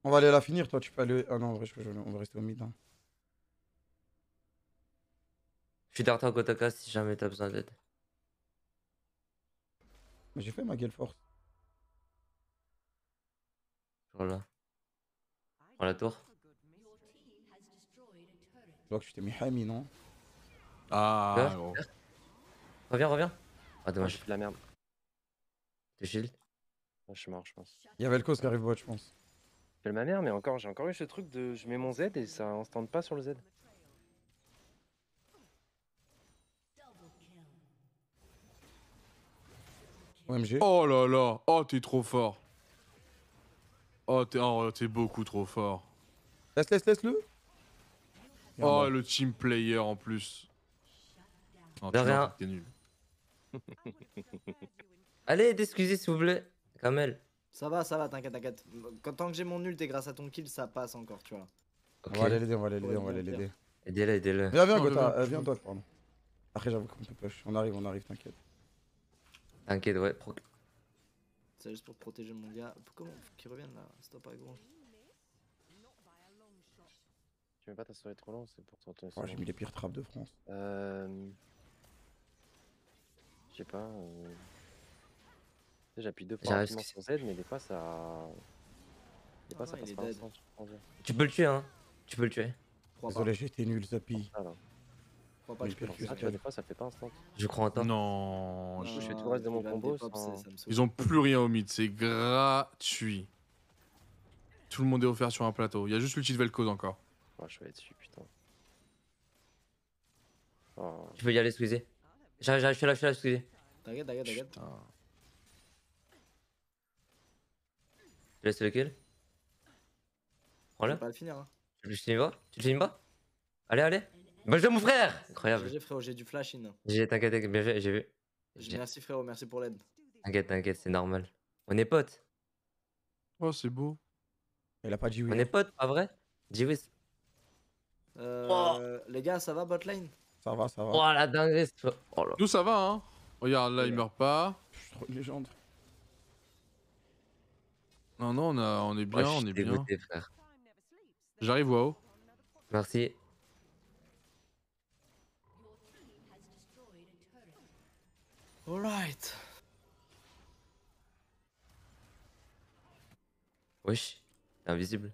On va aller la finir, toi tu peux aller... Ah non, on va rester au mid. Hein. Je suis derrière toi Kotaka si jamais t'as besoin d'aide. j'ai fait ma gueule force. Voilà. Prends la tour. Je vois que tu t'es mis Hami, non Ah, Reviens, reviens. Ah, dommage. Ah, je suis de la merde. T'es Je suis mort, je pense. Il y a qui arrive bot, je pense. J'ai ma mère, mais encore, j'ai encore eu ce truc de je mets mon Z et ça tente pas sur le Z. OMG. Oh là là, oh t'es trop fort. Oh t'es oh, beaucoup trop fort. Laisse, laisse, laisse-le. Oh le team player en plus. Oh, rien. Allez, excusez s'il vous plaît, Kamel. Ça va, ça va, t'inquiète, t'inquiète. Quand tant que j'ai mon ult et grâce à ton kill, ça passe encore, tu vois. On va aller l'aider, on va aller l'aider, on va aller l'aider. Aidez-le, aidez-le. Viens, viens, Gotha, euh, viens toi, pardon. Après, j'avoue qu'on peut push. On arrive, on arrive, t'inquiète. T'inquiète, ouais. C'est juste pour protéger mon gars. Comment qu'il revienne là Stop, pas gros. Tu mets pas ta souris trop long, c'est pour t'entendre. Oh, j'ai mis les pires trappes de France. Euh. Je sais pas. Euh... J'appuie deux fois sur Z, mais des fois ça. Des fois ah ça passe pas Tu peux le tuer, hein Tu peux le tuer. Désolé, j'étais nul, Zapi. Ah, je crois pas que je des fois ça fait pas instant. Je crois en Non, je, fais tout le reste de mon combo. Sans... Ils ont plus rien au mid, c'est gratuit. Tout le monde est offert sur un plateau. Il y a juste l'ulti de Vel'Koz encore. je vais être dessus, putain. Oh. Je peux y aller, squeezer. J'arrive, je suis là, je suis là, squeezer. T'inquiète, t'inquiète, t'inquiète. Tu laisses lequel Prends-le. pas le finir. Hein. Tu le finis pas Tu le finis pas Allez, allez. Bah, je mon frère Incroyable. frérot, j'ai du flash in. J'ai t'inquiète, bien j'ai vu. Merci frérot, merci pour l'aide. T'inquiète, t'inquiète, c'est normal. On est potes. Oh, c'est beau. Elle a pas dit oui. On est hein. potes, pas vrai Dis oui. Euh, oh. Les gars, ça va, botlane Ça va, ça va. Oh la dinguerie. Oh, là. Nous, ça va, hein. Regarde, là, il meurt pas. Je suis trop légende. Non, non, on, on est bien, on est bien. frère. J'arrive, waouh. Merci. Alright. Wesh, invisible. Là,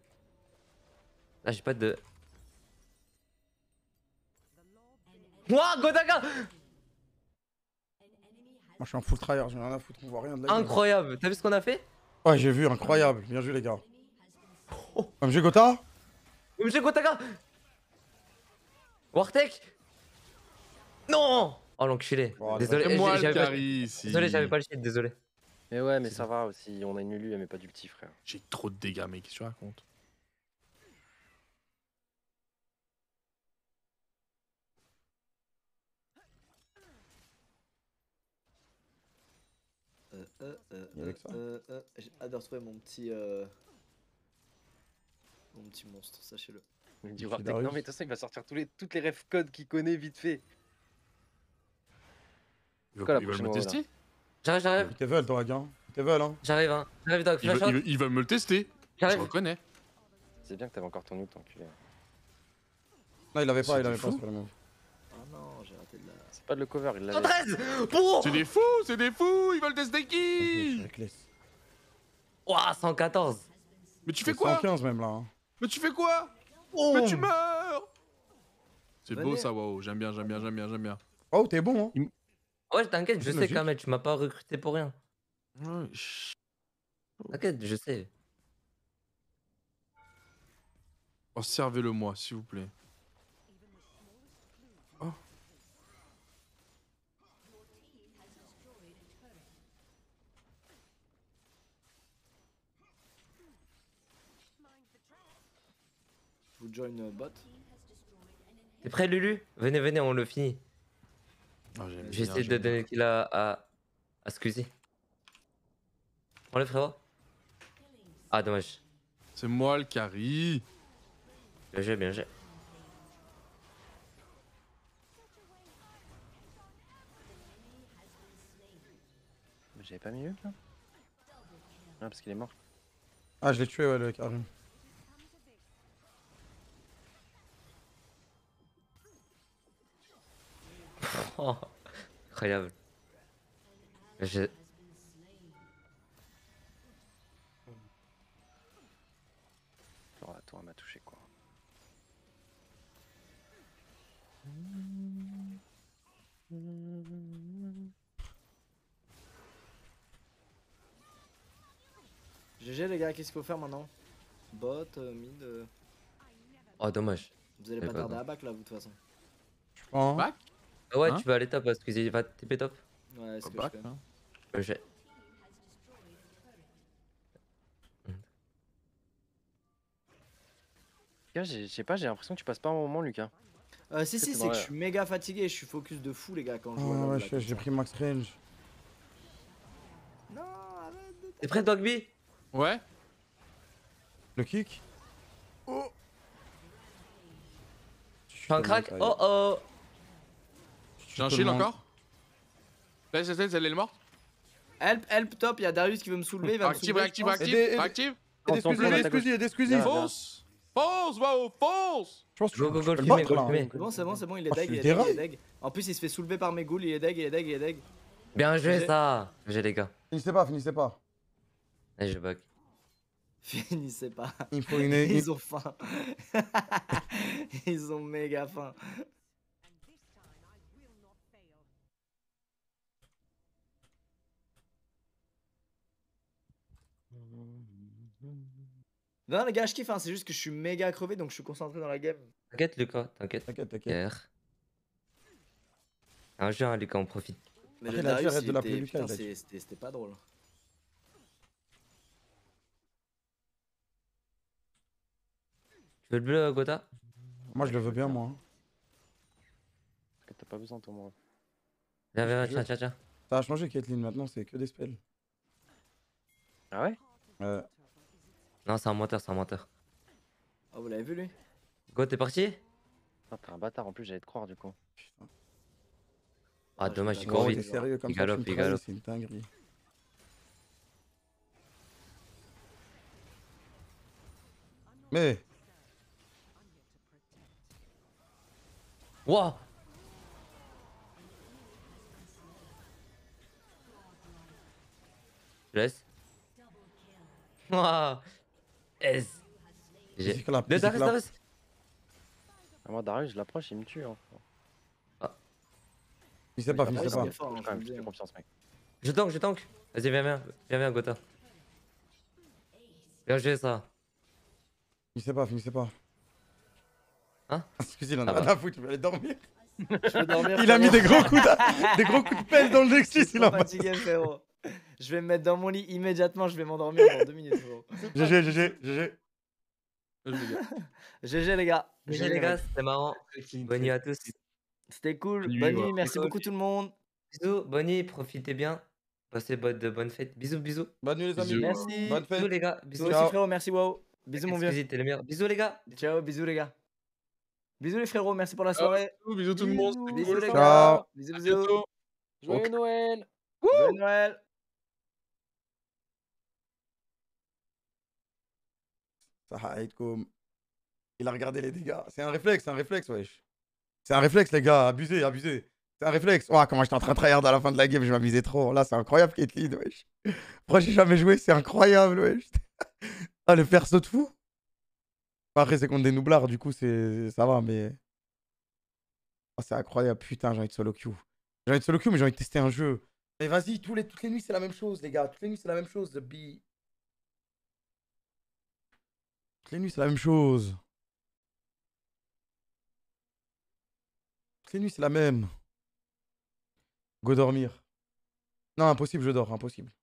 ah, j'ai pas de. Wouah, Godaka Moi, je suis en full tryhard, j'ai rien à foutre, on voit rien de la Incroyable T'as vu ce qu'on a fait Ouais, j'ai vu, incroyable. Bien joué, les gars. Oh. MG Gotha MG Gotaga Wartek Non Oh l'enculé. Désolé oh, désolé, j'avais Désolé, j'avais pas le shit, désolé. Mais ouais, mais ça va aussi, on a une Lulu, elle met pas du petit frère. J'ai trop de dégâts, mec, qu'est-ce que tu racontes euh, euh, euh, euh, J'ai hâte mon petit... Euh... Mon petit monstre, sachez-le. Non mais de toute façon, il va sortir tous les, toutes les ref codes qu'il connaît vite fait. Il va, me tester J'arrive, j'arrive. Il te veulent, hein. Il te hein. J'arrive, hein. J'arrive, va me le tester. Je reconnais. C'est bien que t'avais encore ton outil. enculé. Non, il l'avait pas, il l'avait pas. C'est pas même le cover, il 113 C'est des fous, c'est des fous, ils veulent des qui Ouah, 114 hein. Mais tu fais quoi 115 même là. Mais tu fais quoi Mais tu meurs C'est beau ça, waouh, j'aime bien, j'aime bien, j'aime bien, j'aime bien. Oh, t'es bon, hein ah Ouais, t'inquiète, je sais quand même, tu m'as pas recruté pour rien. T'inquiète, je sais. Observez oh, le moi, s'il vous plaît. vous join euh, bot. T'es prêt, Lulu Venez, venez, on le finit. Ah, J'essaie de donner kill à, à, à Scusi. Prends-le, frérot. Ah, dommage. C'est moi le carry. Bien joué, bien joué. J'avais pas mis eux là parce qu'il est mort. Ah, je l'ai tué, ouais, le carry. Oh, incroyable. Je... Oh, toi elle m'a touché quoi. GG les gars, qu'est-ce qu'il faut faire maintenant Bot, euh, mid. Euh. Oh dommage. Vous allez pas tarder à back là, vous de toute façon. Je ah ouais, hein tu vas aller top parce que va TP top. Ouais, c'est ce que je fais. Hein. Euh, je pas, j'ai l'impression que tu passes pas un moment, Lucas. Euh, si, si, c'est que je suis méga fatigué, je suis focus de fou, les gars, quand je joue. ouais, j'ai pris max range. Non, T'es prêt, Dogby Ouais. Le kick Oh suis un crack, oh oh j'ai un shield encore Là, c'est elle est morte Help, help, top, y'a Darius qui veut me soulever, il va active, me soulever. Active, active, active, active excusez Squeezie, des Squeezie, Fonce Fonce, waouh, fonce Je pense que je vais le battre là. C'est bon, c'est bon, il est ah, deg, il est deg. En plus, il se fait soulever par mes ghouls, il est deg, il est deg, il est deg. Bien joué ça J'ai les gars. Finissez pas, finissez pas. Et eh, je bug. Finissez pas. Ils ont faim. Ils ont méga faim. Non, les gars, je kiffe, hein, c'est juste que je suis méga crevé donc je suis concentré dans la game. T'inquiète, Lucas, t'inquiète. T'inquiète, t'inquiète. Un jeu, hein, Lucas, on profite. Mais Après, la Darius, de l'appeler Lucas. C'était pas drôle. Tu veux le bleu, Gota Moi, je le veux bien, moi. T'as pas besoin, toi, moi. Viens, viens, tiens, tiens, tiens. T'as changé, Caitlyn, maintenant, c'est que des spells. Ah ouais non, c'est un menteur, c'est un menteur. Oh, vous l'avez vu lui Go, t'es parti Putain, ah, t'es un bâtard, en plus j'allais te croire du coup. Putain. Ah, ah dommage, il court vite. il galope, il galope. C'est une dinguerie. Mais. Wouah Je laisse. Wouah Ez. J'ai. Deux Darius, Darius. Ah, moi, Darius, je l'approche, il me tue. Hein. Ah. Il sait pas, il sait pas. Je mec. Je tank, je tank. Vas-y, viens, viens, viens, viens, Gotha. Bien joué, ça. Finissez pas, finissez pas. Hein Excusez, il en a ah rien bah. à foutre, il veut aller dormir. Je dormir il a mis des gros coups de, des gros coups de pelle dans le Nexus, il en a fatigué, frérot. Je vais me mettre dans mon lit immédiatement, je vais m'endormir dans deux minutes. GG, GG, GG. GG les gars. GG les gars, c'était marrant. Bonne nuit à tous. C'était cool. Bonne nuit, merci beaucoup tout le monde. Bisous, bonne nuit, profitez bien. Passez de bonnes fêtes. Bisous, bisous. Bonne nuit les amis. Merci. Bonne fête. Bisous les gars. Bisous aussi frérot, merci wow. Bisous mon vieux. Bisous les gars. Ciao, bisous les gars. Bisous les frérots, merci pour la soirée. bisous, bisous tout le monde. Bisous les gars. Bisous, bisous. Joyeux Noël. Joyeux Noël. Il a regardé les dégâts. C'est un réflexe, c'est un réflexe, wesh. C'est un réflexe, les gars. Abusez, abusez. C'est un réflexe. Ouah, comment j'étais en train de tryhard à la fin de la game, je m'amusais trop. Là, c'est incroyable, Caitlyn, wesh. Moi, j'ai jamais joué, c'est incroyable, wesh. ah, le perso de fou. Après, c'est contre des noublards, du coup, c'est ça va, mais. Oh, c'est incroyable, putain, j'ai envie de solo queue. J'ai envie de solo queue, mais j'ai envie de tester un jeu. Mais vas-y, les... toutes les nuits, c'est la même chose, les gars. Toutes les nuits, c'est la même chose. The les nuits, c'est la même chose. Les nuits, c'est la même. Go dormir. Non, impossible, je dors, impossible.